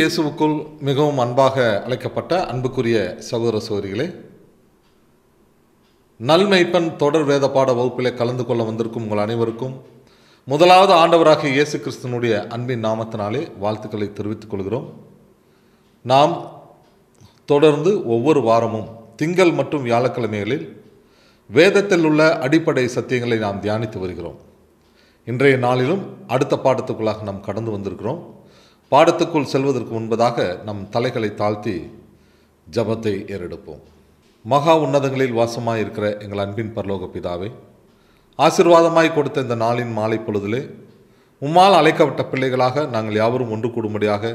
இயேசுவுக்குள் மிகவும் அன்பாக அழைக்கப்பட்ட அன்புக்குரிய சகோதர சோதரிகளே நல்மெய்ப்பன் தொடர் வேத பாட வகுப்பிலே கலந்து கொள்ள வந்திருக்கும் உங்கள் அனைவருக்கும் முதலாவது ஆண்டவராக இயேசு கிறிஸ்தனுடைய அன்பின் நாமத்தினாலே வாழ்த்துக்களை தெரிவித்துக் கொள்கிறோம் நாம் தொடர்ந்து ஒவ்வொரு வாரமும் திங்கள் மற்றும் வியாழக்கிழமைகளில் வேதத்தில் உள்ள அடிப்படை சத்தியங்களை நாம் தியானித்து வருகிறோம் இன்றைய நாளிலும் அடுத்த பாடத்துக்குள்ளாக நாம் கடந்து வந்திருக்கிறோம் பாடத்துக்குள் செல்வதற்கு முன்பதாக நம் தலைகளை தாழ்த்தி ஜபத்தை ஏறெடுப்போம் மகா உன்னதங்களில் வாசமாக இருக்கிற எங்கள் அன்பின் பரலோக பிதாவை ஆசிர்வாதமாய் கொடுத்த இந்த நாளின் மாலை பொழுதிலே உம்மால் அழைக்கப்பட்ட பிள்ளைகளாக நாங்கள் யாவரும் ஒன்று கூடும்படியாக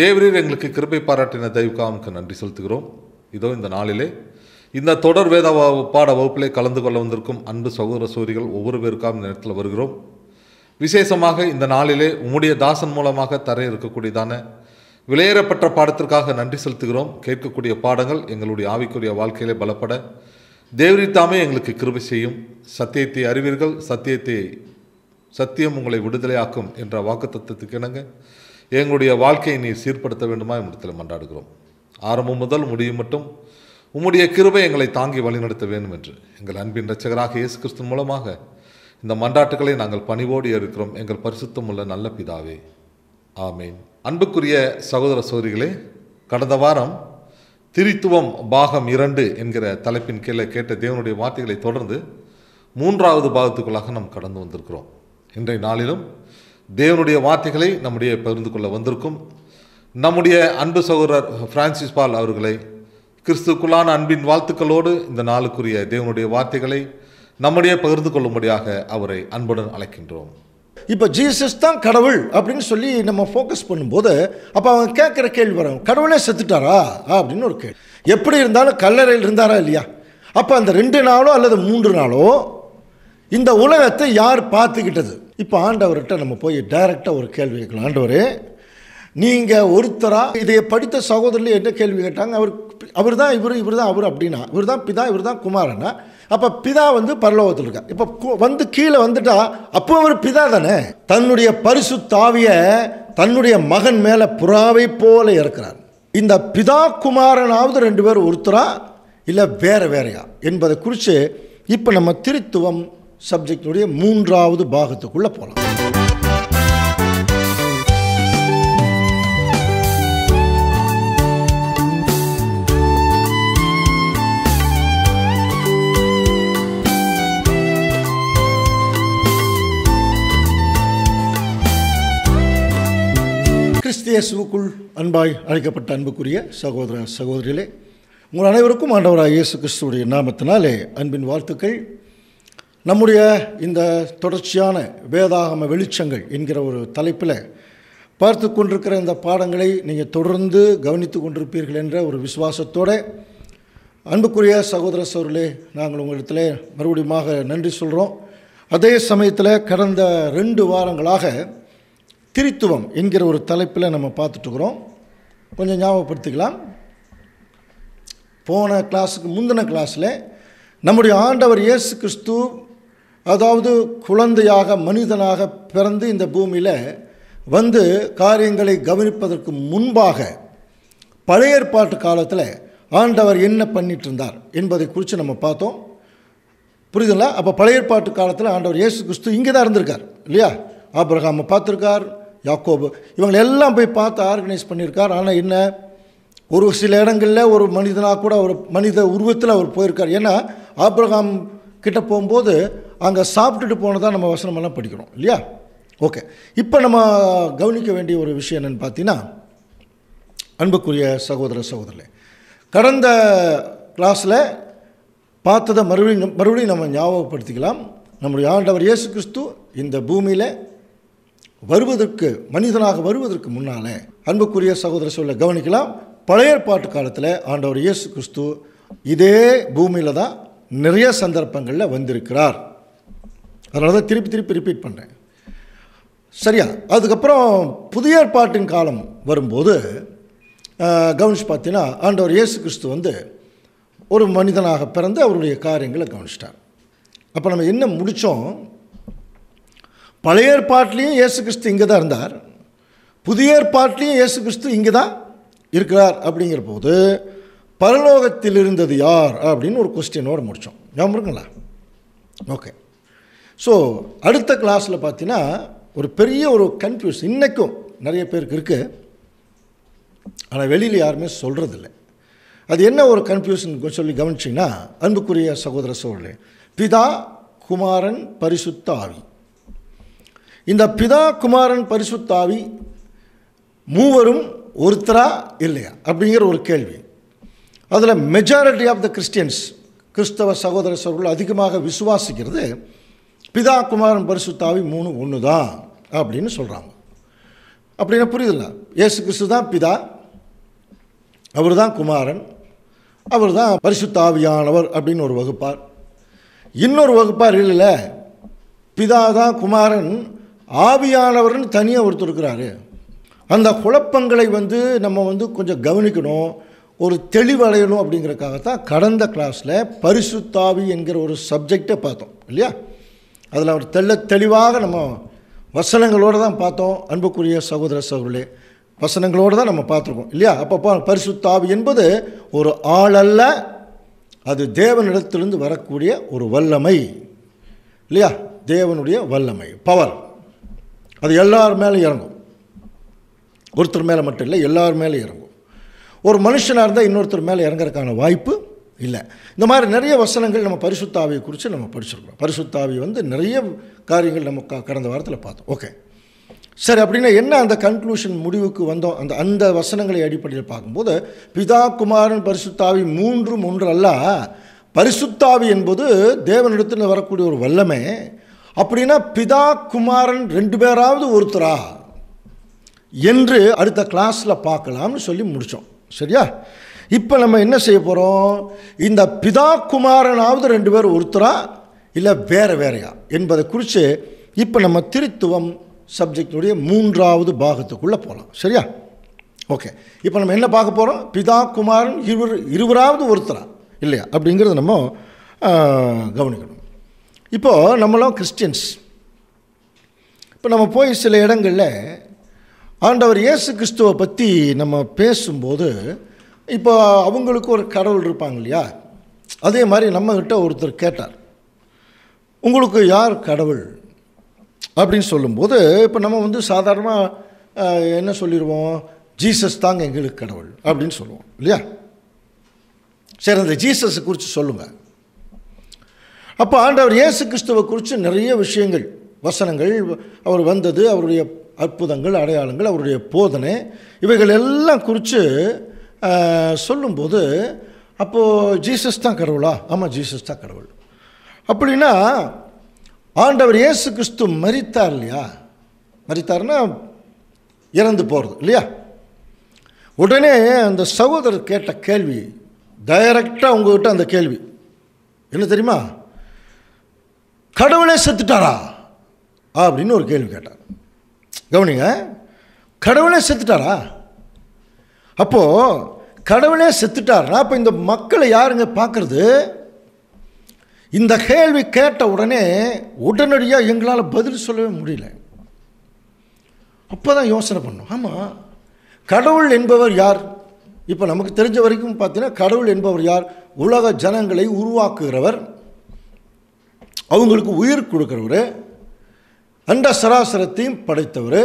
தேவரீர் எங்களுக்கு கிருப்பை பாராட்டின தெய்வகாமுக்கு நன்றி செலுத்துகிறோம் இதோ இந்த நாளிலே இந்த தொடர் வேத பாட வகுப்பிலே கலந்து கொள்ள வந்திருக்கும் அன்பு சகோதர சூரிகள் ஒவ்வொரு பேருக்காக இந்த நேரத்தில் வருகிறோம் விசேஷமாக இந்த நாளிலே உம்முடைய தாசன் மூலமாக தர இருக்கக்கூடியதான விலையேறப்பட்ட பாடத்திற்காக நன்றி செலுத்துகிறோம் கேட்கக்கூடிய பாடங்கள் எங்களுடைய ஆவிக்குரிய வாழ்க்கையிலே பலப்பட தேவரித்தாமே எங்களுக்கு கிருபை செய்யும் சத்தியத்தை அறிவீர்கள் சத்தியத்தை சத்தியம் உங்களை விடுதலையாக்கும் என்ற வாக்கு தத்துவத்துக்கு இணங்க எங்களுடைய வாழ்க்கையை நீ சீர்படுத்த வேண்டுமா என்னிடத்தில் மன்றாடுகிறோம் ஆரம்பம் முதல் முடியும் மட்டும் உம்முடைய கிருபை எங்களை தாங்கி வழிநடத்த வேண்டும் என்று எங்கள் அன்பின் ரச்சகராக இயேசு கிறிஸ்தன் மூலமாக இந்த மன்றாட்டுகளை நாங்கள் பணிவோடு இருக்கிறோம் எங்கள் பரிசுத்தம் உள்ள நல்ல பிதாவே ஆமேன் அன்புக்குரிய சகோதர சோதரிகளே கடந்த வாரம் திரித்துவம் பாகம் இரண்டு என்கிற தலைப்பின் கீழே கேட்ட தேவனுடைய வார்த்தைகளை தொடர்ந்து மூன்றாவது பாகத்துக்குள்ளாக நாம் கடந்து வந்திருக்கிறோம் இன்றைய நாளிலும் தேவனுடைய வார்த்தைகளை நம்முடைய பகிர்ந்து கொள்ள வந்திருக்கும் நம்முடைய அன்பு சகோதரர் பிரான்சிஸ் பால் அவர்களை கிறிஸ்துக்குள்ளான அன்பின் வாழ்த்துக்களோடு இந்த நாளுக்குரிய தேவனுடைய வார்த்தைகளை நம்முடைய பகிர்ந்து கொள்ளும்படியாக அவரை அன்புடன் அழைக்கின்றோம் இப்போ ஜீசஸ் தான் கடவுள் அப்படின்னு சொல்லி நம்ம ஃபோக்கஸ் பண்ணும்போது அப்போ அவங்க கேட்குற கேள்வி வரும் கடவுளே செத்துட்டாரா அப்படின்னு ஒரு கேள்வி எப்படி இருந்தாலும் கல்லறையில் இருந்தாரா இல்லையா அப்போ அந்த ரெண்டு நாளோ அல்லது மூன்று நாளோ இந்த உலகத்தை யார் பார்த்துக்கிட்டது இப்போ ஆண்டவர்கிட்ட நம்ம போய் டைரெக்டாக ஒரு கேள்வி கேட்கலாம் ஆண்டவர் நீங்கள் ஒருத்தராக இதை படித்த சகோதரில் என்ன கேள்வி கேட்டாங்க அவர் அவர் தான் இவர் இவர் தான் அவர் அப்படின்னா இவர் தான் பிதா இவர் தான் குமாரன்னா அப்போ பிதா வந்து பரலோகத்தில் இருக்கார் இப்போ வந்து கீழே வந்துட்டா அப்போ அவர் பிதா தானே தன்னுடைய பரிசு தாவிய தன்னுடைய மகன் மேலே புறாவை போல இருக்கிறார் இந்த பிதா குமாரனாவது ரெண்டு பேர் ஒருத்தரா இல்லை வேறு வேறையா என்பதை குறித்து இப்போ நம்ம திருத்துவம் சப்ஜெக்டுடைய மூன்றாவது பாகத்துக்குள்ளே போகலாம் இயேசுவுக்குள் அன்பாய் அழைக்கப்பட்ட அன்புக்குரிய சகோதர சகோதரிகளே உங்கள் அனைவருக்கும் ஆண்டவராக இயேசு கிறிஸ்துடைய நாமத்தினாலே அன்பின் வாழ்த்துக்கள் நம்முடைய இந்த தொடர்ச்சியான வேதாகம வெளிச்சங்கள் என்கிற ஒரு தலைப்பில் பார்த்து கொண்டிருக்கிற இந்த பாடங்களை நீங்கள் தொடர்ந்து கவனித்து கொண்டிருப்பீர்கள் என்ற ஒரு விசுவாசத்தோடு அன்புக்குரிய சகோதர சோர்களே நாங்கள் உங்களிடத்தில் மறுபடியுமாக நன்றி சொல்கிறோம் அதே சமயத்தில் கடந்த ரெண்டு வாரங்களாக திரித்துவம் என்கிற ஒரு தலைப்பில் நம்ம பார்த்துட்ருக்குறோம் கொஞ்சம் ஞாபகப்படுத்திக்கலாம் போன கிளாஸுக்கு முந்தின கிளாஸில் நம்முடைய ஆண்டவர் இயேசு கிறிஸ்து அதாவது குழந்தையாக மனிதனாக பிறந்து இந்த பூமியில் வந்து காரியங்களை கவனிப்பதற்கு முன்பாக பழைய ஏற்பாட்டு காலத்தில் ஆண்டவர் என்ன பண்ணிட்டு இருந்தார் என்பதை குறித்து நம்ம பார்த்தோம் புரியுதுங்களா அப்போ பழைய ஏற்பாட்டு காலத்தில் ஆண்டவர் இயேசு கிறிஸ்து இங்கே தான் இருந்திருக்கார் இல்லையா ஆபிரகாமை பார்த்துருக்கார் யாக்கோபு இவங்களை எல்லாம் போய் பார்த்து ஆர்கனைஸ் பண்ணியிருக்கார் ஆனால் என்ன ஒரு சில இடங்களில் ஒரு மனிதனாக கூட ஒரு மனித உருவத்தில் அவர் போயிருக்கார் ஏன்னா ஆப்ரகாம் கிட்டே போகும்போது அங்கே சாப்பிட்டுட்டு போனதான் நம்ம வசனமெல்லாம் படிக்கிறோம் இல்லையா ஓகே இப்போ நம்ம கவனிக்க வேண்டிய ஒரு விஷயம் என்னென்னு பார்த்தீங்கன்னா அன்புக்குரிய சகோதர சகோதரர்களே கடந்த கிளாஸில் பார்த்ததை மறுபடியும் மறுபடியும் நம்ம ஞாபகப்படுத்திக்கலாம் நம்முடைய ஆண்டவர் இயேசு கிறிஸ்து இந்த பூமியில் வருவதற்கு மனிதனாக வருவதற்கு முன்னாலே அன்புக்குரிய சகோதர சொல்ல கவனிக்கலாம் பழைய பாட்டு காலத்தில் ஆண்டவர் இயேசு கிறிஸ்து இதே பூமியில் தான் நிறைய சந்தர்ப்பங்களில் வந்திருக்கிறார் அதனால தான் திருப்பி திருப்பி ரிப்பீட் பண்ணுறேன் சரியா அதுக்கப்புறம் புதிய பாட்டின் காலம் வரும்போது கவனிச்சு பார்த்தீங்கன்னா ஆண்டவர் இயேசு கிறிஸ்து வந்து ஒரு மனிதனாக பிறந்து அவருடைய காரியங்களை கவனிச்சிட்டார் அப்போ நம்ம என்ன முடித்தோம் பழைய பாட்லேயும் இயேசு கிறிஸ்து இங்கே தான் இருந்தார் புதிய பாட்லேயும் இயேசு கிறிஸ்து இங்கே தான் இருக்கிறார் அப்படிங்கிற போது பரலோகத்தில் இருந்தது யார் அப்படின்னு ஒரு கொஸ்டினோடு முடித்தோம் ஞாபகம் ஓகே ஸோ அடுத்த கிளாஸில் பார்த்தீங்கன்னா ஒரு பெரிய ஒரு கன்ஃபியூஸ் இன்றைக்கும் நிறைய பேருக்கு இருக்குது ஆனால் வெளியில் யாருமே சொல்கிறதில்ல அது என்ன ஒரு கன்ஃபியூஷன் சொல்லி கவனிச்சிங்கன்னா அன்புக்குரிய சகோதர சோழர்களே பிதா குமாரன் பரிசுத்த ஆவி இந்த பிதா குமாரன் பரிசுத்தாவி மூவரும் ஒருத்தரா இல்லையா அப்படிங்கிற ஒரு கேள்வி அதில் மெஜாரிட்டி ஆஃப் த கிறிஸ்டியன்ஸ் கிறிஸ்தவ சகோதர சகோதரர்கள் அதிகமாக விசுவாசிக்கிறது பிதா குமாரன் பரிசுத்தாவி மூணு ஒன்று தான் அப்படின்னு சொல்கிறாங்க அப்படின்னா புரியுதுல்ல இயேசு கிறிஸ்து தான் பிதா அவர் தான் குமாரன் அவர் தான் பரிசுத்தாவியானவர் அப்படின்னு ஒரு வகுப்பார் இன்னொரு வகுப்பார் இல்லை பிதா தான் குமாரன் ஆவியானவர்னு தனியாக ஒருத்தர் இருக்கிறாரு அந்த குழப்பங்களை வந்து நம்ம வந்து கொஞ்சம் கவனிக்கணும் ஒரு தெளிவடையணும் தான் கடந்த கிளாஸில் பரிசுத்தாவி என்கிற ஒரு சப்ஜெக்டை பார்த்தோம் இல்லையா அதில் ஒரு தெள்ள தெளிவாக நம்ம வசனங்களோடு தான் பார்த்தோம் அன்புக்குரிய சகோதர சகோதரே வசனங்களோடு தான் நம்ம பார்த்துருக்கோம் இல்லையா அப்பப்போ பரிசுத்தாவி என்பது ஒரு ஆள் அல்ல அது தேவனிடத்திலிருந்து வரக்கூடிய ஒரு வல்லமை இல்லையா தேவனுடைய வல்லமை பவர் அது எல்லார் மேலே இறங்கும் ஒருத்தர் மேலே மட்டும் இல்லை எல்லார் மேலே இறங்கும் ஒரு மனுஷனாக இருந்தால் இன்னொருத்தர் மேலே இறங்குறதுக்கான வாய்ப்பு இல்லை இந்த மாதிரி நிறைய வசனங்கள் நம்ம பரிசுத்தாவியை குறித்து நம்ம படிச்சிருக்கிறோம் பரிசுத்தாவி வந்து நிறைய காரியங்கள் நம்ம கடந்த வாரத்தில் பார்த்தோம் ஓகே சரி அப்படின்னா என்ன அந்த கன்க்ளூஷன் முடிவுக்கு வந்தோம் அந்த அந்த வசனங்களை அடிப்படையில் பார்க்கும்போது பிதா குமாரன் பரிசுத்தாவி மூன்றும் ஒன்று அல்ல பரிசுத்தாவி என்பது தேவனிடத்தில் வரக்கூடிய ஒரு வல்லமை அப்படின்னா பிதா குமாரன் ரெண்டு பேராவது ஒருத்தரா என்று அடுத்த கிளாஸில் பார்க்கலாம்னு சொல்லி முடித்தோம் சரியா இப்போ நம்ம என்ன செய்ய போகிறோம் இந்த பிதா குமாரனாவது ரெண்டு பேர் ஒருத்தரா இல்லை வேறு வேறையா என்பதை குறித்து இப்போ நம்ம திருத்துவம் சப்ஜெக்டினுடைய மூன்றாவது பாகத்துக்குள்ளே போகலாம் சரியா ஓகே இப்போ நம்ம என்ன பார்க்க போகிறோம் பிதா குமாரன் இருவர் இருவராவது ஒருத்தரா இல்லையா அப்படிங்கிறத நம்ம கவனிக்கணும் இப்போது நம்மளாம் கிறிஸ்டியன்ஸ் இப்போ நம்ம போய் சில இடங்களில் ஆண்டவர் இயேசு கிறிஸ்துவை பற்றி நம்ம பேசும்போது இப்போ அவங்களுக்கு ஒரு கடவுள் இருப்பாங்க இல்லையா அதே மாதிரி நம்மக்கிட்ட ஒருத்தர் கேட்டார் உங்களுக்கு யார் கடவுள் அப்படின்னு சொல்லும்போது இப்போ நம்ம வந்து சாதாரணமாக என்ன சொல்லிடுவோம் ஜீசஸ் தாங்க எங்களுக்கு கடவுள் அப்படின்னு சொல்லுவோம் இல்லையா சரி அந்த ஜீசஸை குறித்து சொல்லுங்கள் அப்போ ஆண்டவர் இயேசு கிறிஸ்துவை குறித்து நிறைய விஷயங்கள் வசனங்கள் அவர் வந்தது அவருடைய அற்புதங்கள் அடையாளங்கள் அவருடைய போதனை இவைகள் எல்லாம் குறித்து சொல்லும்போது அப்போது ஜீசஸ் தான் கடவுளா ஆமாம் ஜீசஸ் தான் கடவுள் அப்படின்னா ஆண்டவர் இயேசு கிறிஸ்து மறித்தார் இல்லையா மறித்தார்னா இறந்து போகிறது இல்லையா உடனே அந்த சகோதரர் கேட்ட கேள்வி டைரக்டாக உங்கள்கிட்ட அந்த கேள்வி என்ன தெரியுமா கடவுளே செத்துட்டாரா அப்படின்னு ஒரு கேள்வி கேட்டார் கவனிங்க கடவுளே செத்துட்டாரா அப்போது கடவுளே செத்துட்டாரா அப்போ இந்த மக்களை யாருங்க பார்க்குறது இந்த கேள்வி கேட்ட உடனே உடனடியாக எங்களால் பதில் சொல்லவே முடியல அப்போ தான் யோசனை பண்ணோம் ஆமாம் கடவுள் என்பவர் யார் இப்போ நமக்கு தெரிஞ்ச வரைக்கும் பார்த்தீங்கன்னா கடவுள் என்பவர் யார் உலக ஜனங்களை உருவாக்குகிறவர் அவங்களுக்கு உயிர் கொடுக்குறவர் அண்ட சராசரத்தையும் படைத்தவர்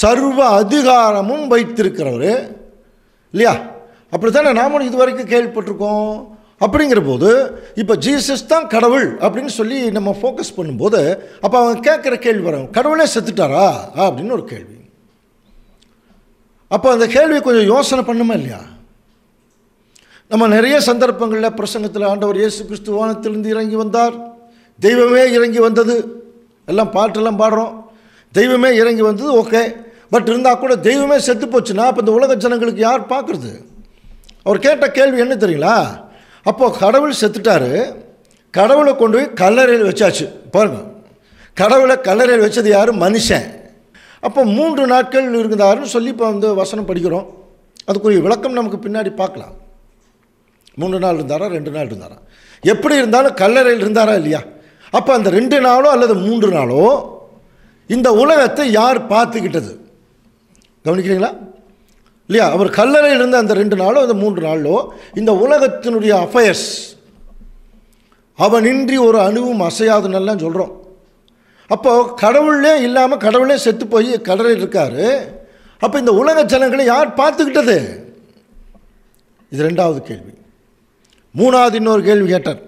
சர்வ அதிகாரமும் வைத்திருக்கிறவர் இல்லையா அப்படி தானே நாமும் இது வரைக்கும் கேள்விப்பட்டிருக்கோம் அப்படிங்கிற போது இப்போ ஜீசஸ் தான் கடவுள் அப்படின்னு சொல்லி நம்ம ஃபோக்கஸ் பண்ணும்போது அப்போ அவங்க கேட்குற கேள்வி வரும் கடவுளே செத்துட்டாரா அப்படின்னு ஒரு கேள்வி அப்போ அந்த கேள்வி கொஞ்சம் யோசனை பண்ணுமா இல்லையா நம்ம நிறைய சந்தர்ப்பங்களில் பிரசங்கத்தில் ஆண்டவர் இயேசு கிறிஸ்துவானத்திலிருந்து இறங்கி வந்தார் தெய்வமே இறங்கி வந்தது எல்லாம் பாட்டெல்லாம் பாடுறோம் தெய்வமே இறங்கி வந்தது ஓகே பட் இருந்தால் கூட தெய்வமே செத்து போச்சுன்னா அப்போ இந்த உலக ஜனங்களுக்கு யார் பார்க்குறது அவர் கேட்ட கேள்வி என்ன தெரியுங்களா அப்போது கடவுள் செத்துட்டாரு கடவுளை கொண்டு போய் கல்லறையில் வச்சாச்சு பாருங்கள் கடவுளை கல்லறையில் வச்சது யார் மனுஷன் அப்போ மூன்று நாட்கள் இருந்தாருன்னு சொல்லி இப்போ வந்து வசனம் படிக்கிறோம் அதுக்குரிய விளக்கம் நமக்கு பின்னாடி பார்க்கலாம் மூன்று நாள் இருந்தாரா ரெண்டு நாள் இருந்தாரா எப்படி இருந்தாலும் கல்லறையில் இருந்தாரா இல்லையா அப்போ அந்த ரெண்டு நாளோ அல்லது மூன்று நாளோ இந்த உலகத்தை யார் பார்த்துக்கிட்டது கவனிக்கிறீங்களா இல்லையா அவர் கல்லறையில் இருந்த அந்த ரெண்டு நாளோ அந்த மூன்று நாளோ இந்த உலகத்தினுடைய அஃபயர்ஸ் அவனின்றி ஒரு அணுவும் அசையாதுன்னெல்லாம் சொல்கிறோம் அப்போது கடவுளே இல்லாமல் கடவுளே செத்து போய் கடலில் இருக்கார் அப்போ இந்த உலக ஜனங்களை யார் பார்த்துக்கிட்டது இது ரெண்டாவது கேள்வி மூணாவது இன்னொரு கேள்வி கேட்டார்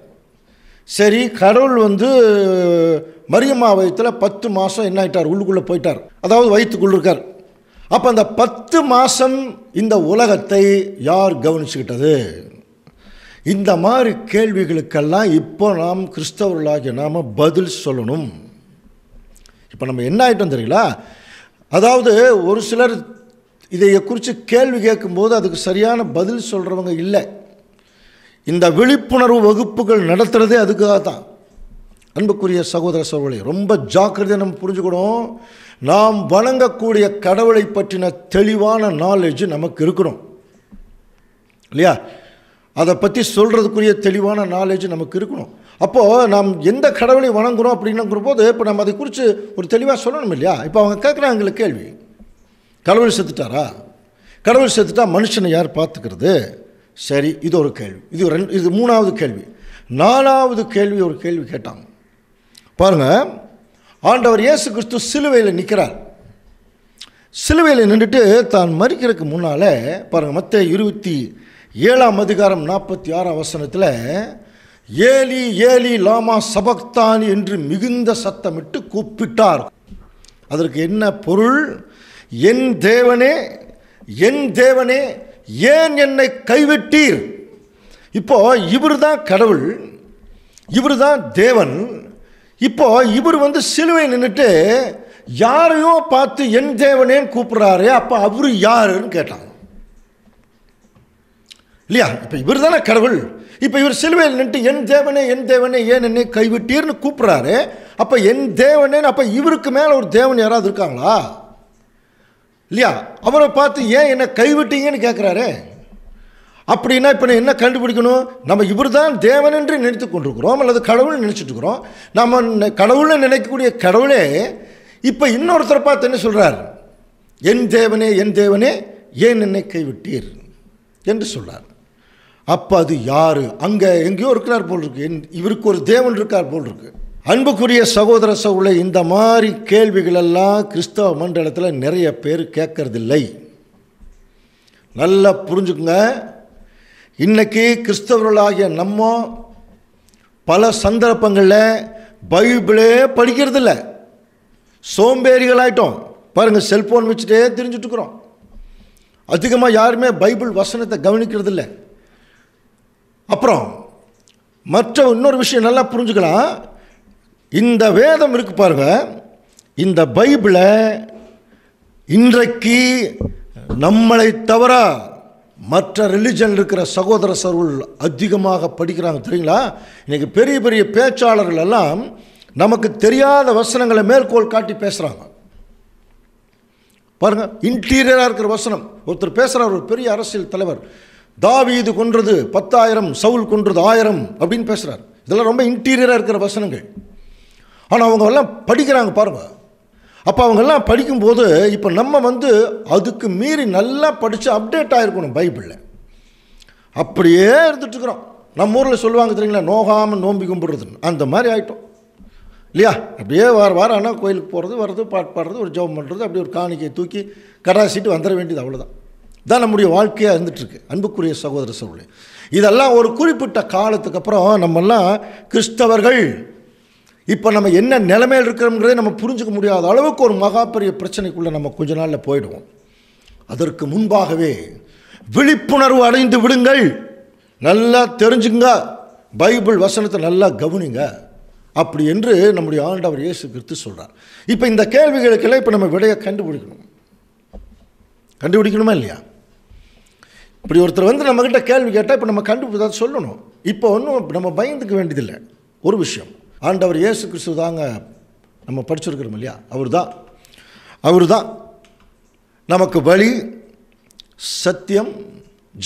சரி கடவுள் வந்து மரியம்மா வயத்தில் பத்து மாதம் என்ன ஆகிட்டார் உள்ளுக்குள்ளே போயிட்டார் அதாவது வயிற்றுக்குள் இருக்கார் அப்போ அந்த பத்து மாதம் இந்த உலகத்தை யார் கவனிச்சுக்கிட்டது இந்த மாதிரி கேள்விகளுக்கெல்லாம் இப்போ நாம் கிறிஸ்தவர்களாகிய நாம் பதில் சொல்லணும் இப்போ நம்ம என்ன ஆகிட்டோம் தெரியுங்களா அதாவது ஒரு சிலர் இதை குறித்து கேள்வி கேட்கும்போது அதுக்கு சரியான பதில் சொல்கிறவங்க இல்லை இந்த விழிப்புணர்வு வகுப்புகள் நடத்துகிறதே அதுக்காக தான் அன்புக்குரிய சகோதர சகோதரி ரொம்ப ஜாக்கிரதையாக நம்ம புரிஞ்சுக்கணும் நாம் வணங்கக்கூடிய கடவுளை பற்றின தெளிவான நாலேஜ் நமக்கு இருக்கணும் இல்லையா அதை பற்றி சொல்கிறதுக்குரிய தெளிவான நாலேஜ் நமக்கு இருக்கணும் அப்போது நாம் எந்த கடவுளை வணங்குகிறோம் அப்படின்னுங்கிற போது இப்போ நம்ம அதை குறித்து ஒரு தெளிவாக சொல்லணும் இல்லையா இப்போ அவங்க கேட்குறாங்க எங்களுக்கு கேள்வி கடவுள் செத்துட்டாரா கடவுள் செத்துட்டா மனுஷனை யார் பார்த்துக்கிறது சரி இது ஒரு கேள்வி இது ரெண்டு இது மூணாவது கேள்வி நாலாவது கேள்வி ஒரு கேள்வி கேட்டாங்க பாருங்கள் ஆண்டவர் இயேசு கிறிஸ்து சிலுவையில் நிற்கிறார் சிலுவையில் நின்றுட்டு தான் மறிக்கிறதுக்கு முன்னால் பாருங்கள் மற்ற இருபத்தி ஏழாம் அதிகாரம் நாற்பத்தி ஆறாம் வசனத்தில் ஏலி ஏலி லாமா சபக்தான் என்று மிகுந்த சத்தமிட்டு கூப்பிட்டார் அதற்கு என்ன பொருள் என் தேவனே என் தேவனே ஏன் என்னை கைவிட்டீர் இப்போ இவர் தான் கடவுள் இவர் தான் தேவன் இப்போ இவர் வந்து சிலுவை நின்றுட்டு யாரையும் பார்த்து என் தேவனேன்னு கூப்பிட்றாரு அப்போ அவரு யாருன்னு கேட்டாங்க இல்லையா இப்போ இவர் தானே கடவுள் இப்போ இவர் சிலுவையில் நின்று என் தேவனே என் தேவனே ஏன் என்னை கைவிட்டீர்னு கூப்பிட்றாரு அப்போ என் தேவனேன்னு அப்போ இவருக்கு மேலே ஒரு தேவன் யாராவது இருக்காங்களா இல்லையா அவரை பார்த்து ஏன் என்னை கைவிட்டீங்கன்னு கேட்குறாரு அப்படின்னா இப்போ நான் என்ன கண்டுபிடிக்கணும் நம்ம இவர் தான் தேவன் என்று நினைத்து கொண்டிருக்கிறோம் அல்லது கடவுள்னு நினச்சிட்டு இருக்கிறோம் நம்ம கடவுள்னு நினைக்கக்கூடிய கடவுளே இப்போ இன்னொருத்தரை பார்த்து என்ன சொல்கிறார் என் தேவனே என் தேவனே ஏன் என்னை கைவிட்டீர் என்று சொல்கிறார் அப்போ அது யார் அங்கே எங்கேயோ இருக்கிறார் போல் இருக்கு என் இவருக்கு ஒரு தேவன் இருக்கார் போல் இருக்குது அன்புக்குரிய சகோதர சகோதர இந்த மாதிரி கேள்விகளெல்லாம் கிறிஸ்தவ மண்டலத்தில் நிறைய பேர் கேட்கறதில்லை நல்லா புரிஞ்சுக்குங்க இன்றைக்கி கிறிஸ்தவர்களாகிய நம்ம பல சந்தர்ப்பங்களில் பைபிளே படிக்கிறதில்ல சோம்பேறிகளாயிட்டோம் பாருங்கள் செல்ஃபோன் வச்சுட்டே தெரிஞ்சுட்ருக்குறோம் அதிகமாக யாருமே பைபிள் வசனத்தை கவனிக்கிறதில்ல அப்புறம் மற்ற இன்னொரு விஷயம் நல்லா புரிஞ்சுக்கலாம் இந்த வேதம் இருக்கு பாருங்க இந்த பைபிளை இன்றைக்கு நம்மளை தவிர மற்ற ரிலிஜன் இருக்கிற சகோதர சருள் அதிகமாக படிக்கிறாங்க தெரியுங்களா இன்றைக்கி பெரிய பெரிய பேச்சாளர்கள் எல்லாம் நமக்கு தெரியாத வசனங்களை மேற்கோள் காட்டி பேசுகிறாங்க பாருங்கள் இன்டீரியராக இருக்கிற வசனம் ஒருத்தர் பேசுகிறார் ஒரு பெரிய அரசியல் தலைவர் தாவி இது கொன்றது பத்தாயிரம் சவுல் கொன்றது ஆயிரம் அப்படின்னு பேசுகிறார் இதெல்லாம் ரொம்ப இன்டீரியராக இருக்கிற வசனங்கள் ஆனால் அவங்க எல்லாம் படிக்கிறாங்க பாருங்கள் அப்போ அவங்கெல்லாம் படிக்கும்போது இப்போ நம்ம வந்து அதுக்கு மீறி நல்லா படித்து அப்டேட் ஆகிருக்கணும் பைபிளில் அப்படியே இருந்துட்டுருக்குறோம் நம்ம ஊரில் சொல்லுவாங்க தெரியுங்களா நோகாமல் நோம்பி கும்பிட்றதுன்னு அந்த மாதிரி ஆகிட்டோம் இல்லையா அப்படியே வார வாரம் ஆனால் கோயிலுக்கு போகிறது வர்றது பாட்டு பாடுறது ஒரு ஜோம் பண்ணுறது அப்படியே ஒரு காணிக்கையை தூக்கி கடாசிட்டு வந்துட வேண்டியது அவ்வளோதான் தான் நம்முடைய வாழ்க்கையாக இருந்துகிட்ருக்கு அன்புக்குரிய சகோதர சகோதரி இதெல்லாம் ஒரு குறிப்பிட்ட காலத்துக்கு அப்புறம் நம்மெல்லாம் கிறிஸ்தவர்கள் இப்போ நம்ம என்ன நிலைமையில் இருக்கிறோங்கிறதே நம்ம புரிஞ்சுக்க முடியாத அளவுக்கு ஒரு மகா பெரிய பிரச்சனைக்குள்ளே நம்ம கொஞ்ச நாளில் போயிடுவோம் அதற்கு முன்பாகவே விழிப்புணர்வு அடைந்து விடுங்கள் நல்லா தெரிஞ்சுங்க பைபிள் வசனத்தை நல்லா கவனிங்க அப்படி என்று நம்முடைய ஆண்டவர் இயேசு கிறிஸ்து சொல்கிறார் இப்போ இந்த கேள்விகளுக்கெல்லாம் இப்போ நம்ம விடையை கண்டுபிடிக்கணும் கண்டுபிடிக்கணுமா இல்லையா இப்படி ஒருத்தர் வந்து நம்மக்கிட்ட கேள்வி கேட்டால் இப்போ நம்ம கண்டுபிடிச்சா சொல்லணும் இப்போ ஒன்றும் நம்ம பயந்துக்க வேண்டியதில்லை ஒரு விஷயம் ஆண்டவர் இயேசு கிறிஸ்து தாங்க நம்ம படிச்சிருக்கிறோம் இல்லையா அவர் தான் அவர் தான் நமக்கு வழி சத்தியம்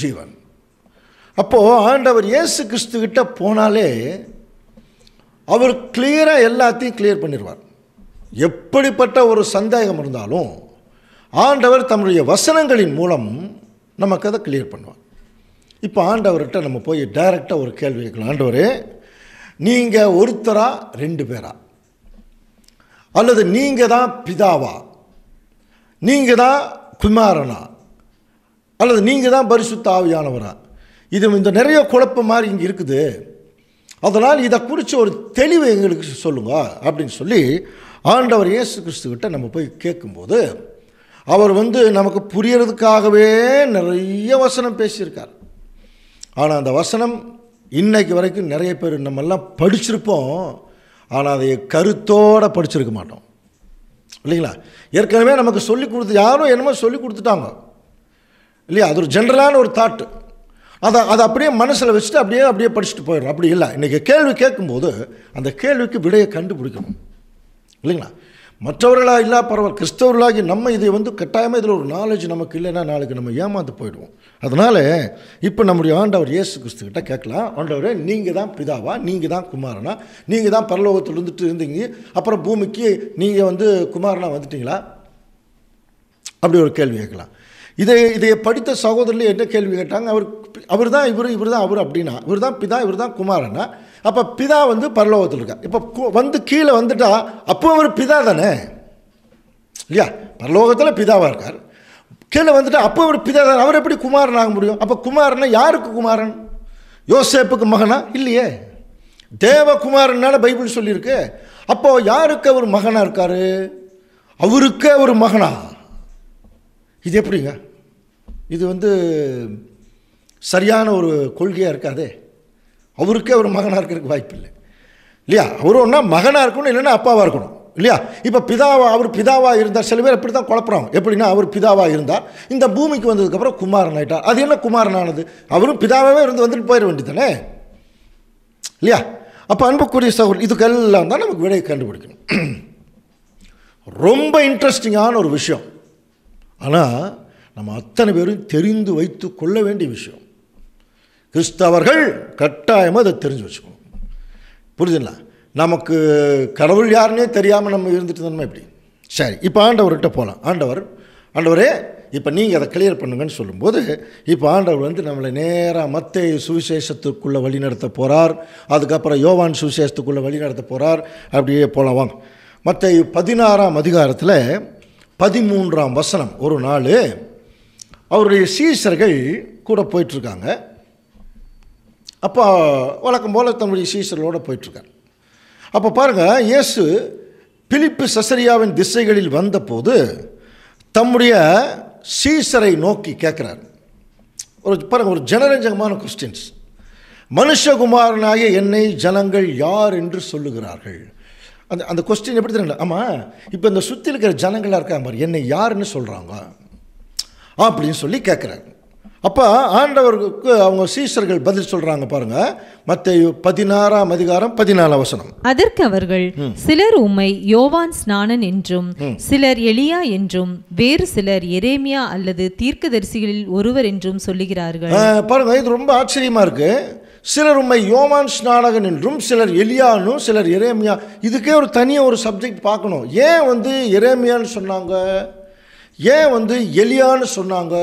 ஜீவன் அப்போது ஆண்டவர் இயேசு கிறிஸ்துக்கிட்ட போனாலே அவர் கிளியராக எல்லாத்தையும் கிளியர் பண்ணிடுவார் எப்படிப்பட்ட ஒரு சந்தேகம் இருந்தாலும் ஆண்டவர் தம்முடைய வசனங்களின் மூலம் நமக்கு அதை கிளியர் பண்ணுவார் இப்போ ஆண்டவர்கிட்ட நம்ம போய் டைரெக்டாக ஒரு கேள்வி கேட்கலாம் ஆண்டவரே நீங்கள் ஒருத்தரா ரெண்டு பேரா அல்லது நீங்கள் தான் பிதாவா நீங்கள் தான் குமாரனா அல்லது நீங்கள் தான் பரிசுத்த ஆவியானவரா இது இந்த நிறைய குழப்பம் மாதிரி இங்கே இருக்குது அதனால் இதை குறித்து ஒரு தெளிவு எங்களுக்கு சொல்லுங்க அப்படின்னு சொல்லி ஆண்டவர் இயேசு கிறிஸ்துக்கிட்ட நம்ம போய் கேட்கும்போது அவர் வந்து நமக்கு புரியறதுக்காகவே நிறைய வசனம் பேசியிருக்கார் ஆனால் அந்த வசனம் இன்றைக்கு வரைக்கும் நிறைய பேர் நம்மெல்லாம் படிச்சிருப்போம் ஆனால் அதை கருத்தோடு படிச்சிருக்க மாட்டோம் இல்லைங்களா ஏற்கனவே நமக்கு சொல்லி கொடுத்து யாரும் என்னமோ சொல்லி கொடுத்துட்டாங்க இல்லையா அது ஒரு ஜென்ரலான ஒரு தாட்டு அதை அதை அப்படியே மனசில் வச்சுட்டு அப்படியே அப்படியே படிச்சுட்டு போயிடும் அப்படி இல்லை இன்றைக்கி கேள்வி கேட்கும்போது அந்த கேள்விக்கு விடையை கண்டுபிடிக்கணும் இல்லைங்களா மற்றவர்களாக இல்லா பரவாயில்ல கிறிஸ்தவர்களாகி நம்ம இதை வந்து கட்டாயமாக இதில் ஒரு நாலேஜ் நமக்கு இல்லைன்னா நாளைக்கு நம்ம ஏமாந்து போயிடுவோம் அதனால் இப்போ நம்முடைய ஆண்டவர் இயேசு கிறிஸ்துக்கிட்ட கேட்கலாம் ஆண்டவரே நீங்கள் தான் பிதாவா நீங்கள் தான் குமாரனா நீங்கள் தான் பரலோகத்தில் இருந்துட்டு இருந்தீங்க அப்புறம் பூமிக்கு நீங்கள் வந்து குமாரனா வந்துட்டீங்களா அப்படி ஒரு கேள்வி கேட்கலாம் இதை இதை படித்த சகோதரில் என்ன கேள்வி கேட்டாங்க அவர் அவர் தான் இவர் இவர் தான் அவர் அப்படின்னா இவர் தான் பிதா இவர் தான் குமாரனா அப்போ பிதா வந்து பரலோகத்தில் இருக்கார் இப்போ வந்து கீழே வந்துட்டா அப்போ அவர் பிதா தானே இல்லையா பரலோகத்தில் பிதாவாக இருக்கார் கீழே வந்துட்டு அப்போ அவர் பிதா தானே அவர் எப்படி குமாரன் ஆக முடியும் அப்போ குமாரன்னா யாருக்கு குமாரன் யோசேப்புக்கு மகனா இல்லையே தேவகுமாரனால பைபிள் சொல்லியிருக்கு அப்போது யாருக்கு அவர் மகனாக இருக்கார் அவருக்கே ஒரு மகனா இது எப்படிங்க இது வந்து சரியான ஒரு கொள்கையாக இருக்காதே அவருக்கே அவர் மகனாக இருக்கிறதுக்கு வாய்ப்பு இல்லை இல்லையா அவர் ஒன்றா மகனாக இருக்கணும் இல்லைன்னா அப்பாவாக இருக்கணும் இல்லையா இப்போ பிதாவா அவர் பிதாவாக இருந்தார் சில பேர் அப்படி தான் குழப்பறாங்க எப்படின்னா அவர் பிதாவாக இருந்தார் இந்த பூமிக்கு வந்ததுக்கப்புறம் குமாரன் ஆகிட்டார் அது என்ன குமாரனானது ஆனது அவரும் பிதாவே இருந்து வந்துட்டு போயிட வேண்டியதானே இல்லையா அப்போ அன்புக்குரிய சகோதரர் இதுக்கெல்லாம் தான் நமக்கு விடையை கண்டுபிடிக்கணும் ரொம்ப இன்ட்ரெஸ்டிங்கான ஒரு விஷயம் ஆனால் நம்ம அத்தனை பேரும் தெரிந்து வைத்து கொள்ள வேண்டிய விஷயம் கிறிஸ்தவர்கள் கட்டாயமாக அதை தெரிஞ்சு வச்சுக்கணும் புரிஞ்சுங்களா நமக்கு கடவுள் யாருன்னே தெரியாமல் நம்ம இருந்துட்டு இருந்தோம்னா எப்படி சரி இப்போ ஆண்டவர்கிட்ட போகலாம் ஆண்டவர் ஆண்டவரே இப்போ நீங்கள் அதை கிளியர் பண்ணுங்கன்னு சொல்லும்போது இப்போ ஆண்டவர் வந்து நம்மளை நேராக மத்திய சுவிசேஷத்துக்குள்ளே வழி நடத்த போகிறார் அதுக்கப்புறம் யோவான் சுவிசேஷத்துக்குள்ளே வழி நடத்த போகிறார் அப்படியே போகலாம் வாங்க மற்ற பதினாறாம் அதிகாரத்தில் பதிமூன்றாம் வசனம் ஒரு நாள் அவருடைய சீசர்கள் கூட போயிட்டுருக்காங்க அப்போ வழக்கம் போல் தன்னுடைய சீசர்களோடு போயிட்டுருக்கார் அப்போ பாருங்கள் இயேசு பிலிப்பு சசரியாவின் திசைகளில் வந்தபோது தம்முடைய சீசரை நோக்கி கேட்குறார் ஒரு பாருங்கள் ஒரு ஜனரஞ்சகமான கொஸ்டின்ஸ் மனுஷகுமாரனாகிய என்னை ஜனங்கள் யார் என்று சொல்லுகிறார்கள் அந்த அந்த கொஸ்டின் எப்படி தெரியல ஆமாம் இப்போ இந்த சுற்றி இருக்கிற ஜனங்களாக இருக்காங்க மாதிரி என்னை யாருன்னு சொல்கிறாங்க அப்படின்னு சொல்லி கேட்குறாங்க அப்போ ஆண்டவருக்கு அவங்க சீசர்கள் பதில் சொல்றாங்க பாருங்க மத்திய பதினாறாம் அதிகாரம் பதினாலாம் வசனம் அதற்கு அவர்கள் சிலர் உம்மை யோவான் ஸ்நானன் என்றும் சிலர் எளியா என்றும் வேறு சிலர் எரேமியா அல்லது தீர்க்கதரிசிகளில் ஒருவர் என்றும் சொல்லுகிறார்கள் பாருங்க இது ரொம்ப ஆச்சரியமா இருக்கு சிலர் உண்மை யோமான் ஸ்நானகன் என்றும் சிலர் எலியானும் சிலர் இரேமியா இதுக்கே ஒரு தனியாக ஒரு சப்ஜெக்ட் பார்க்கணும் ஏன் வந்து இரேமியான்னு சொன்னாங்க ஏன் வந்து எலியான்னு சொன்னாங்க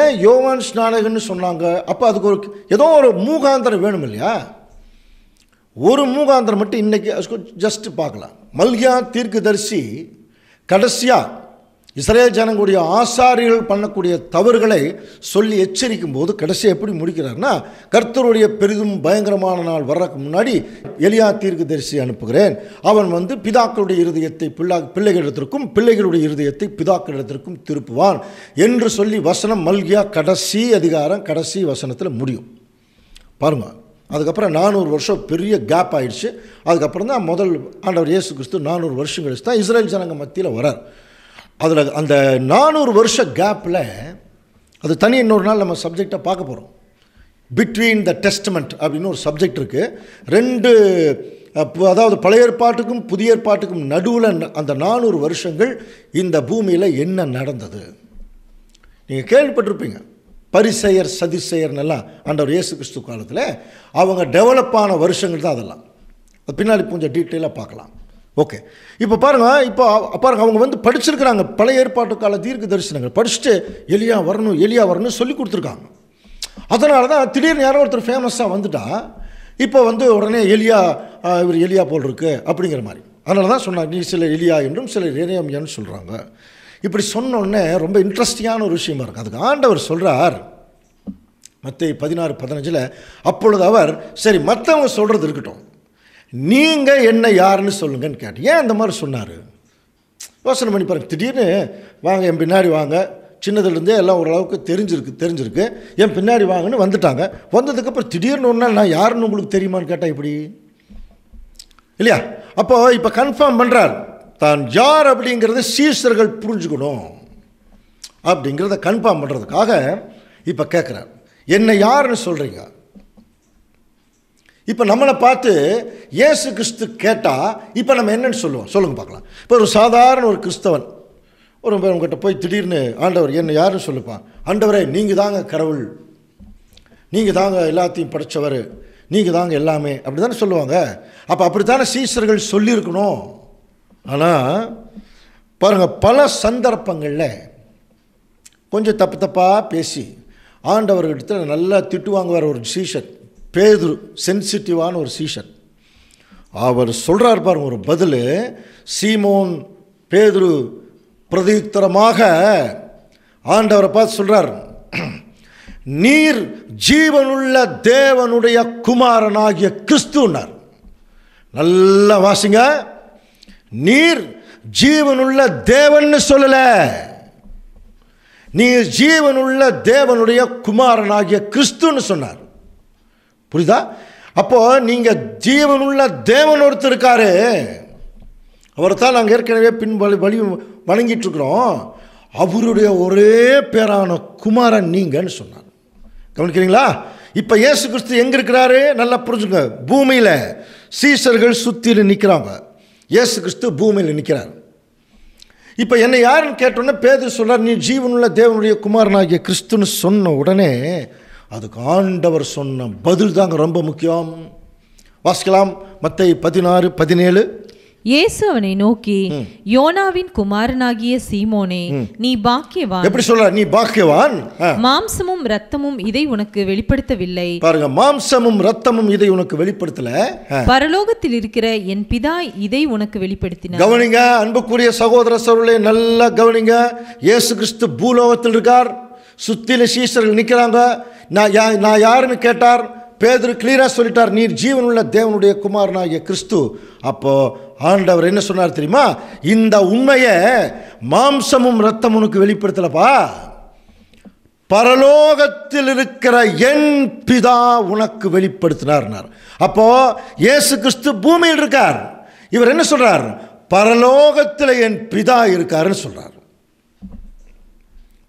ஏன் யோவான் ஸ்நானகன்னு சொன்னாங்க அப்போ அதுக்கு ஒரு ஏதோ ஒரு மூகாந்திரம் வேணும் இல்லையா ஒரு மூகாந்திரம் மட்டும் இன்றைக்கி ஜஸ்ட்டு பார்க்கலாம் மல்யா தீர்க்கதரிசி கடைசியாக இஸ்ரேல் ஜனங்களுடைய ஆசாரிகள் பண்ணக்கூடிய தவறுகளை சொல்லி எச்சரிக்கும் போது கடைசி எப்படி முடிக்கிறார்னா கர்த்தருடைய பெரிதும் பயங்கரமான நாள் வர்றதுக்கு முன்னாடி எலியா தீர்க்கு தரிசி அனுப்புகிறேன் அவன் வந்து பிதாக்களுடைய இருதயத்தை பிள்ளா பிள்ளைகளிடத்திற்கும் பிள்ளைகளுடைய இருதயத்தை பிதாக்களிடத்திற்கும் திருப்புவான் என்று சொல்லி வசனம் மல்கியா கடைசி அதிகாரம் கடைசி வசனத்தில் முடியும் பாருங்க அதுக்கப்புறம் நானூறு வருஷம் பெரிய கேப் ஆயிடுச்சு அதுக்கப்புறம் தான் முதல் ஆண்டவர் இயேசு கிறிஸ்து நானூறு வருஷம் கழிச்சு தான் இஸ்ரேல் ஜனங்க மத்தியில் வரார் அதில் அந்த நானூறு வருஷ கேப்பில் அது தனி இன்னொரு நாள் நம்ம சப்ஜெக்டை பார்க்க போகிறோம் பிட்வீன் த டெஸ்ட்மெண்ட் அப்படின்னு ஒரு சப்ஜெக்ட் இருக்குது ரெண்டு அதாவது பழைய ஏற்பாட்டுக்கும் புதிய ஏற்பாட்டுக்கும் நடுவில் அந்த நானூறு வருஷங்கள் இந்த பூமியில் என்ன நடந்தது நீங்கள் கேள்விப்பட்டிருப்பீங்க பரிசெயர் சதிசெயர்னெல்லாம் அண்டவர் இயேசு கிறிஸ்து காலத்தில் அவங்க டெவலப் ஆன வருஷங்கள் தான் அதெல்லாம் பின்னாடி கொஞ்சம் டீட்டெயிலாக பார்க்கலாம் ஓகே இப்போ பாருங்கள் இப்போ பாருங்கள் அவங்க வந்து படிச்சிருக்கிறாங்க பழைய ஏற்பாட்டு கால தீர்க்க தரிசனங்கள் படிச்சுட்டு எலியா வரணும் எலியா வரணும்னு சொல்லி கொடுத்துருக்காங்க அதனால தான் திடீர்னு யாரோ ஒருத்தர் ஃபேமஸாக வந்துட்டா இப்போ வந்து உடனே எலியா இவர் எலியா போல் இருக்கு அப்படிங்கிற மாதிரி அதனால தான் சொன்னாங்க நீ சில எலியா என்றும் சில இணையம்யான்னு சொல்கிறாங்க இப்படி சொன்னோடனே ரொம்ப இன்ட்ரெஸ்டிங்கான ஒரு விஷயமா இருக்குது அதுக்கு ஆண்டவர் சொல்கிறார் மற்ற பதினாறு பதினஞ்சில் அப்பொழுது அவர் சரி மற்றவங்க சொல்கிறது இருக்கட்டும் நீங்கள் என்ன யாருன்னு சொல்லுங்கன்னு கேட்டேன் ஏன் அந்த மாதிரி சொன்னார் யோசனை பண்ணி பாருங்கள் திடீர்னு வாங்க என் பின்னாடி வாங்க சின்னதுலேருந்தே எல்லாம் ஓரளவுக்கு தெரிஞ்சிருக்கு தெரிஞ்சிருக்கு என் பின்னாடி வாங்கன்னு வந்துட்டாங்க வந்ததுக்கப்புறம் திடீர்னு ஒன்றா நான் யாருன்னு உங்களுக்கு தெரியுமான்னு கேட்டேன் இப்படி இல்லையா அப்போது இப்போ கன்ஃபார்ம் பண்ணுறார் தான் யார் அப்படிங்கிறத சீசர்கள் புரிஞ்சுக்கணும் அப்படிங்கிறத கன்ஃபார்ம் பண்ணுறதுக்காக இப்போ கேட்குறார் என்னை யாருன்னு சொல்கிறீங்க இப்போ நம்மளை பார்த்து ஏசு கிறிஸ்து கேட்டால் இப்போ நம்ம என்னென்னு சொல்லுவோம் சொல்லுங்கள் பார்க்கலாம் இப்போ ஒரு சாதாரண ஒரு கிறிஸ்தவன் ஒரு உங்கள்கிட்ட போய் திடீர்னு ஆண்டவர் என்ன யாருன்னு சொல்லுப்பான் ஆண்டவரே நீங்கள் தாங்க கடவுள் நீங்கள் தாங்க எல்லாத்தையும் படைத்தவர் நீங்கள் தாங்க எல்லாமே அப்படி தானே சொல்லுவாங்க அப்போ அப்படி தானே சீசர்கள் சொல்லியிருக்கணும் ஆனால் பாருங்கள் பல சந்தர்ப்பங்களில் கொஞ்சம் தப்பு தப்பாக பேசி ஆண்டவர்கிட்ட நல்லா திட்டு வாங்குவார் ஒரு சீசன் பேதுரு சென்சிட்டிவான ஒரு சீஷன் அவர் சொல்கிறார் பாரு ஒரு பதில் சீமோன் பேதுரு பிரதித்தரமாக ஆண்டவரை பார்த்து சொல்கிறார் நீர் ஜீவனுள்ள தேவனுடைய குமாரனாகிய கிறிஸ்துனார் நல்லா வாசிங்க நீர் ஜீவனுள்ள தேவன்னு சொல்லலை நீர் ஜீவனுள்ள தேவனுடைய குமாரனாகிய கிறிஸ்துன்னு சொன்னார் புரியுதா அப்போது நீங்கள் ஜீவனுள்ள தேவன் ஒருத்தர் இருக்கார் அவரை தான் நாங்கள் ஏற்கனவே பின் வழி வணங்கிட்டு இருக்கிறோம் அவருடைய ஒரே பேரான குமாரன் நீங்கன்னு சொன்னார் கவனிக்கிறீங்களா இப்போ இயேசு கிறிஸ்து எங்கே இருக்கிறாரு நல்லா புரிஞ்சுங்க பூமியில் சீசர்கள் சுத்தியில் நிற்கிறாங்க இயேசு கிறிஸ்து பூமியில் நிற்கிறார் இப்போ என்னை யாருன்னு கேட்டோன்னே பேதர் சொல்கிறார் நீ ஜீவனுள்ள தேவனுடைய குமாரனாகிய கிறிஸ்துன்னு சொன்ன உடனே அதுக்கு ஆண்டவர் சொன்ன பதில் தாங்க ரொம்ப முக்கியம் வாசிக்கலாம் மத்தை பதினாறு பதினேழு இயேசு அவனை நோக்கி யோனாவின் குமாரனாகிய சீமோனே நீ பாக்கியவான் எப்படி சொல்ற நீ பாக்கியவான் மாம்சமும் ரத்தமும் இதை உனக்கு வெளிப்படுத்தவில்லை பாருங்க மாம்சமும் ரத்தமும் இதை உனக்கு வெளிப்படுத்தல பரலோகத்தில் இருக்கிற என் பிதா இதை உனக்கு வெளிப்படுத்தினார் கவனிங்க அன்புக்குரிய சகோதர சோழர்களே நல்லா கவனிங்க இயேசு கிறிஸ்து பூலோகத்தில் இருக்கார் சுத்தில சீசர்கள் நிற்கிறாங்க நான் யா நான் யாருன்னு கேட்டார் பேதர் கிளியராக சொல்லிட்டார் நீர் ஜீவன் உள்ள தேவனுடைய குமாரனாகிய கிறிஸ்து அப்போது ஆண்டவர் என்ன சொன்னார் தெரியுமா இந்த உண்மையை மாம்சமும் ரத்தமும் உனக்கு வெளிப்படுத்தலப்பா பரலோகத்தில் இருக்கிற என் பிதா உனக்கு வெளிப்படுத்தினார் அப்போது இயேசு கிறிஸ்து பூமியில் இருக்கார் இவர் என்ன சொல்றார் பரலோகத்தில் என் பிதா இருக்காருன்னு சொல்கிறார்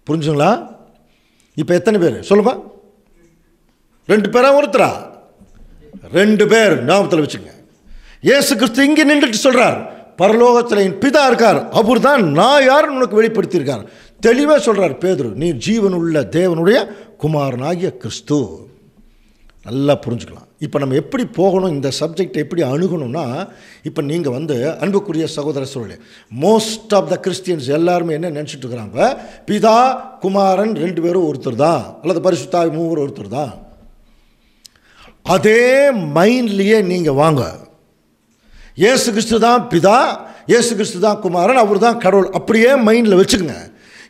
புரிஞ்சுங்களா இப்போ எத்தனை பேர் சொல்லுமா ரெண்டு பேரா ஒருத்தரா ரெண்டு பேர் ஞாபகத்தில் வச்சுங்க ஏசு கிறிஸ்து இங்கே நின்றுட்டு சொல்கிறார் பரலோகத்தில் என் பிதா இருக்கார் அவர் தான் நான் யாரும் உனக்கு வெளிப்படுத்தியிருக்கார் தெளிவாக சொல்கிறார் பேதுரு நீ ஜீவனுள்ள தேவனுடைய குமாரனாகிய கிறிஸ்து நல்லா புரிஞ்சுக்கலாம் இப்போ நம்ம எப்படி போகணும் இந்த சப்ஜெக்ட் எப்படி அணுகணும்னா இப்போ நீங்கள் வந்து அன்புக்குரிய சகோதர சூழலே மோஸ்ட் ஆஃப் த கிறிஸ்டியன்ஸ் எல்லாருமே என்ன நினச்சிட்டு இருக்கிறாங்க பிதா குமாரன் ரெண்டு பேரும் ஒருத்தர் தான் அல்லது பரிசுத்தா மூவரும் ஒருத்தர் தான் அதே மைண்ட்லேயே நீங்கள் வாங்க ஏசு கிறிஸ்து தான் பிதா ஏசு கிறிஸ்து தான் குமாரன் அவர் தான் கடவுள் அப்படியே மைண்டில் வச்சுக்கோங்க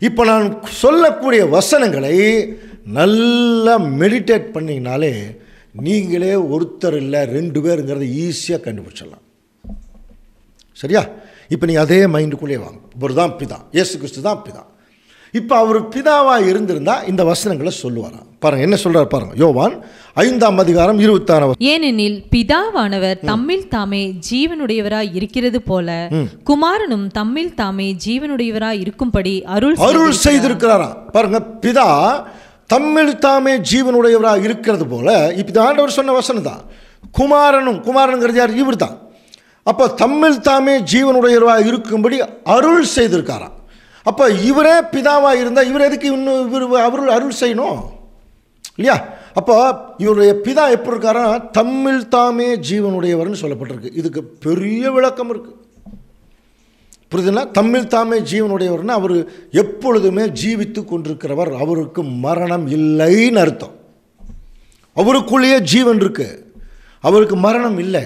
இப்போ நான் சொல்லக்கூடிய வசனங்களை நல்லா மெடிடேட் பண்ணிங்கனாலே நீங்களே ஒருத்தர் இல்லை ரெண்டு பேருங்கிறத ஈஸியாக கண்டுபிடிச்சிடலாம் சரியா இப்போ நீங்கள் அதே மைண்டுக்குள்ளே வாங்க இவர் தான் பிதா இயேசு கிறிஸ்து தான் பிதா இப்போ அவர் பிதாவாக இருந்திருந்தால் இந்த வசனங்களை சொல்லுவாராம் பாருங்க என்ன சொல்றாரு பாருங்க யோவான் ஐந்தாம் அதிகாரம் இருபத்தாறு ஏனெனில் பிதாவானவர் தம்மில் தாமே ஜீவனுடையவராய் இருக்கிறது போல குமாரனும் தம்மில் தாமே ஜீவனுடையவராய் இருக்கும்படி அருள் அருள் செய்திருக்கிறாராம் பாருங்க பிதா தம்மில் தாமே ஜீவனுடையவராக இருக்கிறது போல் இப்போ ஆண்டவர் சொன்ன வசனம் தான் குமாரனும் குமாரனுங்கிறது யார் இவர் தான் அப்போ தம்மில் தாமே ஜீவனுடையவராக இருக்கும்படி அருள் செய்திருக்காராம் அப்போ இவரே பிதாவாக இருந்தால் இவர் எதுக்கு இன்னும் இவர் அவர் அருள் செய்யணும் இல்லையா அப்போ இவருடைய பிதா எப்படி இருக்காரா தம்மில் தாமே ஜீவனுடையவர்னு சொல்லப்பட்டிருக்கு இதுக்கு பெரிய விளக்கம் இருக்குது புரிதுனா தமிழ் தாமே ஜீவனுடையவர்னா அவர் எப்பொழுதுமே ஜீவித்து கொண்டிருக்கிறவர் அவருக்கு மரணம் இல்லைன்னு அர்த்தம் அவருக்குள்ளேயே ஜீவன் இருக்கு அவருக்கு மரணம் இல்லை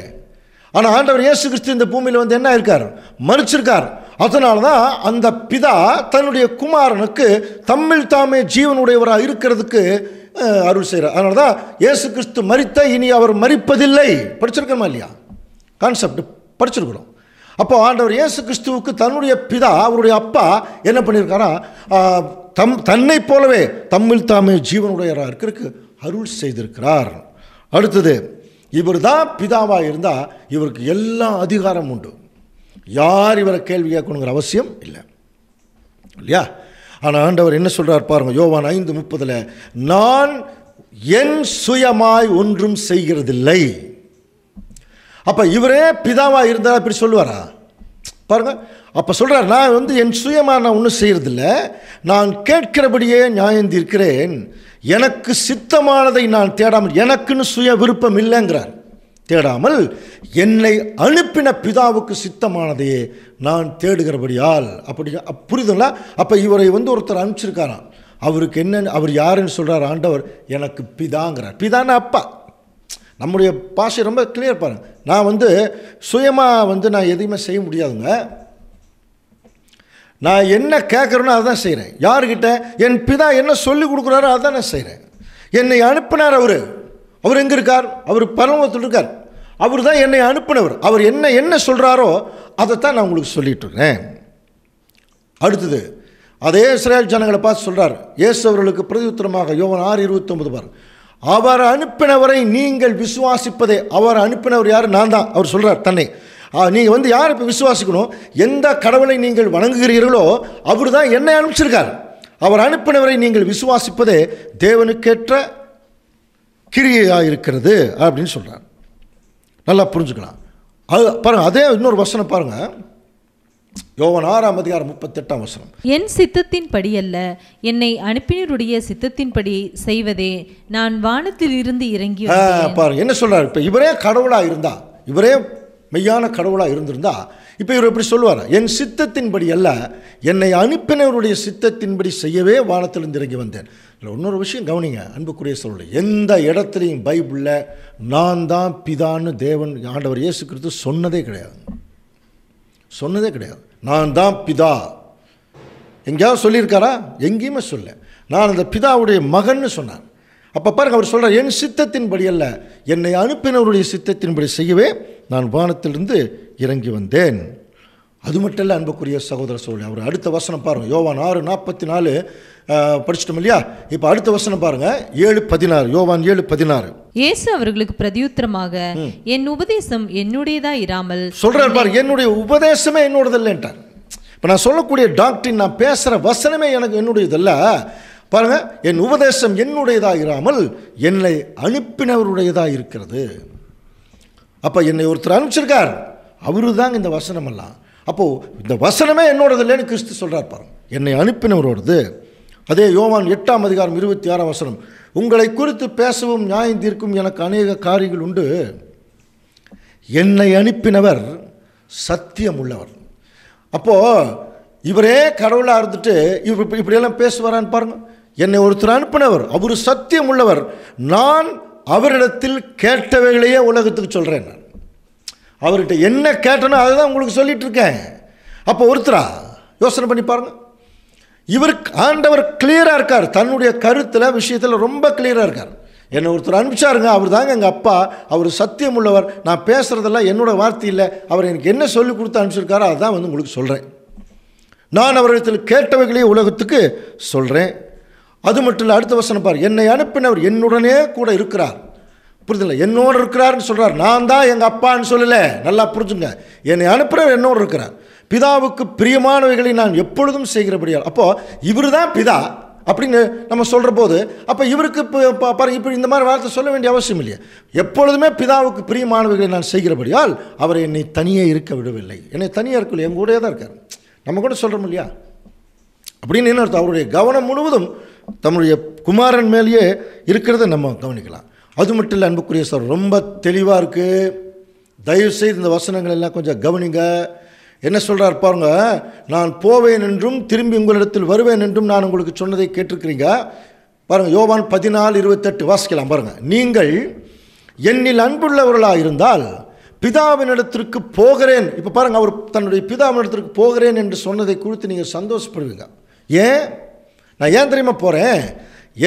ஆனால் ஆண்டவர் இயேசு கிறிஸ்து இந்த பூமியில் வந்து என்ன இருக்கார் மறிச்சிருக்கார் அதனால தான் அந்த பிதா தன்னுடைய குமாரனுக்கு தமிழ் தாமே ஜீவனுடையவராக இருக்கிறதுக்கு அருள் செய்கிறார் அதனால தான் இயேசு கிறிஸ்து மறித்த இனி அவர் மறிப்பதில்லை படிச்சிருக்கணுமா இல்லையா கான்செப்ட் படிச்சிருக்கிறோம் அப்போ ஆண்டவர் இயேசு கிறிஸ்துவுக்கு தன்னுடைய பிதா அவருடைய அப்பா என்ன பண்ணியிருக்காரா தம் தன்னை போலவே தம்மில் தாமே ஜீவனுடையராக இருக்கிறதுக்கு அருள் செய்திருக்கிறார் அடுத்தது இவர் தான் பிதாவாக இருந்தால் இவருக்கு எல்லா அதிகாரம் உண்டு யார் இவரை கேள்வி கேட்கணுங்கிற அவசியம் இல்லை இல்லையா ஆனால் ஆண்டவர் என்ன சொல்கிறார் பாருங்கள் யோவான் ஐந்து முப்பதில் நான் என் சுயமாய் ஒன்றும் செய்கிறதில்லை அப்போ இவரே பிதாவாக இருந்தால் அப்படி சொல்லுவாரா பாருங்கள் அப்போ சொல்கிறார் நான் வந்து என் சுயமாக நான் ஒன்றும் செய்கிறதில்ல நான் கேட்கிறபடியே நியாயம் தீர்க்கிறேன் எனக்கு சித்தமானதை நான் தேடாமல் எனக்குன்னு சுய விருப்பம் இல்லைங்கிறார் தேடாமல் என்னை அனுப்பின பிதாவுக்கு சித்தமானதையே நான் தேடுகிறபடியால் அப்படி புரிதுங்களா அப்போ இவரை வந்து ஒருத்தர் அனுப்பிச்சிருக்காராம் அவருக்கு என்னென்னு அவர் யாருன்னு சொல்கிறார் ஆண்டவர் எனக்கு பிதாங்கிறார் பிதான்னு அப்பா நம்முடைய பாஷை ரொம்ப கிளியர் பாருங்க நான் வந்து சுயமாக வந்து நான் எதையுமே செய்ய முடியாதுங்க நான் என்ன கேட்குறேனோ அதுதான் செய்கிறேன் யார்கிட்ட என் பிதா என்ன சொல்லி கொடுக்குறாரோ அதுதான் நான் செய்கிறேன் என்னை அனுப்பினார் அவர் அவர் எங்கே இருக்கார் அவர் பரமத்தில் இருக்கார் அவர் தான் என்னை அனுப்பினவர் அவர் என்ன என்ன சொல்கிறாரோ அதைத்தான் நான் உங்களுக்கு சொல்லிகிட்டு அடுத்தது அதே இஸ்ரேல் ஜனங்களை பார்த்து சொல்கிறார் இயேசு அவர்களுக்கு பிரதி உத்தரமாக யோவன் ஆறு இருபத்தொம்பது பார் அவர் அனுப்பினவரை நீங்கள் விசுவாசிப்பதே அவர் அனுப்பினவர் யார் நான் தான் அவர் சொல்கிறார் தன்னை நீங்கள் வந்து யார் இப்போ விசுவாசிக்கணும் எந்த கடவுளை நீங்கள் வணங்குகிறீர்களோ அவர் தான் என்னை அனுப்பிச்சிருக்கார் அவர் அனுப்பினவரை நீங்கள் விசுவாசிப்பதே தேவனுக்கேற்ற கிரியையாக இருக்கிறது அப்படின்னு சொல்கிறார் நல்லா புரிஞ்சுக்கலாம் அது பாருங்கள் அதே இன்னொரு வசனம் பாருங்கள் யோவன் ஆறாம் அதிகாரம் முப்பத்தெட்டாம் வசனம் என் சித்தத்தின்படி அல்ல என்னை அனுப்பினருடைய சித்தத்தின்படி செய்வதே நான் வானத்தில் இருந்து இறங்கி பாரு என்ன சொல்றாரு இப்போ இவரே கடவுளாக இருந்தா இவரே மெய்யான கடவுளாக இருந்திருந்தா இப்போ இவர் எப்படி சொல்லுவார் என் சித்தத்தின்படி அல்ல என்னை அனுப்பினவருடைய சித்தத்தின்படி செய்யவே வானத்திலிருந்து இறங்கி வந்தேன் இல்லை இன்னொரு விஷயம் கவனிங்க அன்புக்குரிய சொல்ல எந்த இடத்துலையும் பைபிளில் நான் தான் பிதான்னு தேவன் ஆண்டவர் இயேசு கிறிஸ்து சொன்னதே கிடையாது சொன்னதே கிடையாது நான் தான் பிதா எங்கேயாவது சொல்லியிருக்காரா எங்கேயுமே சொல்ல நான் அந்த பிதாவுடைய மகன்னு சொன்னார் அப்போ பாருங்க அவர் சொல்கிறார் என் சித்தத்தின்படி அல்ல என்னை அனுப்பினவருடைய சித்தத்தின்படி செய்யவே நான் வானத்திலிருந்து இறங்கி வந்தேன் அது மட்டும் இல்லை அன்புக்குரிய சகோதர சோழி அவர் அடுத்த வசனம் பாருங்கள் யோவான் ஆறு நாற்பத்தி நாலு படிச்சிட்டோம் இல்லையா இப்போ அடுத்த வசனம் பாருங்க ஏழு பதினாறு யோவான் ஏழு பதினாறு இயேசு அவர்களுக்கு பிரதியுத்தரமாக என் உபதேசம் என்னுடையதா இராமல் சொல்றாரு பாரு என்னுடைய உபதேசமே என்னோடது இல்லைன்ட்டார் இப்போ நான் சொல்லக்கூடிய டாக்டரின் நான் பேசுகிற வசனமே எனக்கு என்னுடையதல்ல பாருங்க என் உபதேசம் என்னுடையதாக இராமல் என்னை அனுப்பினவருடையதாக இருக்கிறது அப்போ என்னை ஒருத்தர் அனுப்பிச்சிருக்கார் அவரு தாங்க இந்த வசனமெல்லாம் அப்போது இந்த வசனமே என்னோடது இல்லைன்னு கிறிஸ்து சொல்கிறார் பாருங்க என்னை அனுப்பினவரோடது அதே யோவான் எட்டாம் அதிகாரம் இருபத்தி ஆறாம் வசனம் உங்களை குறித்து பேசவும் நியாயம் தீர்க்கும் எனக்கு அநேக காரியங்கள் உண்டு என்னை அனுப்பினவர் சத்தியம் உள்ளவர் அப்போது இவரே கடவுளாக இருந்துட்டு இவர் இப்படியெல்லாம் பேசுவாரான்னு பாருங்கள் என்னை ஒருத்தர் அனுப்பினவர் அவர் சத்தியம் உள்ளவர் நான் அவரிடத்தில் கேட்டவைகளையே உலகத்துக்கு சொல்கிறேன் நான் அவர்கிட்ட என்ன கேட்டனோ அதை தான் உங்களுக்கு சொல்லிகிட்ருக்கேன் அப்போ ஒருத்தரா யோசனை பண்ணி பாருங்கள் இவர் ஆண்டவர் கிளியராக இருக்கார் தன்னுடைய கருத்தில் விஷயத்தில் ரொம்ப கிளியராக இருக்கார் என்னை ஒருத்தர் அனுப்பிச்சாருங்க அவர் தாங்க எங்கள் அப்பா அவர் சத்தியம் உள்ளவர் நான் பேசுகிறதெல்லாம் என்னோடய வார்த்தை இல்லை அவர் எனக்கு என்ன சொல்லி கொடுத்து அனுப்பிச்சிருக்காரோ அதுதான் வந்து உங்களுக்கு சொல்கிறேன் நான் அவரிடத்தில் கேட்டவைகளே உலகத்துக்கு சொல்கிறேன் அது மட்டும் இல்லை அடுத்த வசனம் பார் என்னை அனுப்பினவர் என்னுடனே கூட இருக்கிறார் புரியுதுங்களா என்னோடு இருக்கிறாருன்னு சொல்கிறார் நான் தான் எங்கள் அப்பான்னு சொல்லலை நல்லா புரிஞ்சுங்க என்னை அனுப்புகிறவர் என்னோடு இருக்கிறார் பிதாவுக்கு பிரியமானவைகளை நான் எப்பொழுதும் செய்கிறபடியால் அப்போது இவர் தான் பிதா அப்படின்னு நம்ம சொல்கிற போது அப்போ இவருக்கு இப்போ பாருங்க இப்போ இந்த மாதிரி வார்த்தை சொல்ல வேண்டிய அவசியம் இல்லையா எப்பொழுதுமே பிதாவுக்கு பிரியமானவைகளை நான் செய்கிறபடியால் அவர் என்னை தனியே இருக்க விடவில்லை என்னை தனியாக இருக்கல என் கூடயே தான் இருக்கார் நம்ம கூட சொல்கிறோம் இல்லையா அப்படின்னு என்ன அவருடைய கவனம் முழுவதும் தம்முடைய குமாரன் மேலேயே இருக்கிறத நம்ம கவனிக்கலாம் அது மட்டும் இல்லை அன்புக்குரிய சார் ரொம்ப தெளிவாக இருக்குது தயவுசெய்து இந்த வசனங்கள் எல்லாம் கொஞ்சம் கவனிங்க என்ன சொல்கிறார் பாருங்க நான் போவேன் என்றும் திரும்பி உங்களிடத்தில் வருவேன் என்றும் நான் உங்களுக்கு சொன்னதை கேட்டிருக்கிறீங்க பாருங்கள் யோவான் பதினாலு இருபத்தெட்டு வாசிக்கலாம் பாருங்கள் நீங்கள் என்னில் அன்புள்ளவர்களாக இருந்தால் பிதாவினிடத்திற்கு போகிறேன் இப்போ பாருங்கள் அவர் தன்னுடைய பிதாவினிடத்திற்கு போகிறேன் என்று சொன்னதை குறித்து நீங்கள் சந்தோஷப்படுவீங்க ஏன் நான் ஏன் தெரியுமா போகிறேன்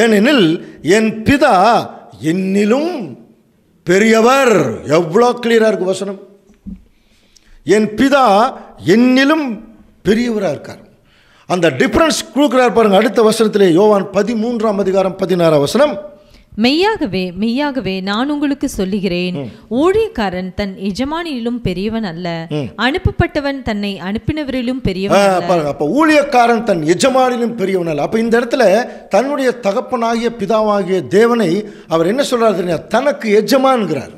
ஏனெனில் என் பிதா என்னிலும் பெரியவர் எவ்வளோ கிளியராக இருக்கு வசனம் என் பிதா என்னிலும் பெரியவராக இருக்கார் அந்த டிஃப்ரென்ஸ் கொடுக்குறாரு பாருங்கள் அடுத்த வசனத்திலே யோவான் பதிமூன்றாம் அதிகாரம் பதினாறாம் வசனம் மெய்யாகவே மெய்யாகவே நான் உங்களுக்கு சொல்லுகிறேன் ஊழியக்காரன் தன் எஜமானியிலும் பெரியவன் அல்ல அனுப்பப்பட்டவன் தன்னை அனுப்பினவரிலும் பெரியவன் அப்ப ஊழியக்காரன் தன் எஜமானிலும் பெரியவன் அல்ல அப்ப இந்த இடத்துல தன்னுடைய தகப்பனாகிய பிதாவாகிய தேவனை அவர் என்ன சொல்றாரு தனக்கு எஜமான்கிறார்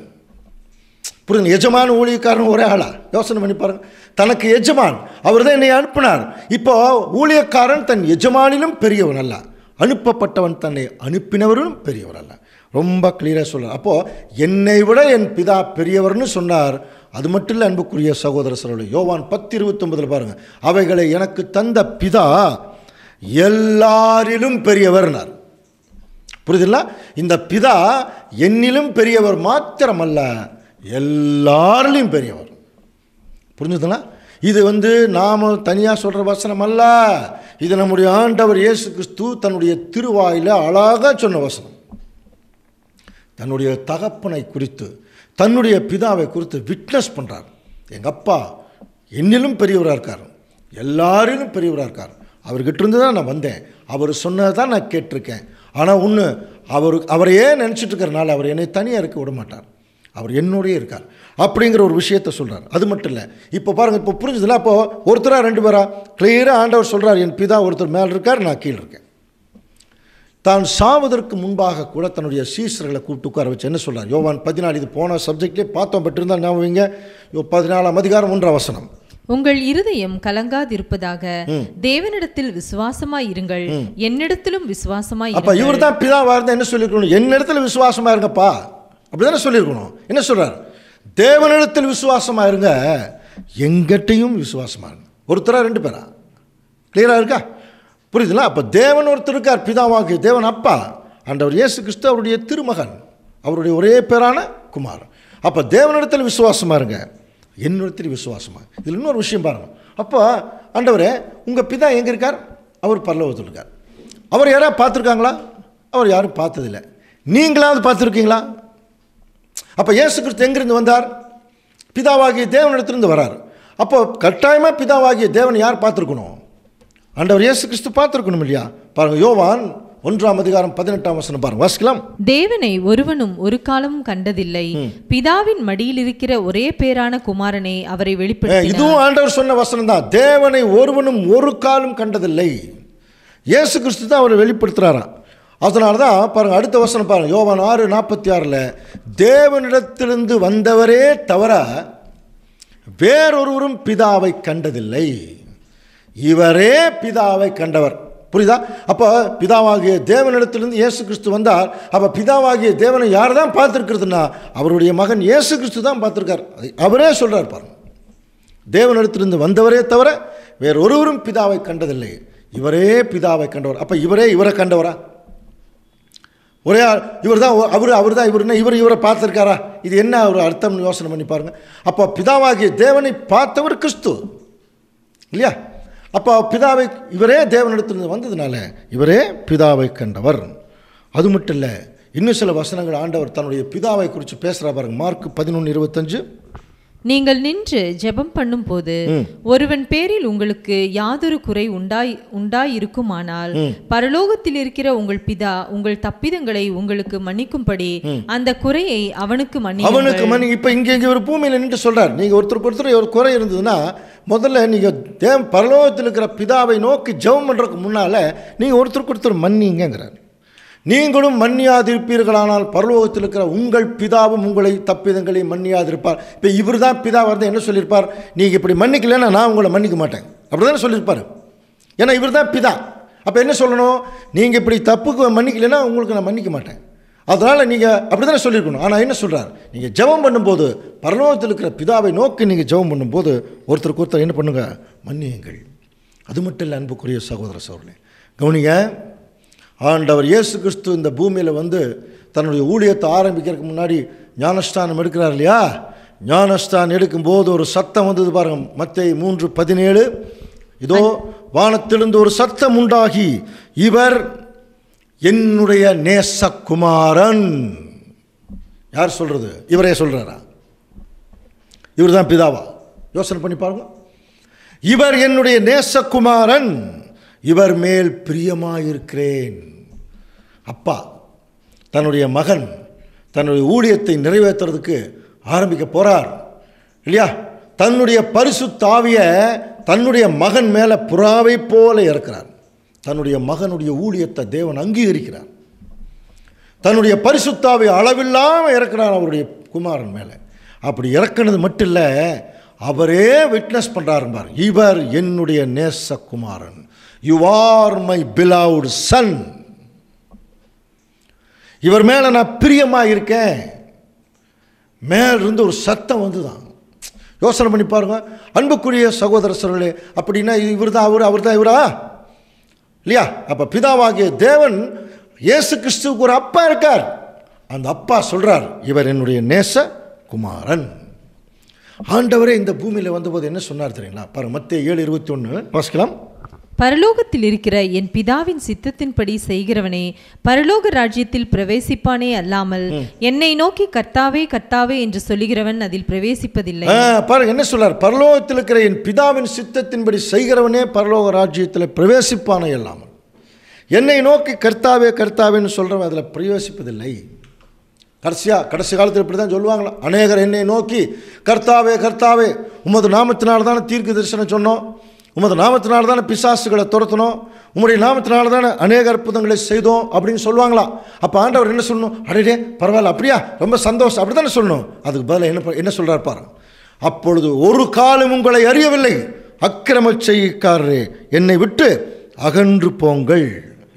புரியுங்க எஜமான ஊழியக்காரன் ஒரே ஆளா யோசனை பண்ணி பாருங்க தனக்கு எஜமான் அவர் தான் என்னை அனுப்பினார் இப்போ ஊழியக்காரன் தன் எஜமானிலும் பெரியவன் அல்லார் அனுப்பப்பட்டவன் தன்னை அனுப்பினவரும் பெரியவர் அல்ல ரொம்ப கிளியராக சொல்ல அப்போது என்னை விட என் பிதா பெரியவர்னு சொன்னார் அது மட்டும் இல்லை அன்புக்குரிய சகோதர சகோதரி யோவான் பத்து இருபத்தொம்பதில் பாருங்கள் அவைகளை எனக்கு தந்த பிதா எல்லாரிலும் பெரியவர்னார் புரியுதுல்ல இந்த பிதா என்னிலும் பெரியவர் மாத்திரமல்ல எல்லாரிலும் பெரியவர் புரிஞ்சுதுங்களா இது வந்து நாம் தனியாக சொல்கிற வசனம் அல்ல இது நம்முடைய ஆண்டவர் இயேசு கிறிஸ்து தன்னுடைய திருவாயில் அழகாக சொன்ன வசனம் தன்னுடைய தகப்பனை குறித்து தன்னுடைய பிதாவை குறித்து விட்னஸ் பண்ணுறார் எங்கள் அப்பா என்னிலும் பெரியவராக இருக்கார் எல்லாரிலும் பெரியவராக இருக்கார் அவர்கிட்ட இருந்து தான் நான் வந்தேன் அவர் சொன்னதை தான் நான் கேட்டிருக்கேன் ஆனால் ஒன்று அவர் அவரையே நினச்சிட்டு இருக்கிறனால அவர் என்னை தனியாக இருக்க விட மாட்டார் அவர் என்னோடய இருக்கார் அப்படிங்கிற ஒரு விஷயத்த சொல்கிறார் அது மட்டும் இல்லை இப்போ பாருங்கள் இப்போ புரிஞ்சதில்ல அப்போ ஒருத்தராக ரெண்டு பேராக கிளியராக ஆண்டவர் சொல்கிறார் என் பிதா ஒருத்தர் மேலே இருக்கார் நான் கீழே இருக்கேன் தான் சாவதற்கு முன்பாக கூட தன்னுடைய சீசர்களை கூப்பிட்டு உட்கார வச்சு என்ன சொல்கிறார் யோவான் பதினாலு இது போன சப்ஜெக்ட்லேயே பார்த்தோம் பட் இருந்தால் வைங்க யோ பதினாலாம் அதிகாரம் ஒன்றாம் வசனம் உங்கள் இருதயம் கலங்காதிருப்பதாக தேவனிடத்தில் விசுவாசமா இருங்கள் என்னிடத்திலும் விசுவாசமா அப்ப இவர் தான் பிதாவா இருந்தா என்ன சொல்லிருக்கணும் என்னிடத்துல விசுவாசமா இருங்கப்பா அப்படிதானே சொல்லியிருக்கணும் என்ன சொல்றாரு தேவனிடத்தில் விசுவாசமாக இருங்க எங்கிட்டையும் விசுவாசமாக இருங்க ஒருத்தராக ரெண்டு பேரா கிளியராக இருக்கா புரியுதுல அப்போ தேவன் ஒருத்தர் இருக்கார் வாக்கு தேவன் அப்பா அண்டவர் இயேசு கிறிஸ்து அவருடைய திருமகன் அவருடைய ஒரே பேரான குமார் அப்போ தேவனிடத்தில் விசுவாசமாக இருங்க என்னிடத்தில் விசுவாசமாக இதில் இன்னொரு விஷயம் பாருங்கள் அப்போ அண்டவர் உங்கள் பிதா எங்கே இருக்கார் அவர் பல்லவத்தில் இருக்கார் அவர் யாராவது பார்த்துருக்காங்களா அவர் யாரும் பார்த்ததில்லை நீங்களாவது பார்த்துருக்கீங்களா அப்போ இயேசு கிறிஸ்து எங்கிருந்து வந்தார் பிதாவாகிய தேவனிடத்திலிருந்து வரார் அப்போ கட்டாயமாக பிதாவாகிய தேவன் யார் பார்த்துருக்கணும் ஆண்டவர் இயேசு கிறிஸ்து பார்த்துருக்கணும் இல்லையா பாருங்க யோவான் ஒன்றாம் அதிகாரம் பதினெட்டாம் வசனம் பாருங்க வாசிக்கலாம் தேவனை ஒருவனும் ஒரு காலமும் கண்டதில்லை பிதாவின் மடியில் இருக்கிற ஒரே பேரான குமாரனை அவரை வெளிப்படுத்த இதுவும் ஆண்டவர் சொன்ன வசனம் தான் தேவனை ஒருவனும் ஒரு காலம் கண்டதில்லை இயேசு கிறிஸ்து தான் அவரை வெளிப்படுத்துறாராம் அதனால தான் பாருங்கள் அடுத்த வசனம் பாருங்கள் யோவான் ஆறு நாற்பத்தி ஆறில் தேவனிடத்திலிருந்து வந்தவரே தவிர வேறொருவரும் பிதாவை கண்டதில்லை இவரே பிதாவை கண்டவர் புரியுதா அப்போ பிதாவாகிய தேவனிடத்திலிருந்து இயேசு கிறிஸ்து வந்தார் அப்போ பிதாவாகிய தேவனை யார் தான் பார்த்துருக்கிறதுனா அவருடைய மகன் இயேசு கிறிஸ்து தான் பார்த்துருக்கார் அவரே சொல்கிறார் பாருங்கள் தேவனிடத்திலிருந்து வந்தவரே தவிர வேறொருவரும் பிதாவை கண்டதில்லை இவரே பிதாவை கண்டவர் அப்போ இவரே இவரை கண்டவரா ஒரே இவர் தான் அவர் அவர் தான் என்ன இவர் இவரை பார்த்துருக்காரா இது என்ன ஒரு அர்த்தம் யோசனை பண்ணி பாருங்கள் அப்போ பிதாவாகிய தேவனை பார்த்தவர் கிறிஸ்து இல்லையா அப்போ பிதாவை இவரே தேவனிடத்திலிருந்து வந்ததுனால இவரே பிதாவை கண்டவர் அது மட்டும் இல்லை இன்னும் சில வசனங்கள் ஆண்டவர் தன்னுடைய பிதாவை குறித்து பேசுகிறா பாருங்க மார்க் பதினொன்று இருபத்தஞ்சு நீங்கள் நின்று ஜெபம் பண்ணும்போது ஒருவன் பேரில் உங்களுக்கு யாதொரு குறை உண்டாய் உண்டாயிருக்குமானால் பரலோகத்தில் இருக்கிற உங்கள் பிதா உங்கள் தப்பிதங்களை உங்களுக்கு மன்னிக்கும்படி அந்த குறையை அவனுக்கு மன்னி அவனுக்கு மன்னி இப்போ இங்கே இங்கே ஒரு பூமியில் நின்று சொல்கிறார் நீங்கள் ஒருத்தருக்கு ஒருத்தர் ஒரு குறை இருந்ததுன்னா முதல்ல நீங்கள் தேவ பரலோகத்தில் இருக்கிற பிதாவை நோக்கி ஜெபம் பண்ணுறதுக்கு முன்னால் நீங்கள் ஒருத்தருக்கு ஒருத்தர் மன்னிங்கிறார் நீங்களும் மன்னியாதிருப்பீர்களானால் பரலோகத்தில் இருக்கிற உங்கள் பிதாவும் உங்களை தப்பிதங்களை மன்னியாதிருப்பார் இப்போ இவர் தான் பிதா வந்து என்ன சொல்லியிருப்பார் நீங்கள் இப்படி மன்னிக்கலைன்னா நான் உங்களை மன்னிக்க மாட்டேன் அப்படி தானே சொல்லியிருப்பார் ஏன்னா இவர் தான் பிதா அப்போ என்ன சொல்லணும் நீங்கள் இப்படி தப்புக்கு மன்னிக்கலைன்னா உங்களுக்கு நான் மன்னிக்க மாட்டேன் அதனால் நீங்கள் அப்படி தானே சொல்லியிருக்கணும் ஆனால் என்ன சொல்கிறார் நீங்கள் ஜெபம் பண்ணும்போது பரலோகத்தில் இருக்கிற பிதாவை நோக்கி நீங்கள் ஜெபம் பண்ணும்போது ஒருத்தருக்கு ஒருத்தர் என்ன பண்ணுங்கள் மன்னியுங்கள் அது மட்டும் இல்லை அன்புக்குரிய சகோதர சோழனே கவனிங்க ஆண்டவர் இயேசு கிறிஸ்து இந்த பூமியில் வந்து தன்னுடைய ஊழியத்தை ஆரம்பிக்கிறதுக்கு முன்னாடி ஞானஸ்தானம் எடுக்கிறார் இல்லையா ஞானஸ்தான் எடுக்கும்போது ஒரு சத்தம் வந்தது பாருங்கள் மத்திய மூன்று பதினேழு இதோ வானத்திலிருந்து ஒரு சத்தம் உண்டாகி இவர் என்னுடைய நேசகுமாரன் யார் சொல்கிறது இவரே சொல்கிறாரா இவர் தான் பிதாவா யோசனை பண்ணி பாருங்க இவர் என்னுடைய நேசகுமாரன் இவர் மேல் பிரியமாயிருக்கிறேன் அப்பா தன்னுடைய மகன் தன்னுடைய ஊழியத்தை நிறைவேற்றுறதுக்கு ஆரம்பிக்க போகிறார் இல்லையா தன்னுடைய பரிசு தாவிய தன்னுடைய மகன் மேலே புறாவை போல இருக்கிறார் தன்னுடைய மகனுடைய ஊழியத்தை தேவன் அங்கீகரிக்கிறார் தன்னுடைய பரிசுத்தாவை அளவில்லாமல் இறக்கிறார் அவருடைய குமாரன் மேலே அப்படி இறக்குனது மட்டும் இல்லை அவரே விட்னஸ் பண்ணுறாரும்பார் இவர் என்னுடைய நேச குமாரன் you are my beloved son இவர் மேலே நான் பிரியமாக இருக்கேன் மேலிருந்து ஒரு சத்தம் வந்து தான் யோசனை பண்ணி பாருங்க அன்புக்குரிய சகோதரர்களே அப்படின்னா இவர் தான் அவர் அவர் தான் இவரா இல்லையா அப்போ பிதாவாகிய தேவன் இயேசு கிறிஸ்துவுக்கு ஒரு அப்பா இருக்கார் அந்த அப்பா சொல்கிறார் இவர் என்னுடைய நேச குமாரன் ஆண்டவரே இந்த பூமியில் வந்தபோது என்ன சொன்னார் தெரியுங்களா பாருங்கள் மத்திய ஏழு இருபத்தி ஒன்று வாசிக்கலாம் பரலோகத்தில் இருக்கிற என் பிதாவின் சித்தத்தின்படி செய்கிறவனே பரலோக ராஜ்யத்தில் பிரவேசிப்பானே அல்லாமல் என்னை நோக்கி கர்த்தாவே கர்த்தாவே என்று சொல்லுகிறவன் அதில் பிரவேசிப்பதில்லை என்ன சொல்றார் பரலோகத்தில் இருக்கிற என் பிதாவின் சித்தத்தின்படி செய்கிறவனே பரலோக ராஜ்யத்தில் பிரவேசிப்பானே அல்லாமல் என்னை நோக்கி கர்த்தாவே கர்த்தாவேன்னு சொல்கிறவன் அதில் பிரவேசிப்பதில்லை கடைசியாக கடைசி காலத்தில் இப்படி தான் சொல்லுவாங்களா அநேகர் என்னை நோக்கி கர்த்தாவே கர்த்தாவே உமது நாமத்தினால்தான் தீர்க்க தரிசனம் சொன்னோம் உமது நாமத்தினால தானே பிசாசுகளை துரத்தணும் உம்முடைய நாமத்தினால தானே அநேக அற்புதங்களை செய்தோம் அப்படின்னு சொல்லுவாங்களாம் அப்போ ஆண்டவர் என்ன சொல்லணும் அடையே பரவாயில்ல அப்படியா ரொம்ப சந்தோஷம் அப்படி தானே சொல்லணும் அதுக்கு பதில் என்ன என்ன சொல்கிறார் பாருங்க அப்பொழுது ஒரு காலம் உங்களை அறியவில்லை அக்கிரம செய்யக்காரரே என்னை விட்டு அகன்று போங்கள்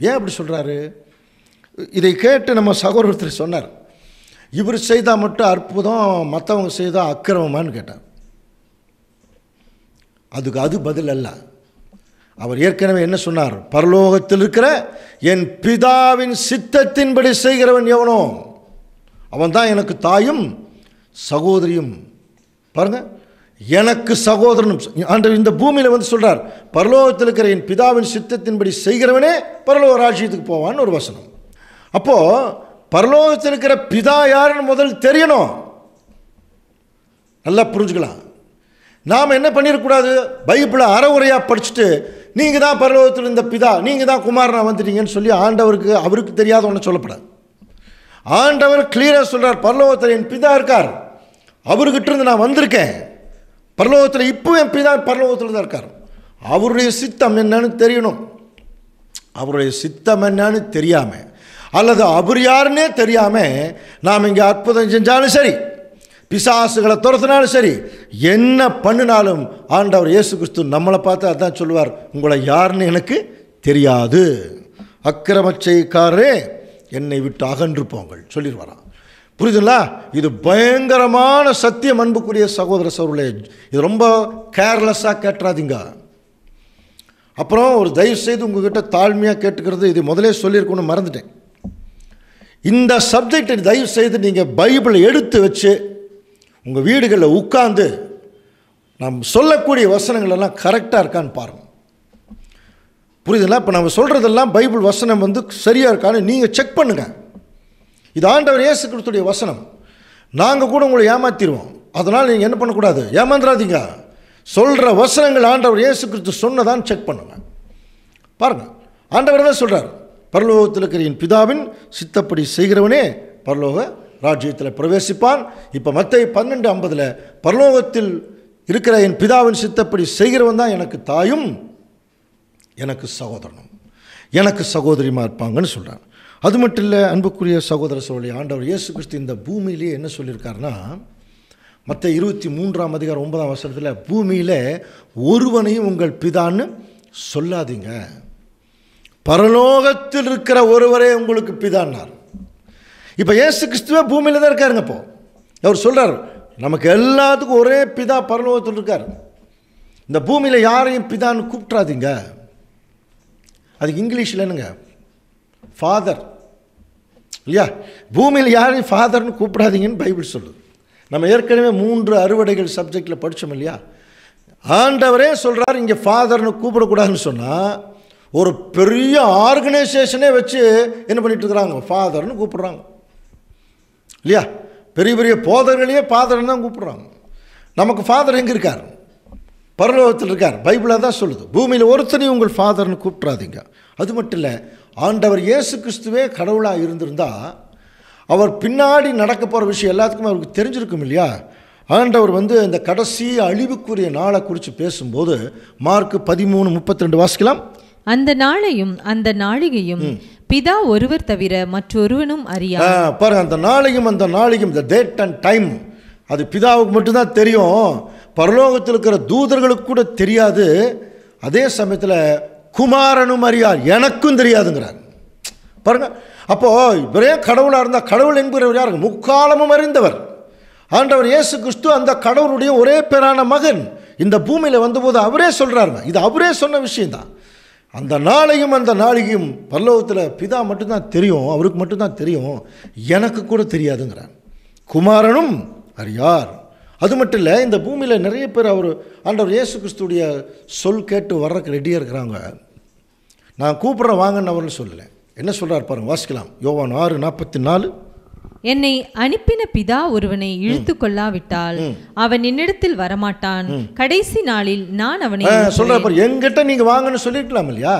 ஏன் அப்படி சொல்கிறாரு இதை கேட்டு நம்ம சகோதரத்தில் சொன்னார் இவர் செய்தால் மட்டும் அற்புதம் மற்றவங்க செய்தால் அக்கிரமமானு கேட்டார் அதுக்கு அது பதில் அல்ல அவர் ஏற்கனவே என்ன சொன்னார் பரலோகத்தில் இருக்கிற என் பிதாவின் சித்தத்தின்படி செய்கிறவன் எவனோ அவன்தான் எனக்கு தாயும் சகோதரியும் பாருங்க எனக்கு சகோதரனும் அன்று இந்த பூமியில் வந்து சொல்கிறார் பரலோகத்தில் இருக்கிற என் பிதாவின் சித்தத்தின்படி செய்கிறவனே பரலோக ராஜ்யத்துக்கு போவான்னு ஒரு வசனம் அப்போது பரலோகத்தில் இருக்கிற பிதா யாருன்னு முதல் தெரியணும் நல்லா புரிஞ்சுக்கலாம் நாம் என்ன பண்ணிடக்கூடாது பைபிளை அறவுரையாக படிச்சுட்டு நீங்கள் தான் பரலோகத்தில் இருந்த பிதா நீங்கள் தான் குமாரனா வந்துட்டீங்கன்னு சொல்லி ஆண்டவருக்கு அவருக்கு தெரியாத ஒன்று சொல்லப்படாது ஆண்டவர் கிளியராக சொல்கிறார் பரலோகத்தில் என் பிதா இருக்கார் அவர்கிட்ட இருந்து நான் வந்திருக்கேன் பரலோகத்தில் இப்போ என் பிதா பரலோகத்தில் தான் இருக்கார் அவருடைய சித்தம் என்னன்னு தெரியணும் அவருடைய சித்தம் என்னன்னு தெரியாமல் அல்லது அவர் யாருன்னே தெரியாமல் நாம் இங்கே அற்புதம் செஞ்சாலும் சரி பிசாசுகளை துரத்துனாலும் சரி என்ன பண்ணினாலும் ஆண்டவர் இயேசு கிறிஸ்து நம்மளை பார்த்து அதான் சொல்லுவார் உங்களை யாருன்னு எனக்கு தெரியாது அக்கிரமச்சைக்காரரே என்னை விட்டு அகன்று போங்கள் சொல்லிடுவாராம் புரியுதுங்களா இது பயங்கரமான சத்தியம் அன்புக்குரிய சகோதர சோர்களே இது ரொம்ப கேர்லெஸ்ஸாக கேட்டுறாதீங்க அப்புறம் ஒரு தயவு செய்து உங்ககிட்ட தாழ்மையாக கேட்டுக்கிறது இது முதலே சொல்லியிருக்கணும்னு மறந்துட்டேன் இந்த சப்ஜெக்டை தயவு செய்து நீங்கள் பைபிளை எடுத்து வச்சு உங்கள் வீடுகளில் உட்காந்து நாம் சொல்லக்கூடிய வசனங்கள் எல்லாம் கரெக்டாக இருக்கான்னு பாருங்கள் புரியுதுங்களா இப்போ நம்ம சொல்கிறதெல்லாம் பைபிள் வசனம் வந்து சரியாக இருக்கான்னு நீங்கள் செக் பண்ணுங்கள் இது ஆண்டவர் இயேசு கிறிஸ்துடைய வசனம் நாங்கள் கூட உங்களை ஏமாற்றிடுவோம் அதனால் நீங்கள் என்ன பண்ணக்கூடாது ஏமாந்துடாதீங்க சொல்கிற வசனங்கள் ஆண்டவர் இயேசு கிறிஸ்து சொன்னதான்னு செக் பண்ணுங்கள் பாருங்கள் ஆண்டவர் தான் சொல்கிறார் பரலோகத்தில் இருக்கிற என் பிதாவின் சித்தப்படி செய்கிறவனே பரலோக ராஜ்யத்தில் பிரவேசிப்பான் இப்போ மத்திய பன்னெண்டு ஐம்பதில் பரலோகத்தில் இருக்கிற என் பிதாவின் சித்தப்படி செய்கிறவன் தான் எனக்கு தாயும் எனக்கு சகோதரனும் எனக்கு சகோதரிமா இருப்பாங்கன்னு சொல்கிறான் அது மட்டும் இல்லை அன்புக்குரிய சகோதர சோழி ஆண்டவர் இயேசு கிறிஸ்து இந்த பூமியிலேயே என்ன சொல்லியிருக்காருன்னா மற்ற இருபத்தி மூன்றாம் அதிகாரம் ஒன்பதாம் வருஷத்தில் பூமியில் ஒருவனையும் உங்கள் பிதான்னு சொல்லாதீங்க பரலோகத்தில் இருக்கிற ஒருவரே உங்களுக்கு பிதான்னார் இப்போ ஏசு கிறிஸ்துவே பூமியில் தான் இருக்காருங்க இப்போது அவர் சொல்கிறார் நமக்கு எல்லாத்துக்கும் ஒரே பிதா பரலோகத்தில் இருக்கார் இந்த பூமியில் யாரையும் பிதான்னு கூப்பிட்றாதீங்க அதுக்கு இங்கிலீஷில் என்னங்க ஃபாதர் இல்லையா பூமியில் யாரையும் ஃபாதர்னு கூப்பிடாதீங்கன்னு பைபிள் சொல்லுது நம்ம ஏற்கனவே மூன்று அறுவடைகள் சப்ஜெக்டில் படித்தோம் இல்லையா ஆண்டவரே சொல்கிறார் இங்கே ஃபாதர்னு கூப்பிடக்கூடாதுன்னு சொன்னால் ஒரு பெரிய ஆர்கனைசேஷனே வச்சு என்ன இருக்கிறாங்க ஃபாதர்னு கூப்பிட்றாங்க இல்லையா பெரிய பெரிய போதர்களையே ஃபாதர்னு தான் கூப்பிட்றாங்க நமக்கு ஃபாதர் எங்கே இருக்கார் பரலோகத்தில் இருக்கார் பைபிளாக தான் சொல்லுது பூமியில் ஒருத்தனையும் உங்கள் ஃபாதர்னு கூப்பிட்றாதீங்க அது மட்டும் இல்லை ஆண்டவர் இயேசு கிறிஸ்துவே கடவுளாக இருந்திருந்தால் அவர் பின்னாடி நடக்க போகிற விஷயம் எல்லாத்துக்குமே அவருக்கு தெரிஞ்சிருக்கும் இல்லையா ஆண்டவர் வந்து இந்த கடைசி அழிவுக்குரிய நாளை குறித்து பேசும்போது மார்க் பதிமூணு முப்பத்தி ரெண்டு வாசிக்கலாம் அந்த நாளையும் அந்த நாளிகையும் பிதா ஒருவர் தவிர மற்றொருவனும் அறியார் பாருங்க அந்த நாளையும் அந்த நாளையும் இந்த டேட் அண்ட் டைம் அது பிதாவுக்கு மட்டும்தான் தெரியும் பரலோகத்தில் இருக்கிற தூதர்களுக்கு கூட தெரியாது அதே சமயத்தில் குமாரனும் அறியார் எனக்கும் தெரியாதுங்கிறார் பாருங்க அப்போது இவரே கடவுளாக இருந்தால் கடவுள் என்கிறவர் யார் முக்காலமும் அறிந்தவர் ஆண்டவர் இயேசு கிறிஸ்து அந்த கடவுளுடைய ஒரே பேரான மகன் இந்த பூமியில் வந்தபோது அவரே சொல்கிறாருங்க இது அவரே சொன்ன விஷயம்தான் அந்த நாளையும் அந்த நாளையும் பல்லவத்தில் பிதா மட்டும்தான் தெரியும் அவருக்கு மட்டும்தான் தெரியும் எனக்கு கூட தெரியாதுங்கிறான் குமாரனும் அறியார் அது மட்டும் இல்லை இந்த பூமியில் நிறைய பேர் அவர் ஆண்டவர் இயேசு கிறிஸ்துடைய சொல் கேட்டு வர்றதுக்கு ரெடியாக இருக்கிறாங்க நான் கூப்பிட்ற வாங்கன்னு அவர்னு சொல்லலை என்ன சொல்கிறார் பாருங்க வாசிக்கலாம் யோவான் ஆறு நாற்பத்தி நாலு என்னை அனுப்பின பிதா ஒருவனை இழுத்து கொள்ளாவிட்டால் அவன் என்னிடத்தில் வரமாட்டான் கடைசி நாளில் நான் அவனை சொல்ற எங்கிட்ட நீங்க வாங்கன்னு சொல்லிருக்கலாம் இல்லையா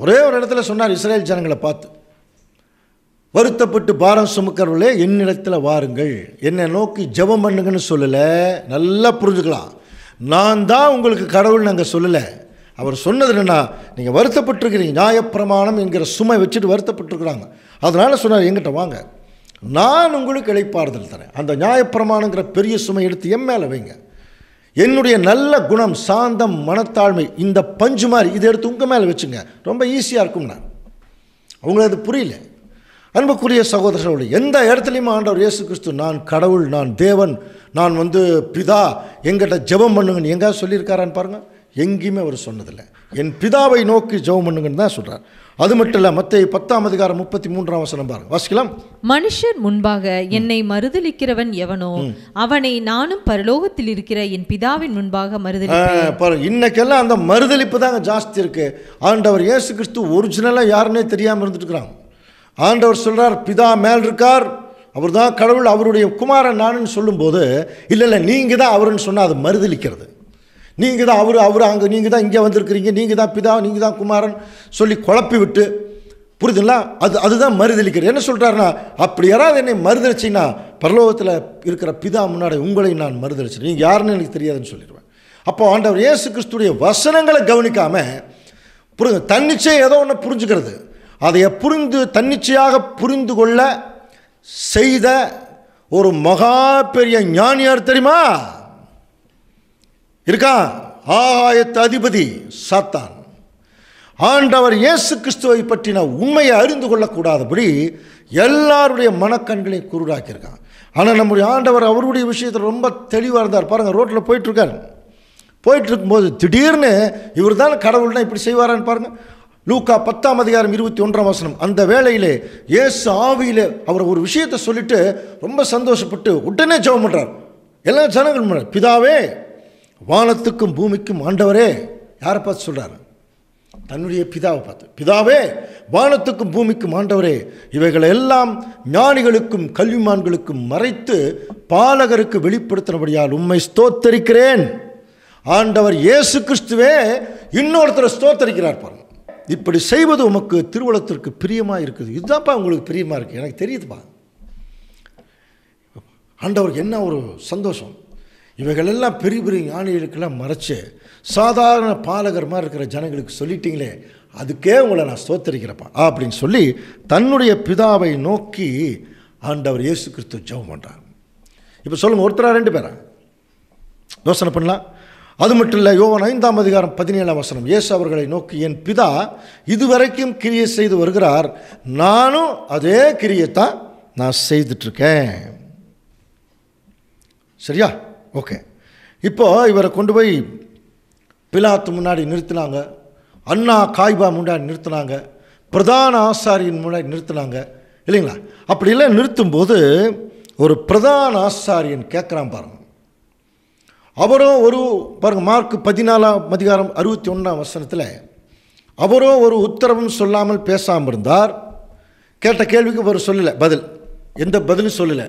ஒரே ஒரு இடத்துல சொன்னார் இஸ்ரேல் ஜனங்களை பார்த்து வருத்தப்பட்டு பாரம் சுமக்கிறவர்களே என்னிடத்தில் வாருங்கள் என்னை நோக்கி ஜபம் பண்ணுங்கன்னு சொல்லலை நல்லா புரிஞ்சுக்கலாம் நான் தான் உங்களுக்கு கடவுள் நாங்கள் சொல்லலை அவர் சொன்னது என்னென்னா நீங்கள் வருத்தப்பட்டுருக்கிறீங்க நியாயப்பிரமாணம் என்கிற சுமை வச்சுட்டு வருத்தப்பட்டுருக்குறாங்க அதனால் சொன்னார் எங்கிட்ட வாங்க நான் உங்களுக்கு இழைப்பாறுதல் தரேன் அந்த நியாயப்பிரமாணங்கிற பெரிய சுமை எடுத்து என் மேலே வைங்க என்னுடைய நல்ல குணம் சாந்தம் மனத்தாழ்மை இந்த பஞ்சு மாதிரி இதை எடுத்து உங்கள் மேலே வச்சுங்க ரொம்ப ஈஸியாக இருக்கும் நான் அவங்களது புரியல அன்புக்குரிய சகோதரர்களோடு எந்த இடத்துலையும் ஆண்டவர் இயேசு கிறிஸ்து நான் கடவுள் நான் தேவன் நான் வந்து பிதா எங்கிட்ட ஜெபம் பண்ணுங்கன்னு எங்கேயாவது சொல்லியிருக்காரான்னு பாருங்கள் எங்கேயுமே அவர் சொன்னதில்லை என் பிதாவை நோக்கி ஜெபம் பண்ணுங்கன்னு தான் சொல்கிறார் அது மட்டும் இல்லை மற்ற பத்தாம் அதிகாரம் முப்பத்தி மூன்றாம் வசனம் பாருங்க வாசிக்கலாம் மனுஷன் முன்பாக என்னை மறுதளிக்கிறவன் எவனோ அவனை நானும் பரலோகத்தில் இருக்கிற என் பிதாவின் முன்பாக மறுதளி இன்னைக்கெல்லாம் அந்த மறுதளிப்பு தாங்க ஜாஸ்தி இருக்கு ஆண்டவர் இயேசு கிறிஸ்து ஒரிஜினலாக யாருன்னே தெரியாமல் இருந்துட்டுருக்குறாங்க ஆண்டவர் சொல்கிறார் பிதா மேல் இருக்கார் அவர் தான் கடவுள் அவருடைய குமாரன் நானுன்னு சொல்லும்போது இல்லை இல்லை நீங்கள் தான் அவருன்னு சொன்னால் அது மறுதளிக்கிறது நீங்கள் தான் அவர் அவர் அங்கே நீங்கள் தான் இங்கே வந்திருக்கிறீங்க நீங்கள் தான் பிதா நீங்கள் தான் குமாரன் சொல்லி குழப்பி விட்டு புரிதுங்களா அது அதுதான் மறுதளிக்கிறது என்ன சொல்கிறாருன்னா அப்படி யாராவது என்னை மறுதளிச்சின்னா பரலோகத்தில் இருக்கிற பிதா முன்னாடி உங்களை நான் மறுதளிச்சேன் நீங்கள் யாருன்னு எனக்கு தெரியாதுன்னு சொல்லிடுவேன் அப்போ ஆண்டவர் இயேசு கிறிஸ்துடைய வசனங்களை கவனிக்காமல் புரிய தன்னிச்சை ஏதோ ஒன்று புரிஞ்சுக்கிறது அதை புரிந்து தன்னிச்சையாக புரிந்து கொள்ள செய்த ஒரு மகா பெரிய ஞானியார் தெரியுமா இருக்கா ஆகாயத்து அதிபதி சாத்தான் ஆண்டவர் இயேசு கிறிஸ்துவை பற்றி நான் உண்மையை அறிந்து கொள்ளக்கூடாதபடி எல்லாருடைய மனக்கண்களையும் குருடாக்கியிருக்கான் ஆனால் நம்முடைய ஆண்டவர் அவருடைய விஷயத்தில் ரொம்ப தெளிவாக இருந்தார் பாருங்கள் ரோட்டில் போயிட்டுருக்கார் போயிட்டு இருக்கும்போது திடீர்னு இவர் தான் கடவுள்னா இப்படி செய்வாரான்னு பாருங்கள் லூக்கா பத்தாம் அதிகாரம் இருபத்தி ஒன்றாம் வசனம் அந்த வேளையிலே இயேசு ஆவியில் அவர் ஒரு விஷயத்தை சொல்லிட்டு ரொம்ப சந்தோஷப்பட்டு உடனே ஜெபம் பண்ணுறார் எல்லா ஜனங்கள் பிதாவே வானத்துக்கும் பூமிக்கும் ஆண்டவரே யாரை பார்த்து சொல்கிறார் தன்னுடைய பிதாவை பார்த்து பிதாவே வானத்துக்கும் பூமிக்கும் ஆண்டவரே இவைகளை எல்லாம் ஞானிகளுக்கும் கல்விமான்களுக்கும் மறைத்து பாலகருக்கு வெளிப்படுத்தினபடியால் உண்மை ஸ்தோத்தரிக்கிறேன் ஆண்டவர் இயேசு கிறிஸ்துவே இன்னொருத்தரை ஸ்தோத்தரிக்கிறார் பாருங்க இப்படி செய்வது உமக்கு திருவள்ளத்திற்கு பிரியமாக இருக்குது இதுதான்ப்பா உங்களுக்கு பிரியமாக இருக்குது எனக்கு தெரியுதுப்பா ஆண்டவருக்கு என்ன ஒரு சந்தோஷம் இவைகளெல்லாம் பெரிய பெரிய ஞானிகளுக்கெல்லாம் மறைச்சு சாதாரண பாலகர் மாதிரி இருக்கிற ஜனங்களுக்கு சொல்லிட்டீங்களே அதுக்கே உங்களை நான் சோத்தரிக்கிறப்பா அப்படின்னு சொல்லி தன்னுடைய பிதாவை நோக்கி ஆண்டவர் இயேசு கிறிஸ்து ஜெபம் பண்ணுறாங்க இப்போ சொல்லுங்கள் ஒருத்தராக ரெண்டு பேரா யோசனை பண்ணலாம் அது மட்டும் இல்லை யோவன் ஐந்தாம் அதிகாரம் பதினேழாம் வசனம் இயேசு அவர்களை நோக்கி என் பிதா இதுவரைக்கும் கிரியை செய்து வருகிறார் நானும் அதே கிரியைத்தான் நான் செய்துட்ருக்கேன் சரியா ஓகே இப்போது இவரை கொண்டு போய் பிலாத்து முன்னாடி நிறுத்தினாங்க அண்ணா காய்பா முன்னாடி நிறுத்தினாங்க பிரதான ஆசாரியின் முன்னாடி நிறுத்தினாங்க இல்லைங்களா அப்படிலாம் நிறுத்தும்போது ஒரு பிரதான ஆசாரியன் கேட்குறான் பாருங்க அவரும் ஒரு பாருங்கள் மார்க் பதினாலாம் அதிகாரம் அறுபத்தி ஒன்றாம் வசனத்தில் அவரும் ஒரு உத்தரவும் சொல்லாமல் பேசாமல் இருந்தார் கேட்ட கேள்விக்கு ஒரு சொல்லலை பதில் எந்த பதிலும் சொல்லலை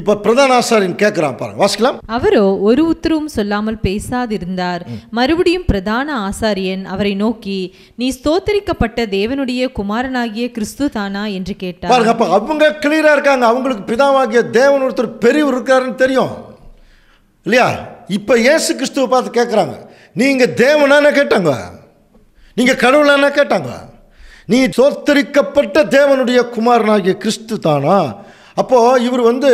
இப்போ பிரதான ஆசாரியன் கேட்குறான் பாருங்க வாசிக்கலாம் அவரோ ஒரு உத்தரவும் சொல்லாமல் பேசாதிருந்தார் மறுபடியும் பிரதான ஆசாரியன் அவரை நோக்கி நீ ஸ்தோத்தரிக்கப்பட்ட தேவனுடைய குமாரனாகிய கிறிஸ்து தானா என்று கேட்டார் பாருங்க அவங்க கிளியராக இருக்காங்க அவங்களுக்கு பிதாவாகிய தேவன் ஒருத்தர் பெரியவர் இருக்காருன்னு தெரியும் இல்லையா இப்போ ஏசு கிறிஸ்துவை பார்த்து கேட்குறாங்க நீங்கள் தேவனான கேட்டாங்க நீங்கள் கடவுளான கேட்டாங்க நீ சோத்தரிக்கப்பட்ட தேவனுடைய குமாரனாகிய கிறிஸ்து தானா அப்போது இவர் வந்து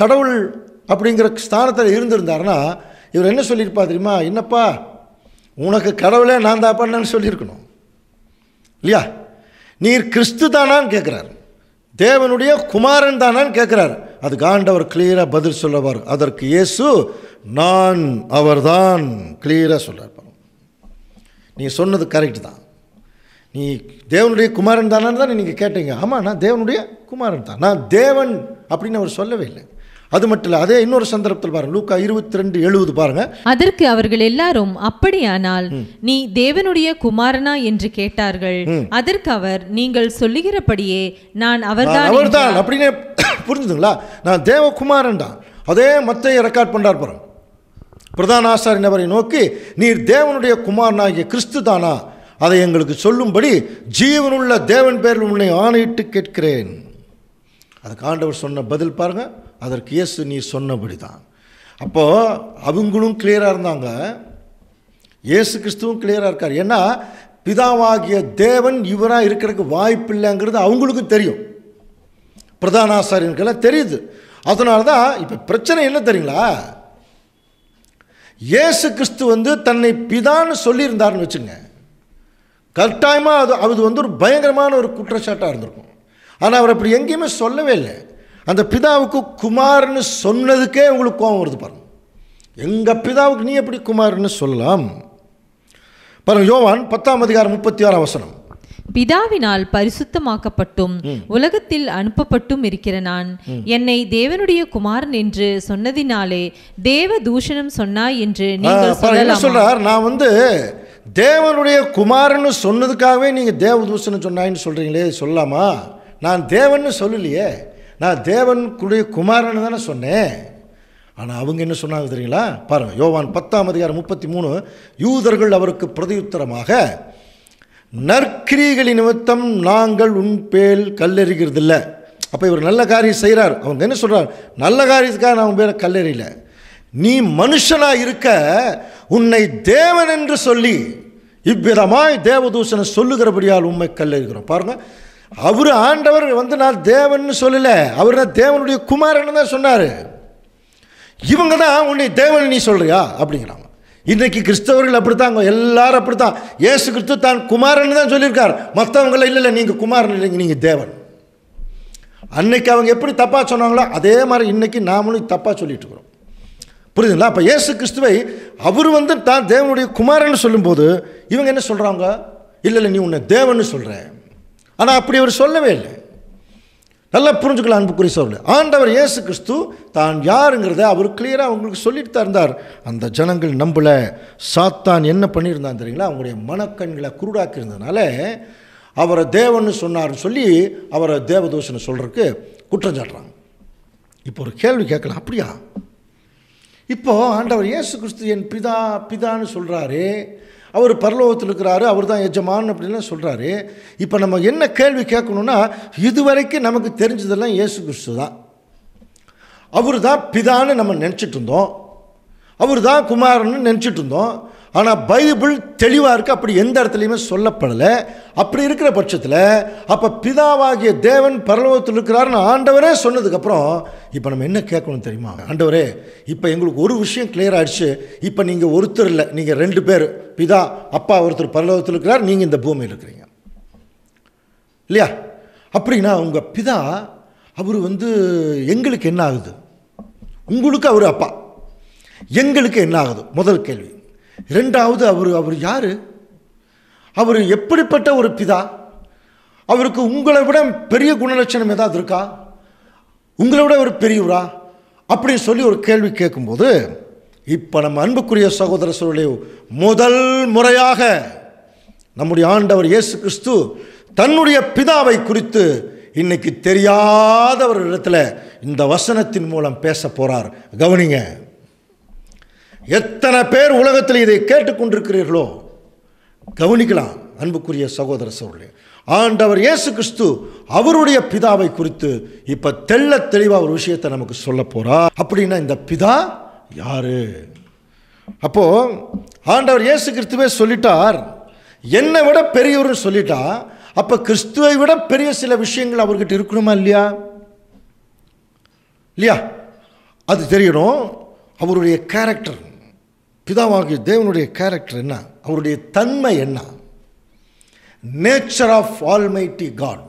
கடவுள் அப்படிங்கிற ஸ்தானத்தில் இருந்திருந்தாருன்னா இவர் என்ன சொல்லியிருப்பா தெரியுமா என்னப்பா உனக்கு கடவுளே நான் தான் பண்ணேன்னு சொல்லியிருக்கணும் இல்லையா நீர் கிறிஸ்து தானான்னு கேட்குறாரு தேவனுடைய குமாரன் தானான்னு கேட்குறாரு அது காண்டவர் கிளியராக பதில் சொல்லவார் அதற்கு இயேசு நான் அவர்தான் கிளியராக சொல்கிறார் நீ சொன்னது கரெக்ட் தான் நீ தேவனுடைய குமாரன் தானான்னு தான் நீங்கள் கேட்டீங்க ஆமாம் நான் தேவனுடைய குமாரன் தான் நான் தேவன் அப்படின்னு அவர் சொல்லவே இல்லை அது மட்டும் இல்ல அதே இன்னொரு சந்தர்ப்பத்தில் பாருங்க லூக்கா இருபத்தி ரெண்டு எழுபது பாருங்க அதற்கு அவர்கள் எல்லாரும் அப்படியானால் நீ தேவனுடைய குமாரனா என்று கேட்டார்கள் அதற்கு அவர் நீங்கள் சொல்லுகிறபடியே நான் அவர்தான் அவர்தான் அப்படின்னு புரிஞ்சுதுங்களா நான் தேவகுமாரன் தான் அதே மத்தையை ரெக்கார்ட் பண்ணார் பாருங்க பிரதான ஆசாரி நபரை நோக்கி நீர் தேவனுடைய குமாரனாகிய கிறிஸ்து தானா அதை எங்களுக்கு சொல்லும்படி ஜீவனுள்ள தேவன் பேரில் உன்னை ஆணையிட்டு கேட்கிறேன் அதுக்கு ஆண்டவர் சொன்ன பதில் பாருங்கள் அதற்கு இயேசு நீ சொன்னபடி தான் அப்போது அவங்களும் கிளியராக இருந்தாங்க இயேசு கிறிஸ்துவும் கிளியராக இருக்கார் ஏன்னா பிதாவாகிய தேவன் இவராக இருக்கிறதுக்கு வாய்ப்பு இல்லைங்கிறது அவங்களுக்கும் தெரியும் பிரதான ஆசாரியனுக்கெல்லாம் தெரியுது அதனால தான் இப்போ பிரச்சனை என்ன தெரியுங்களா இயேசு கிறிஸ்து வந்து தன்னை பிதான்னு சொல்லியிருந்தாருன்னு வச்சுங்க கட்டாயமாக அது அது வந்து ஒரு பயங்கரமான ஒரு குற்றச்சாட்டாக இருந்திருக்கும் ஆனால் அவர் அப்படி எங்கேயுமே சொல்லவே இல்லை அந்த பிதாவுக்கு குமார்னு சொன்னதுக்கே உங்களுக்கு கோபம் வருது பாருங்க எங்கள் பிதாவுக்கு நீ எப்படி குமார்னு சொல்லலாம் பாருங்க யோவான் பத்தாம் அதிகாரம் முப்பத்தி ஆறாம் வசனம் பிதாவினால் பரிசுத்தமாக்கப்பட்டும் உலகத்தில் அனுப்பப்பட்டும் இருக்கிற நான் என்னை தேவனுடைய குமாரன் என்று சொன்னதினாலே தேவ தூஷணம் சொன்னாய் என்று நீங்கள் சொல்றார் நான் வந்து தேவனுடைய குமாரன்னு சொன்னதுக்காகவே நீங்கள் தேவதூஷன்னு சொன்னாயின்னு சொல்கிறீங்களே சொல்லாமா நான் தேவன்னு சொல்லலையே நான் தேவனுக்குடைய குமாரன்னு தானே சொன்னேன் ஆனால் அவங்க என்ன சொன்னாங்க தெரியுங்களா பாருங்கள் யோவான் பத்தாம் அதிகாரம் முப்பத்தி மூணு யூதர்கள் அவருக்கு பிரதியுத்தரமாக நற்கிரிகளின் நிமித்தம் நாங்கள் உன் பேல் கல்லெறிகிறதில்ல அப்போ இவர் நல்ல காரியம் செய்கிறார் அவங்க என்ன சொல்கிறார் நல்ல காரியத்துக்காக நான் உன் பேரை கல்லெறியில்லை நீ மனுஷனா இருக்க உன்னை தேவன் என்று சொல்லி இவ்விதமாய் தேவதூஷனை சொல்லுகிறபடியால் உண்மை கல்லிருக்கிறோம் பாருங்க அவர் ஆண்டவர் வந்து நான் தேவன் சொல்லல அவர் தான் தேவனுடைய குமாரன் தான் சொன்னார் இவங்க தான் உன்னை தேவன் நீ சொல்றியா அப்படிங்கிறாங்க இன்றைக்கு கிறிஸ்தவர்கள் அப்படித்தான் எல்லாரும் அப்படித்தான் ஏசு கிறிஸ்து தான் குமாரன் தான் சொல்லியிருக்கார் மற்றவங்கள இல்லை இல்லை நீங்கள் குமாரன் இல்லைங்க நீங்கள் தேவன் அன்னைக்கு அவங்க எப்படி தப்பாக சொன்னாங்களோ அதே மாதிரி இன்றைக்கி நாமளும் தப்பாக சொல்லிட்டு இருக்கிறோம் புரியுதுங்களா அப்போ ஏசு கிறிஸ்துவை அவர் வந்து தான் தேவனுடைய குமாரன்னு சொல்லும்போது இவங்க என்ன சொல்கிறாங்க இல்லை இல்லை நீ உன்னை தேவன்னு சொல்கிற ஆனால் அப்படி அவர் சொல்லவே இல்லை நல்லா புரிஞ்சுக்கலாம் அன்புக்குரிய சொல்லு ஆண்டவர் இயேசு கிறிஸ்து தான் யாருங்கிறத அவர் கிளியராக அவங்களுக்கு சொல்லிட்டு தான் இருந்தார் அந்த ஜனங்கள் நம்பலை சாத்தான் என்ன பண்ணியிருந்தான் தெரியுங்களா அவங்களுடைய மனக்கண்களை குருடாக்கி இருந்ததுனால அவரை தேவன்னு சொன்னார்னு சொல்லி அவரை தேவதோஷனை சொல்கிறதுக்கு குற்றம் சாட்டுறாங்க இப்போ ஒரு கேள்வி கேட்கலாம் அப்படியா இப்போது ஆண்டவர் இயேசு கிறிஸ்து என் பிதா பிதான்னு சொல்கிறாரு அவர் பரலோகத்தில் இருக்கிறாரு அவர் தான் எஜமான் அப்படின்லாம் சொல்கிறாரு இப்போ நம்ம என்ன கேள்வி கேட்கணுன்னா இதுவரைக்கும் நமக்கு தெரிஞ்சதெல்லாம் இயேசு கிறிஸ்து தான் அவர் தான் பிதான்னு நம்ம நினச்சிட்டு இருந்தோம் அவர் தான் குமாரன்னு நினச்சிட்டு இருந்தோம் ஆனால் பைபிள் தெளிவாக இருக்குது அப்படி எந்த இடத்துலையுமே சொல்லப்படலை அப்படி இருக்கிற பட்சத்தில் அப்போ பிதாவாகிய தேவன் பரலோகத்தில் இருக்கிறாருன்னு ஆண்டவரே சொன்னதுக்கப்புறம் இப்போ நம்ம என்ன கேட்கணும் தெரியுமா ஆண்டவரே இப்போ எங்களுக்கு ஒரு விஷயம் கிளியர் ஆகிடுச்சு இப்போ நீங்கள் ஒருத்தர் இல்லை நீங்கள் ரெண்டு பேர் பிதா அப்பா ஒருத்தர் பரலோகத்தில் இருக்கிறார் நீங்கள் இந்த பூமியில் இருக்கிறீங்க இல்லையா அப்படின்னா உங்கள் பிதா அவர் வந்து எங்களுக்கு என்ன ஆகுது உங்களுக்கு அவர் அப்பா எங்களுக்கு என்ன ஆகுது முதல் கேள்வி இரண்டாவது அவர் அவர் யார் அவர் எப்படிப்பட்ட ஒரு பிதா அவருக்கு உங்களை விட பெரிய குணலட்சணம் ஏதாவது இருக்கா உங்களை விட ஒரு பெரியவரா அப்படின்னு சொல்லி ஒரு கேள்வி கேட்கும்போது இப்போ நம்ம அன்புக்குரிய சகோதர சூழலே முதல் முறையாக நம்முடைய ஆண்டவர் இயேசு கிறிஸ்து தன்னுடைய பிதாவை குறித்து இன்னைக்கு தெரியாதவர் இடத்துல இந்த வசனத்தின் மூலம் பேச போகிறார் கவனிங்க எத்தனை பேர் உலகத்தில் இதை கேட்டுக்கொண்டிருக்கிறீர்களோ கவனிக்கலாம் அன்புக்குரிய சகோதர சோழர்களே ஆண்டவர் இயேசு கிறிஸ்து அவருடைய பிதாவை குறித்து இப்போ தெள்ள தெளிவாக ஒரு விஷயத்தை நமக்கு சொல்ல போறா அப்படின்னா இந்த பிதா யாரு அப்போது ஆண்டவர் இயேசு கிறிஸ்துவே சொல்லிட்டார் என்னை விட பெரியவர்னு சொல்லிட்டா அப்போ கிறிஸ்துவை விட பெரிய சில விஷயங்கள் அவர்கிட்ட இருக்கணுமா இல்லையா இல்லையா அது தெரியணும் அவருடைய கேரக்டர் பிதாவாகிய தேவனுடைய கேரக்டர் என்ன அவருடைய தன்மை என்ன நேச்சர் ஆஃப் ஆல்மைட்டி காட்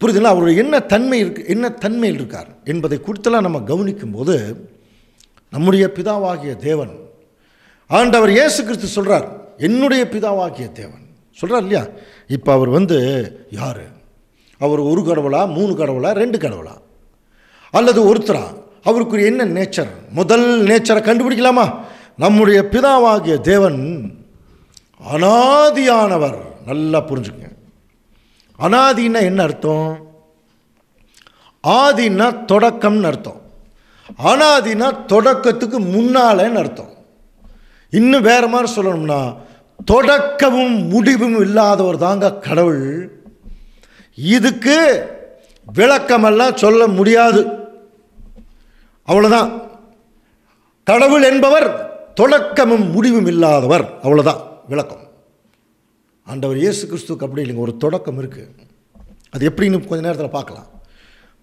புரியுதுங்களா அவருடைய என்ன தன்மை இருக்கு என்ன தன்மையில் இருக்கார் என்பதை குறித்தெல்லாம் நம்ம கவனிக்கும் போது நம்முடைய பிதாவாகிய தேவன் ஆண்டவர் இயேசு கிறிஸ்து சொல்கிறார் என்னுடைய பிதாவாகிய தேவன் சொல்கிறார் இல்லையா இப்போ அவர் வந்து யார் அவர் ஒரு கடவுளா மூணு கடவுளா ரெண்டு கடவுளா அல்லது ஒருத்தரா அவருக்குரிய என்ன நேச்சர் முதல் நேச்சரை கண்டுபிடிக்கலாமா நம்முடைய பிதாவாகிய தேவன் அனாதியானவர் நல்லா புரிஞ்சுங்க அனாதின்னா என்ன அர்த்தம் ஆதினா தொடக்கம்னு அர்த்தம் அனாதினா தொடக்கத்துக்கு முன்னாலேன்னு அர்த்தம் இன்னும் வேற மாதிரி சொல்லணும்னா தொடக்கமும் முடிவும் இல்லாதவர் தாங்க கடவுள் இதுக்கு விளக்கமெல்லாம் சொல்ல முடியாது அவ்வளோதான் கடவுள் என்பவர் தொடக்கமும் முடிவும் இல்லாதவர் அவ்வளோதான் விளக்கம் ஆண்டவர் இயேசு கிறிஸ்துக்கு அப்படி இல்லைங்க ஒரு தொடக்கம் இருக்குது அது எப்படின்னு கொஞ்ச நேரத்தில் பார்க்கலாம்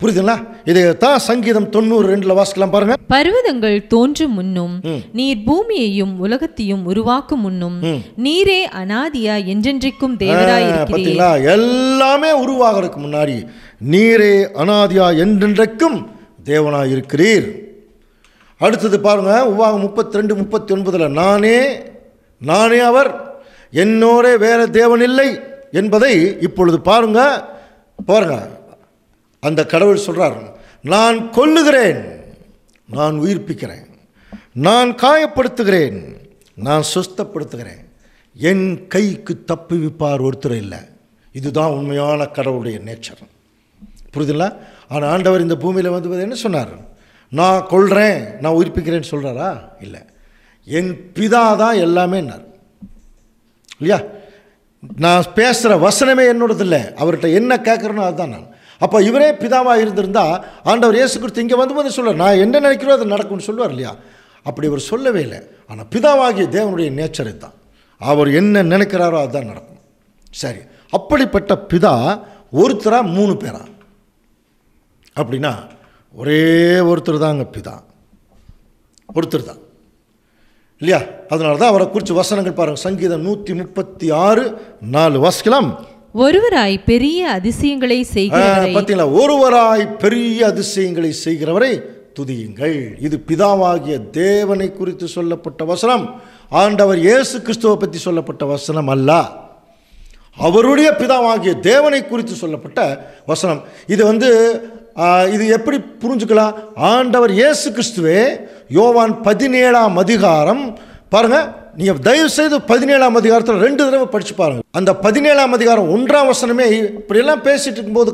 புரியுதுங்களா இது தான் சங்கீதம் தொண்ணூறு ரெண்டுல வாசிக்கலாம் பாருங்க பர்வதங்கள் தோன்றும் முன்னும் நீர் பூமியையும் உலகத்தையும் உருவாக்கும் முன்னும் நீரே அனாதியா என்றென்றைக்கும் தேவராயிருக்கிறீங்களா எல்லாமே உருவாகிறதுக்கு முன்னாடி நீரே அனாதியா என்றென்றைக்கும் தேவனாயிருக்கிறீர் அடுத்தது பாருங்கள் உபாகம் முப்பத்தி ரெண்டு முப்பத்தி ஒன்பதில் நானே நானே அவர் என்னோட வேறு தேவன் இல்லை என்பதை இப்பொழுது பாருங்க பாருங்க அந்த கடவுள் சொல்கிறார் நான் கொல்லுகிறேன் நான் உயிர்ப்பிக்கிறேன் நான் காயப்படுத்துகிறேன் நான் சுஸ்தப்படுத்துகிறேன் என் கைக்கு தப்புவிப்பார் ஒருத்தர் இல்லை இதுதான் உண்மையான கடவுளுடைய நேச்சர் புரியுதுங்களா ஆனால் ஆண்டவர் இந்த பூமியில் வந்து என்ன சொன்னார் நான் கொள்கிறேன் நான் உயிர்ப்பிக்கிறேன்னு சொல்கிறாரா இல்லை என் பிதா தான் எல்லாமே என்னார் இல்லையா நான் பேசுகிற வசனமே என்னோடது இல்லை அவர்கிட்ட என்ன கேட்குறேனோ அதுதான் நான் அப்போ இவரே பிதாவாக இருந்திருந்தால் ஆண்டவர் இயேசு குறித்து இங்கே வந்து வந்து சொல்லுவார் நான் என்ன நினைக்கிறோ அது நடக்கும்னு சொல்லுவார் இல்லையா அப்படி அவர் சொல்லவே இல்லை ஆனால் பிதாவாகிய தேவனுடைய நேச்சரை தான் அவர் என்ன நினைக்கிறாரோ அதுதான் நடக்கும் சரி அப்படிப்பட்ட பிதா ஒருத்தராக மூணு பேரா அப்படின்னா ஒரே ஒருத்தர் தாங்க பிதா ஒருத்தர் தான் இல்லையா அதனால தான் அவரை குறித்து வசனங்கள் பாருங்கள் சங்கீதம் நூற்றி முப்பத்தி ஆறு நாலு வாசிக்கலாம் ஒருவராய் பெரிய அதிசயங்களை செய்கிறவரை பார்த்தீங்களா ஒருவராய் பெரிய அதிசயங்களை செய்கிறவரை துதியுங்கள் இது பிதாவாகிய தேவனை குறித்து சொல்லப்பட்ட வசனம் ஆண்டவர் இயேசு கிறிஸ்துவை பற்றி சொல்லப்பட்ட வசனம் அல்ல அவருடைய பிதாவாகிய தேவனை குறித்து சொல்லப்பட்ட வசனம் இது வந்து இது எப்படி புரிஞ்சுக்கலாம் ஆண்டவர் இயேசு கிறிஸ்துவே யோவான் பதினேழாம் அதிகாரம் பாருங்க நீங்க தயவு செய்து பதினேழாம் அதிகாரத்தில் ரெண்டு தடவை படித்து பாருங்கள் அந்த பதினேழாம் அதிகாரம் ஒன்றாம் வசனமே இப்படியெல்லாம் இருக்கும் இருக்கும்போது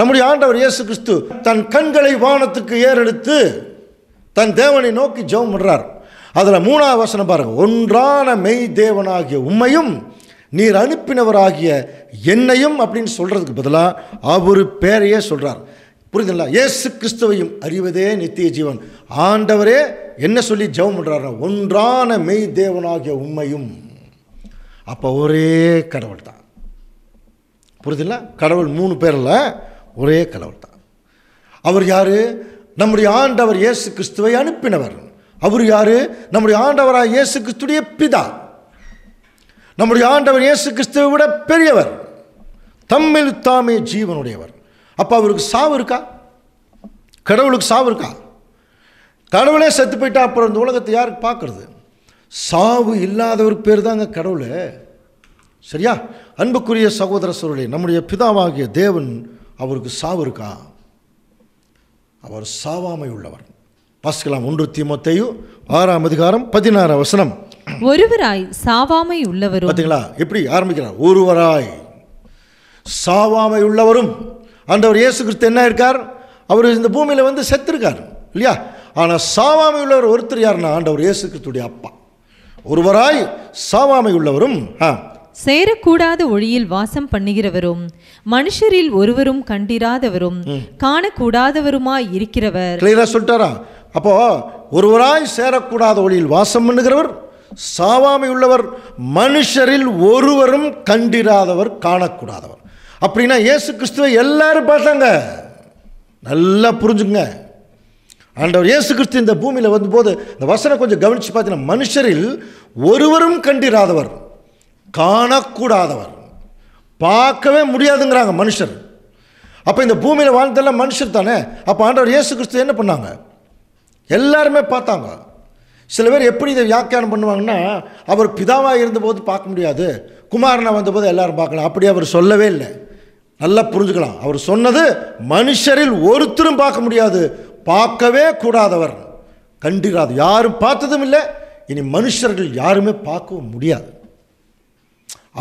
நம்முடைய ஆண்டவர் இயேசு கிறிஸ்து தன் கண்களை வானத்துக்கு ஏறெடுத்து தன் தேவனை நோக்கி ஜெபம் பண்றார் அதில் மூணாவது வசனம் பாருங்கள் ஒன்றான மெய் தேவனாகிய உண்மையும் நீர் அனுப்பினவராகிய என்னையும் அப்படின்னு சொல்கிறதுக்கு பதிலாக அவர் பேரையே சொல்றார் புரியுதுங்களா இயேசு கிறிஸ்துவையும் அறிவதே நித்திய ஜீவன் ஆண்டவரே என்ன சொல்லி ஜெபம் பண்ணுறாரு ஒன்றான மெய் தேவனாகிய உண்மையும் அப்போ ஒரே கடவுள் தான் புரியுதுங்களா கடவுள் மூணு பேரில் ஒரே கடவுள் தான் அவர் யார் நம்முடைய ஆண்டவர் இயேசு கிறிஸ்துவை அனுப்பினவர் அவர் யார் நம்முடைய ஆண்டவராக இயேசு கிறிஸ்துடைய பிதா நம்முடைய ஆண்டவர் இயேசு கிறிஸ்துவை விட பெரியவர் தம்மில் தாமே ஜீவனுடையவர் அப்போ அவருக்கு சாவு இருக்கா கடவுளுக்கு சாவு இருக்கா கடவுளே செத்து போயிட்டா அப்புறம் இந்த உலகத்தை யாருக்கு பார்க்குறது சாவு இல்லாதவருக்கு பேர் தாங்க கடவுள் சரியா அன்புக்குரிய சகோதர சோழே நம்முடைய பிதாவாகிய தேவன் அவருக்கு சாவு இருக்கா அவர் சாவாமை உள்ளவர் பாஸ்கலாம் ஒன்று தீமத்தையு ஆறாம் அதிகாரம் பதினாறு வசனம் ஒருவராய் சாவாமை உள்ளவர் பார்த்தீங்களா எப்படி ஆரம்பிக்கிறார் ஒருவராய் சாவாமை உள்ளவரும் ஆண்டவர் இயேசு கிறிஸ்து என்ன இருக்கார் அவர் இந்த பூமியில் வந்து செத்துருக்கார் இல்லையா ஆனால் சாவாமை உள்ளவர் ஒருத்தர் யாருன்னா ஆண்டவர் இயேசு கிறிஸ்துடைய அப்பா ஒருவராய் சாவாமை உள்ளவரும் ஆ சேரக்கூடாத ஒழியில் வாசம் பண்ணுகிறவரும் மனுஷரில் ஒருவரும் கண்டிராதவரும் காணக்கூடாதவருமாய் இருக்கிறவர் கிளியரா சொல்லிட்டாரா அப்போ ஒருவராய் சேரக்கூடாத ஒளியில் வாசம் பண்ணுகிறவர் சாவாமை உள்ளவர் மனுஷரில் ஒருவரும் கண்டிராதவர் காணக்கூடாதவர் அப்படின்னா இயேசு கிறிஸ்துவை எல்லாரும் பார்த்தாங்க நல்லா புரிஞ்சுங்க ஆண்டவர் இயேசு கிறிஸ்து இந்த பூமியில் வந்தபோது இந்த வசனம் கொஞ்சம் கவனித்து பார்த்தீங்கன்னா மனுஷரில் ஒருவரும் கண்டிராதவர் காணக்கூடாதவர் பார்க்கவே முடியாதுங்கிறாங்க மனுஷர் அப்போ இந்த பூமியில் வாழ்ந்ததெல்லாம் மனுஷர் தானே அப்போ ஆண்டவர் இயேசு கிறிஸ்து என்ன பண்ணாங்க எல்லாருமே பார்த்தாங்க சில பேர் எப்படி இதை வியாக்கியானம் பண்ணுவாங்கன்னா அவர் பிதாவாக இருந்தபோது பார்க்க முடியாது குமாரனை வந்தபோது எல்லோரும் பார்க்கலாம் அப்படி அவர் சொல்லவே இல்லை நல்லா புரிஞ்சுக்கலாம் அவர் சொன்னது மனுஷரில் ஒருத்தரும் பார்க்க முடியாது பார்க்கவே கூடாதவர் கண்டிராது யாரும் பார்த்ததும் இல்லை இனி மனுஷர்கள் யாருமே பார்க்கவும் முடியாது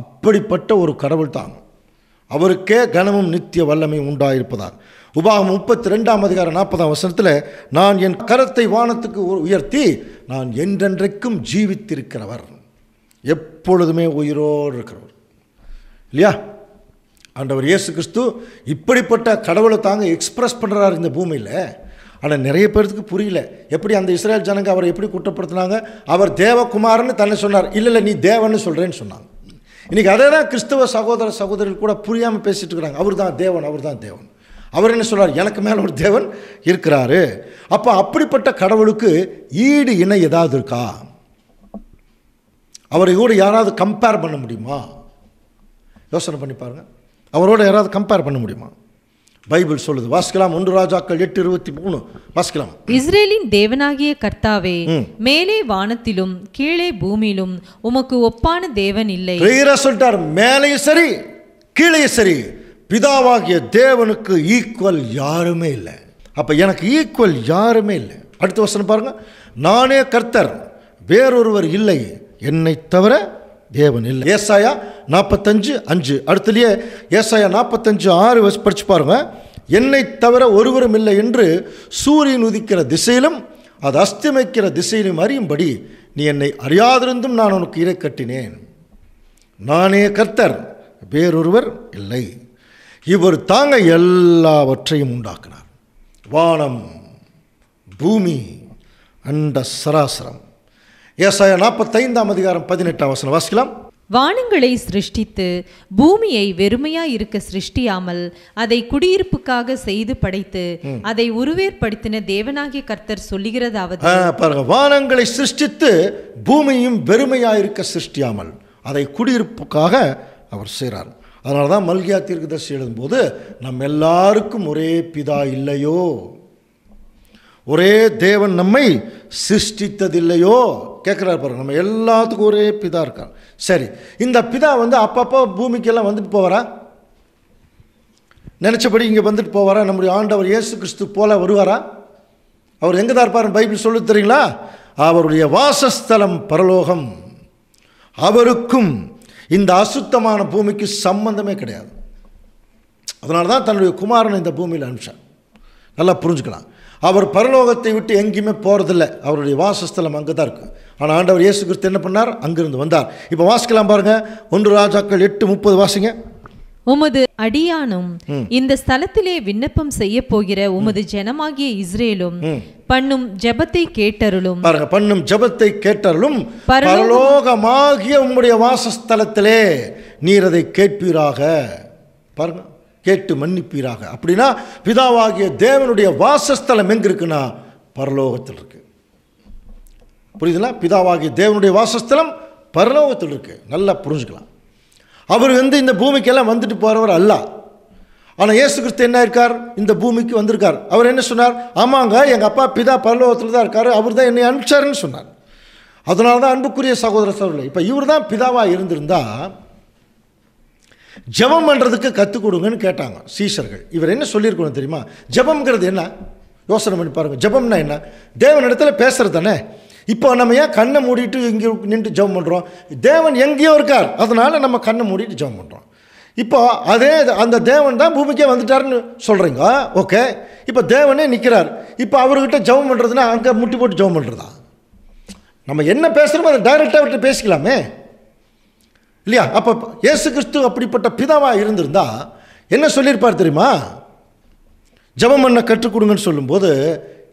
அப்படிப்பட்ட ஒரு கடவுள் தான் அவருக்கே கனமும் நித்திய வல்லமையும் உண்டாயிருப்பதால் உபாகம் முப்பத்தி ரெண்டாம் அதிகாரம் நாற்பதாம் வசனத்தில் நான் என் கரத்தை வானத்துக்கு உயர்த்தி நான் என்றென்றைக்கும் ஜீவித்திருக்கிறவர் எப்பொழுதுமே உயிரோடு இருக்கிறவர் இல்லையா ஆண்டவர் இயேசு கிறிஸ்து இப்படிப்பட்ட கடவுளை தாங்க எக்ஸ்ப்ரெஸ் பண்ணுறாரு இந்த பூமியில் ஆனால் நிறைய பேர்த்துக்கு புரியல எப்படி அந்த இஸ்ரேல் ஜனங்க அவரை எப்படி குற்றப்படுத்தினாங்க அவர் தேவகுமார்னு தன்னை சொன்னார் இல்லை இல்லை நீ தேவன்னு சொல்கிறேன்னு சொன்னாங்க இன்றைக்கி அதே தான் கிறிஸ்தவ சகோதர சகோதரிகள் கூட புரியாமல் பேசிகிட்டு இருக்கிறாங்க அவர் தான் தேவன் அவர் தான் தேவன் அவர் என்ன சொல்கிறார் எனக்கு மேலே ஒரு தேவன் இருக்கிறாரு அப்போ அப்படிப்பட்ட கடவுளுக்கு ஈடு இணை ஏதாவது இருக்கா அவரை கூட யாராவது கம்பேர் பண்ண முடியுமா யோசனை பண்ணி பாருங்கள் அவரோட யாராவது கம்பேர் பண்ண முடியுமா பைபிள் சொல்லுது வாசிக்கலாம் ஒன்று ராஜாக்கள் எட்டு இருபத்தி மூணு வாசிக்கலாம் இஸ்ரேலின் தேவனாகிய கர்த்தாவே மேலே வானத்திலும் கீழே பூமியிலும் உமக்கு ஒப்பான தேவன் இல்லை சொல்லிட்டார் மேலேயும் சரி கீழே சரி பிதாவாகிய தேவனுக்கு ஈக்குவல் யாருமே இல்லை அப்போ எனக்கு ஈக்குவல் யாருமே இல்லை அடுத்த வசனம் பாருங்க நானே கர்த்தர் வேறொருவர் இல்லை என்னை தவிர தேவன் இல்லை ஏசாயா நாற்பத்தஞ்சு அஞ்சு அடுத்தலையே ஏசாயா நாற்பத்தஞ்சு ஆறு வச்சு படித்து பாருங்க என்னை தவிர ஒருவரும் இல்லை என்று சூரியன் உதிக்கிற திசையிலும் அது அஸ்தமிக்கிற திசையிலும் அறியும்படி நீ என்னை அறியாதிருந்தும் நான் உனக்கு இறை கட்டினேன் நானே கர்த்தர் வேறொருவர் இல்லை இவர் தாங்க எல்லாவற்றையும் உண்டாக்கினார் வானம் பூமி அண்ட சராசரம் ஏசாய நாற்பத்தைந்தாம் அதிகாரம் பதினெட்டாம் வசனம் வாசிக்கலாம் வானங்களை சிருஷ்டித்து பூமியை வெறுமையா இருக்க சிருஷ்டியாமல் அதை குடியிருப்புக்காக செய்து படைத்து அதை உருவேற்படுத்தின தேவனாகிய கர்த்தர் சொல்லுகிறதாவது பாருங்க வானங்களை சிருஷ்டித்து பூமியும் வெறுமையா இருக்க சிருஷ்டியாமல் அதை குடியிருப்புக்காக அவர் செய்கிறார் அதனால தான் மல்கியா தீர்க்கதர்சி எழுதும்போது நம் எல்லாருக்கும் ஒரே பிதா இல்லையோ ஒரே தேவன் நம்மை சிருஷ்டித்ததில்லையோ கேட்குறாரு பாருங்கள் நம்ம எல்லாத்துக்கும் ஒரே பிதா இருக்கார் சரி இந்த பிதா வந்து அப்பப்போ பூமிக்கெல்லாம் வந்துட்டு போவாரா நினச்சபடி இங்கே வந்துட்டு போவாரா நம்முடைய ஆண்டவர் இயேசு கிறிஸ்து போல வருவாரா அவர் எங்கே தான் இருப்பார் பைபிள் சொல்லி தெரியுங்களா அவருடைய வாசஸ்தலம் பரலோகம் அவருக்கும் இந்த அசுத்தமான பூமிக்கு சம்பந்தமே கிடையாது அதனால தான் தன்னுடைய குமாரனை இந்த பூமியில் அனுப்பிச்சார் நல்லா புரிஞ்சுக்கலாம் அவர் பரலோகத்தை விட்டு எங்கேயுமே போகிறதில்ல அவருடைய வாசஸ்தலம் அங்கே தான் இருக்குது ஆனால் ஆண்டவர் இயேசு கிறிஸ்து என்ன பண்ணார் அங்கிருந்து வந்தார் இப்போ வாசிக்கலாம் பாருங்கள் ஒன்று ராஜாக்கள் எட்டு முப்பது வாசிங்க உமது அடியானும் இந்த ஸ்தலத்திலே விண்ணப்பம் செய்ய போகிற உமது ஜனமாகிய இஸ்ரேலும் பண்ணும் ஜபத்தை கேட்டருளும் பாருங்க பண்ணும் ஜபத்தை கேட்டருளும் பரலோகமாகிய உம்முடைய வாசஸ்தலத்திலே நீர் அதை கேட்பீராக பாருங்க கேட்டு மன்னிப்பீராக அப்படின்னா பிதாவாகிய தேவனுடைய வாசஸ்தலம் எங்கே இருக்குன்னா பரலோகத்தில் இருக்குது புரியுதுங்களா பிதாவாகிய தேவனுடைய வாசஸ்தலம் பரலோகத்தில் இருக்குது நல்லா புரிஞ்சுக்கலாம் அவர் வந்து இந்த பூமிக்கெல்லாம் வந்துட்டு போகிறவர் அல்ல ஆனால் இயேசு கிறிஸ்து என்ன இருக்கார் இந்த பூமிக்கு வந்திருக்கார் அவர் என்ன சொன்னார் ஆமாங்க எங்கள் அப்பா பிதா பரலோகத்தில் தான் இருக்கார் அவர் தான் என்னை அனுப்பிச்சாருன்னு சொன்னார் அதனால தான் அன்புக்குரிய சகோதர சகோதரர் இப்போ இவர் தான் பிதாவாக இருந்திருந்தால் ஜபம் பண்ணுறதுக்கு கற்றுக் கொடுங்கன்னு கேட்டாங்க சீசர்கள் இவர் என்ன சொல்லியிருக்கணும் தெரியுமா ஜபம்ங்கிறது என்ன யோசனை பண்ணி பாருங்கள் ஜபம்னா என்ன தேவன் இடத்துல பேசுகிறது தானே இப்போ நம்ம ஏன் கண்ணை மூடிட்டு இங்கே நின்று ஜபம் பண்ணுறோம் தேவன் எங்கேயோ இருக்கார் அதனால் நம்ம கண்ணை மூடிட்டு ஜபம் பண்ணுறோம் இப்போ அதே அந்த தேவன் தான் பூமிக்கே வந்துட்டாருன்னு சொல்கிறீங்க ஓகே இப்போ தேவனே நிற்கிறார் இப்போ அவர்கிட்ட ஜபம் பண்ணுறதுன்னா அங்கே முட்டி போட்டு ஜபம் பண்ணுறதா நம்ம என்ன பேசுகிறோமோ அதை டைரெக்டாக அவர்கிட்ட பேசிக்கலாமே இல்லையா அப்போ இயேசு கிறிஸ்து அப்படிப்பட்ட பிதாவாக இருந்திருந்தா என்ன சொல்லியிருப்பார் தெரியுமா ஜபம் பண்ண கற்றுக் கொடுங்கன்னு சொல்லும்போது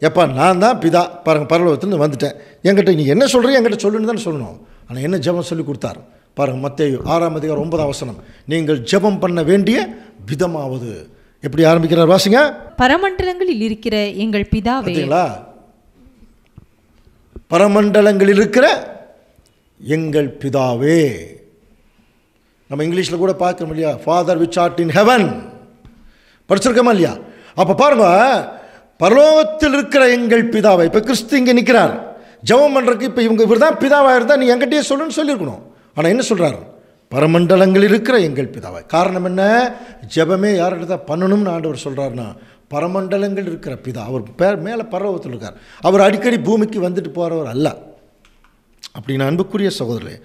எப்பா நான் தான் பிதா பாருங்க பரலோகத்துலேருந்து வந்துட்டேன் என்கிட்ட நீ என்ன சொல்கிறீங்க என்கிட்ட சொல்லுன்னு தானே சொல்லணும் ஆனால் என்ன ஜபம் சொல்லி கொடுத்தார் பாருங்கள் மத்தேயு ஆறாம் அதிகாரம் ஒன்பதாம் வசனம் நீங்கள் ஜபம் பண்ண வேண்டிய விதமாவது எப்படி ஆரம்பிக்கிறார் வாசிங்க பரமண்டலங்களில் இருக்கிற எங்கள் பிதாவே பரமண்டலங்களில் இருக்கிற எங்கள் பிதாவே நம்ம இங்கிலீஷில் கூட பார்க்குறோம் இல்லையா father which art in heaven படிச்சிருக்கோமா இல்லையா அப்போ பாருங்க பரலோகத்தில் இருக்கிற எங்கள் பிதாவை இப்போ கிறிஸ்து இங்கே நிற்கிறார் ஜவம் பண்ணுறதுக்கு இப்போ இவங்க இவர் தான் பிதாவாக இருந்தால் நீ எங்கிட்டயே சொல்லுன்னு சொல்லியிருக்கணும் ஆனால் என்ன சொல்கிறார் பரமண்டலங்களில் இருக்கிற எங்கள் பிதாவை காரணம் என்ன ஜபமே யார்கிட்ட தான் பண்ணணும்னு ஆண்டவர் சொல்கிறாருன்னா பரமண்டலங்கள் இருக்கிற பிதா அவர் பேர் மேலே பரலோகத்தில் இருக்கார் அவர் அடிக்கடி பூமிக்கு வந்துட்டு போகிறவர் அல்ல அப்படின்னு அன்புக்குரிய சகோதரே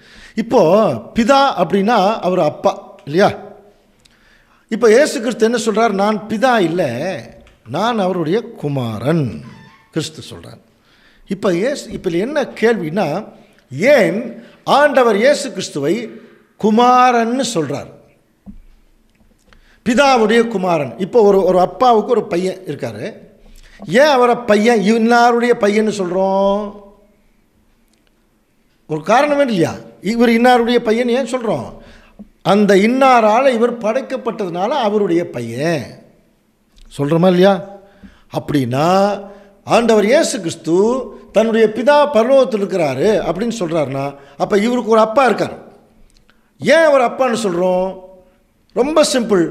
இப்போது பிதா அப்படின்னா அவர் அப்பா இல்லையா இப்போ ஏசு கிறிஸ்து என்ன சொல்கிறார் நான் பிதா இல்லை நான் அவருடைய குமாரன் கிறிஸ்து சொல்கிறார் இப்போ ஏசு இப்போ என்ன கேள்வினா ஏன் ஆண்டவர் இயேசு கிறிஸ்துவை குமாரன்னு சொல்கிறார் பிதாவுடைய குமாரன் இப்போ ஒரு ஒரு அப்பாவுக்கு ஒரு பையன் இருக்கார் ஏன் அவரை பையன் இன்னாருடைய பையன்னு சொல்கிறோம் ஒரு காரணமே இல்லையா இவர் இன்னாருடைய பையன் ஏன் சொல்கிறோம் அந்த இன்னாரால் இவர் படைக்கப்பட்டதுனால அவருடைய பையன் சொல்கிறோமா இல்லையா அப்படின்னா ஆண்டவர் இயேசு கிறிஸ்து தன்னுடைய பிதா பரலோகத்தில் இருக்கிறாரு அப்படின்னு சொல்கிறாருன்னா அப்போ இவருக்கு ஒரு அப்பா இருக்கார் ஏன் அவர் அப்பான்னு சொல்கிறோம் ரொம்ப சிம்பிள்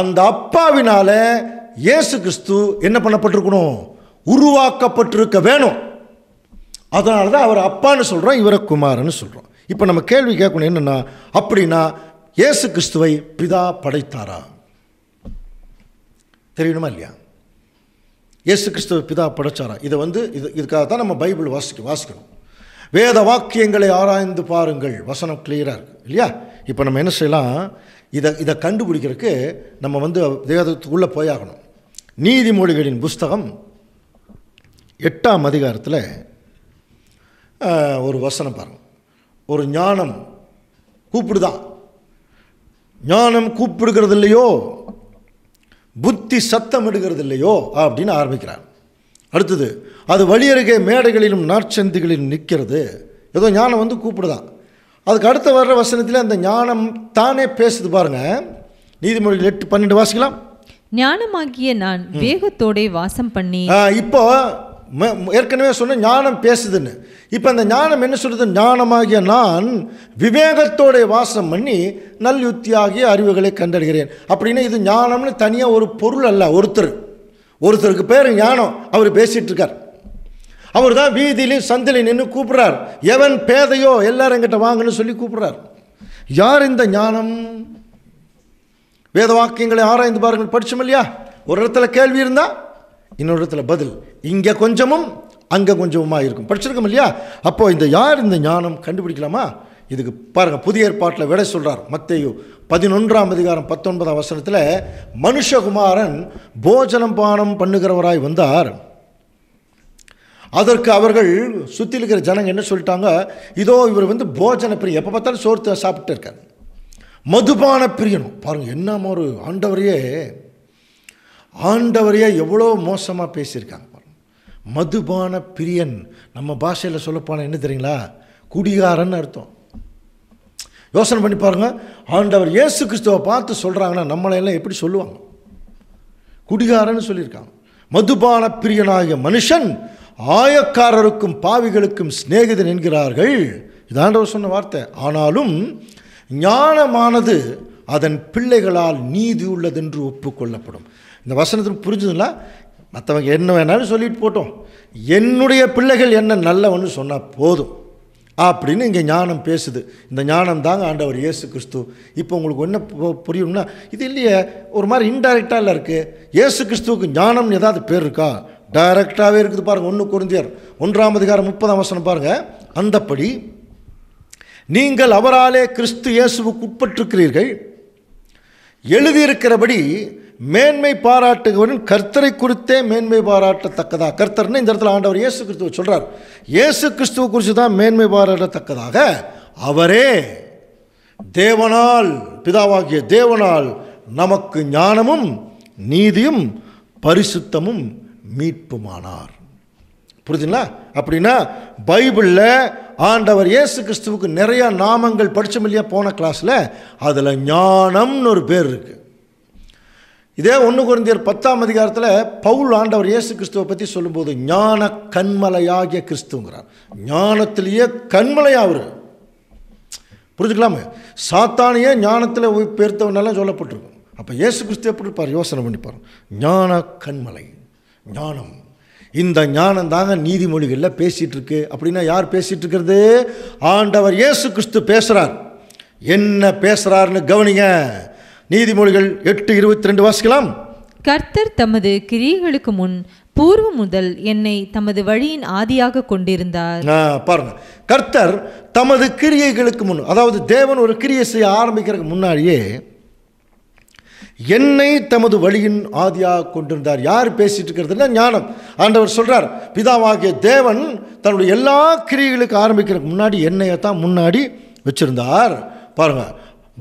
அந்த அப்பாவினால் இயேசு கிறிஸ்து என்ன பண்ணப்பட்டிருக்கணும் உருவாக்கப்பட்டிருக்க வேணும் அதனால தான் அவர் அப்பான்னு சொல்கிறோம் இவரை குமாரன்னு சொல்கிறோம் இப்போ நம்ம கேள்வி கேட்கணும் என்னென்னா அப்படின்னா இயேசு கிறிஸ்துவை பிதா படைத்தாரா தெரியணுமா இல்லையா இயேசு கிறிஸ்துவ பிதா படைச்சாரா இதை வந்து இது இதுக்காக தான் நம்ம பைபிள் வாசிக்க வாசிக்கணும் வேத வாக்கியங்களை ஆராய்ந்து பாருங்கள் வசனம் கிளியராக இருக்குது இல்லையா இப்போ நம்ம என்ன செய்யலாம் இதை இதை கண்டுபிடிக்கிறதுக்கு நம்ம வந்து வேதத்துக்குள்ளே போயாகணும் நீதிமொழிகளின் புஸ்தகம் எட்டாம் அதிகாரத்தில் ஒரு வசனம் பாருங்கள் ஒரு ஞானம் கூப்பிடுதான் ஞானம் கூப்பிடுகிறது இல்லையோ புத்தி சத்தம் எடுக்கிறது இல்லையோ அப்படின்னு ஆரம்பிக்கிறார் அடுத்தது அது வழியருகே மேடைகளிலும் நாற்சந்திகளிலும் நிற்கிறது ஏதோ ஞானம் வந்து கூப்பிடுதான் அதுக்கு அடுத்த வர்ற வசனத்தில் அந்த ஞானம் தானே பேசுது பாருங்க நீதிமொழிகள் எட்டு பன்னெண்டு வாசிக்கலாம் ஞானமாகிய நான் வேகத்தோட வாசம் பண்ணி இப்போ ஏற்கனவே சொன்ன ஞானம் பேசுதுன்னு இப்போ அந்த ஞானம் என்ன சொல்கிறது ஞானமாகிய நான் விவேகத்தோடைய வாசம் பண்ணி நல் யுத்தியாகிய அறிவுகளை கண்டடுகிறேன் அப்படின்னா இது ஞானம்னு தனியாக ஒரு பொருள் அல்ல ஒருத்தர் ஒருத்தருக்கு பேர் ஞானம் அவர் பேசிகிட்டு இருக்கார் அவர் தான் வீதியிலையும் சந்தையில் நின்று கூப்பிட்றார் எவன் பேதையோ எல்லாரும் எங்கிட்ட வாங்கன்னு சொல்லி கூப்பிட்றார் யார் இந்த ஞானம் வேத வாக்கியங்களை ஆராய்ந்து பாருங்கள் படித்தோம் இல்லையா ஒரு இடத்துல கேள்வி இருந்தால் இன்னொரு இடத்துல பதில் இங்கே கொஞ்சமும் அங்கே கொஞ்சமாக இருக்கும் படிச்சிருக்கோம் இல்லையா அப்போது இந்த யார் இந்த ஞானம் கண்டுபிடிக்கலாமா இதுக்கு பாருங்கள் புதிய ஏற்பாட்டில் விட சொல்கிறார் மத்தையோ பதினொன்றாம் அதிகாரம் பத்தொன்பதாம் வசனத்தில் மனுஷகுமாரன் போஜனம் பானம் பண்ணுகிறவராய் வந்தார் அதற்கு அவர்கள் சுற்றி இருக்கிற ஜனங்க என்ன சொல்லிட்டாங்க இதோ இவர் வந்து போஜன பிரியம் எப்போ பார்த்தாலும் சோர்த்து சாப்பிட்டு இருக்கார் மதுபான பிரியனும் பாருங்கள் என்னமோ ஒரு ஆண்டவரையே ஆண்டவரையே எவ்வளோ மோசமாக பேசியிருக்காங்க பாருங்கள் மதுபான பிரியன் நம்ம பாஷையில் சொல்லப்போனால் என்ன தெரியுங்களா குடிகாரன்னு அர்த்தம் யோசனை பண்ணி பாருங்கள் ஆண்டவர் இயேசு கிறிஸ்துவை பார்த்து சொல்கிறாங்கன்னா நம்மளையெல்லாம் எப்படி சொல்லுவாங்க குடிகாரன்னு சொல்லியிருக்காங்க மதுபான பிரியனாகிய மனுஷன் ஆயக்காரருக்கும் பாவிகளுக்கும் சிநேகிதன் என்கிறார்கள் இதாண்டவர் சொன்ன வார்த்தை ஆனாலும் ஞானமானது அதன் பிள்ளைகளால் நீதி உள்ளதென்று ஒப்புக்கொள்ளப்படும் இந்த வசனத்துக்கு புரிஞ்சுதுன்னா மற்றவங்க என்ன வேணாலும் சொல்லிட்டு போட்டோம் என்னுடைய பிள்ளைகள் என்ன நல்லவன்னு சொன்னால் போதும் அப்படின்னு இங்கே ஞானம் பேசுது இந்த ஞானம் தாங்க ஆண்டவர் இயேசு கிறிஸ்து இப்போ உங்களுக்கு என்ன புரியும்னா இது இல்லையே ஒரு மாதிரி இன்டைரக்டாக இருக்குது இயேசு கிறிஸ்துவுக்கு ஞானம்னு ஏதாவது பேர் இருக்கா டைரக்டாகவே இருக்குது பாருங்கள் ஒன்று குருந்தியர் ஒன்றாம் அதிகாரம் முப்பதாம் வசனம் பாருங்கள் அந்தப்படி நீங்கள் அவராலே கிறிஸ்து இயேசுவுக்கு உட்பட்டிருக்கிறீர்கள் எழுதியிருக்கிறபடி மேன்மை பாராட்டுகிறவன் கர்த்தரை குறித்தே மேன்மை பாராட்டத்தக்கதாக கர்த்தர்னு இந்த இடத்துல ஆண்டவர் இயேசு கிறிஸ்துவ சொல்கிறார் இயேசு கிறிஸ்துவ குறித்து தான் மேன்மை பாராட்டத்தக்கதாக அவரே தேவனால் பிதாவாகிய தேவனால் நமக்கு ஞானமும் நீதியும் பரிசுத்தமும் மீட்புமானார் புரிஞ்சுங்களா அப்படின்னா பைபிளில் ஆண்டவர் இயேசு கிறிஸ்துவுக்கு நிறையா நாமங்கள் படித்தோம் இல்லையா போன கிளாஸில் அதில் ஞானம்னு ஒரு பேர் இருக்குது இதே ஒன்று குழந்தையர் பத்தாம் அதிகாரத்தில் பவுல் ஆண்டவர் இயேசு கிறிஸ்துவை பற்றி சொல்லும்போது ஞான கண்மலையாகிய கிறிஸ்துங்கிறார் ஞானத்திலேயே கண்மலையாக அவர் புரிஞ்சுக்கலாமே சாத்தானியே ஞானத்தில் பெருத்தவனெல்லாம் சொல்லப்பட்டிருக்கும் அப்போ இயேசு கிறிஸ்து எப்படி இருப்பார் யோசனை பண்ணிப்பார் ஞான கண்மலை ஞானம் இந்த ஞானம் தாங்க நீதிமொழிகளில் பேசிகிட்டு இருக்கு அப்படின்னா யார் பேசிகிட்டு இருக்கிறது ஆண்டவர் இயேசு கிறிஸ்து பேசுகிறார் என்ன பேசுகிறாருன்னு கவனிங்க நீதிமொழிகள் எட்டு இருபத்தி ரெண்டு வாசிக்கலாம் கர்த்தர் தமது கிரியைகளுக்கு முன் பூர்வ முதல் என்னை தமது வழியின் ஆதியாக கொண்டிருந்தார் பாருங்க கர்த்தர் தமது கிரியைகளுக்கு முன் அதாவது தேவன் ஒரு கிரியை செய்ய ஆரம்பிக்கிறதுக்கு முன்னாடியே என்னை தமது வழியின் ஆதியாக கொண்டிருந்தார் யார் பேசிட்டு இருக்கிறதுனா ஞானம் ஆண்டவர் சொல்கிறார் பிதாவாகிய தேவன் தன்னுடைய எல்லா கிரியைகளுக்கு ஆரம்பிக்கிறதுக்கு முன்னாடி என்னையை தான் முன்னாடி வச்சிருந்தார் பாருங்க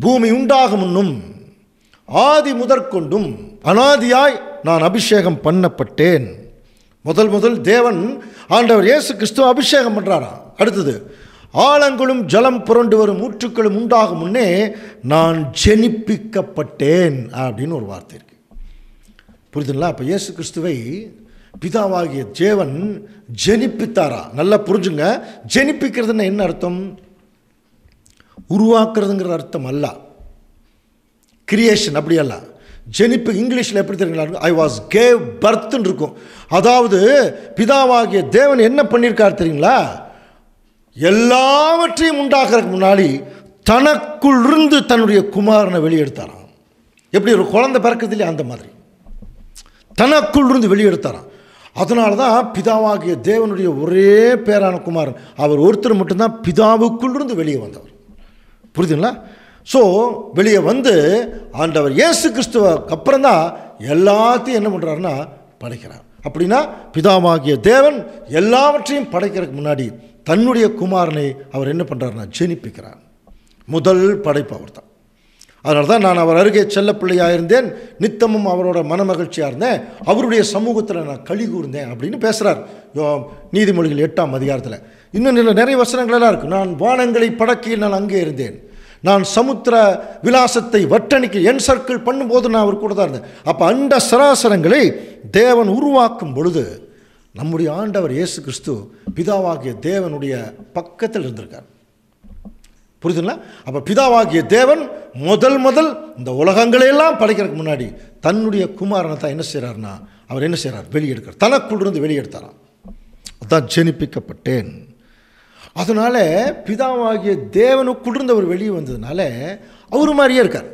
பூமி உண்டாகும் முன்னும் ஆதி முதற்கொண்டும் அனாதியாய் நான் அபிஷேகம் பண்ணப்பட்டேன் முதல் முதல் தேவன் ஆண்டவர் இயேசு கிறிஸ்துவ அபிஷேகம் பண்ணுறாரா அடுத்தது ஆழங்களும் ஜலம் புரண்டு வரும் ஊற்றுக்களும் உண்டாகும் முன்னே நான் ஜெனிப்பிக்கப்பட்டேன் அப்படின்னு ஒரு வார்த்தை இருக்கு புரிதுங்களா அப்போ இயேசு கிறிஸ்துவை பிதாவாகிய தேவன் ஜெனிப்பித்தாரா நல்லா புரிஞ்சுங்க ஜெனிப்பிக்கிறதுன்னு என்ன அர்த்தம் உருவாக்குறதுங்கிற அர்த்தம் அல்ல கிரியேஷன் அல்ல ஜெனிப்பு இங்கிலீஷில் எப்படி தெரியுங்களா இருக்கும் ஐ வாஸ் கேவ் பர்த்ன்னு இருக்கும் அதாவது பிதாவாகிய தேவன் என்ன பண்ணியிருக்கார் தெரியுங்களா எல்லாவற்றையும் உண்டாகிறதுக்கு முன்னாடி தனக்குள் இருந்து தன்னுடைய குமாரனை வெளியெடுத்தாராம் எப்படி ஒரு குழந்தை பிறக்கிறது இல்லையா அந்த மாதிரி தனக்குள் இருந்து வெளியெடுத்தாராம் அதனால தான் பிதாவாகிய தேவனுடைய ஒரே பேரான குமாரன் அவர் ஒருத்தர் மட்டும்தான் பிதாவுக்குள்ளிருந்து வெளியே வந்தவர் புரியுதுங்களா ஸோ வெளியே வந்து ஆண்டவர் இயேசு கிறிஸ்துவுக்கு அப்புறம் தான் எல்லாத்தையும் என்ன பண்ணுறாருன்னா படைக்கிறார் அப்படின்னா பிதாமாகிய தேவன் எல்லாவற்றையும் படைக்கிறதுக்கு முன்னாடி தன்னுடைய குமாரனை அவர் என்ன பண்ணுறாருனா ஜெனிப்பிக்கிறார் முதல் படைப்பு அவர் தான் அதனால தான் நான் அவர் அருகே செல்ல பிள்ளையாக இருந்தேன் நித்தமும் அவரோட மனமகிழ்ச்சியாக இருந்தேன் அவருடைய சமூகத்தில் நான் கழி கூர்ந்தேன் அப்படின்னு பேசுகிறார் நீதிமொழிகள் எட்டாம் அதிகாரத்தில் இன்னும் நிறைய எல்லாம் இருக்குது நான் வானங்களை படக்கையில் நான் அங்கே இருந்தேன் நான் சமுத்திர விலாசத்தை வட்டணிக்கு என் சர்க்கிள் பண்ணும்போது நான் அவர் கூட தான் இருந்தேன் அப்போ அந்த சராசரங்களை தேவன் உருவாக்கும் பொழுது நம்முடைய ஆண்டவர் இயேசு கிறிஸ்து பிதாவாகிய தேவனுடைய பக்கத்தில் இருந்திருக்கார் புரியுதுங்களா அப்போ பிதாவாகிய தேவன் முதல் முதல் இந்த உலகங்களையெல்லாம் படைக்கிறதுக்கு முன்னாடி தன்னுடைய குமாரனை தான் என்ன செய்கிறாருன்னா அவர் என்ன செய்கிறார் வெளியெடுக்கிறார் தனக்குள்ளிருந்து வெளியெடுத்தாராம் அதான் ஜெனிப்பிக்கப்பட்டேன் அதனால் பிதாவாகிய தேவனுக்குள்ளிருந்து குடிர்ந்தவர் வெளியே வந்ததுனால அவர் மாதிரியே இருக்கார்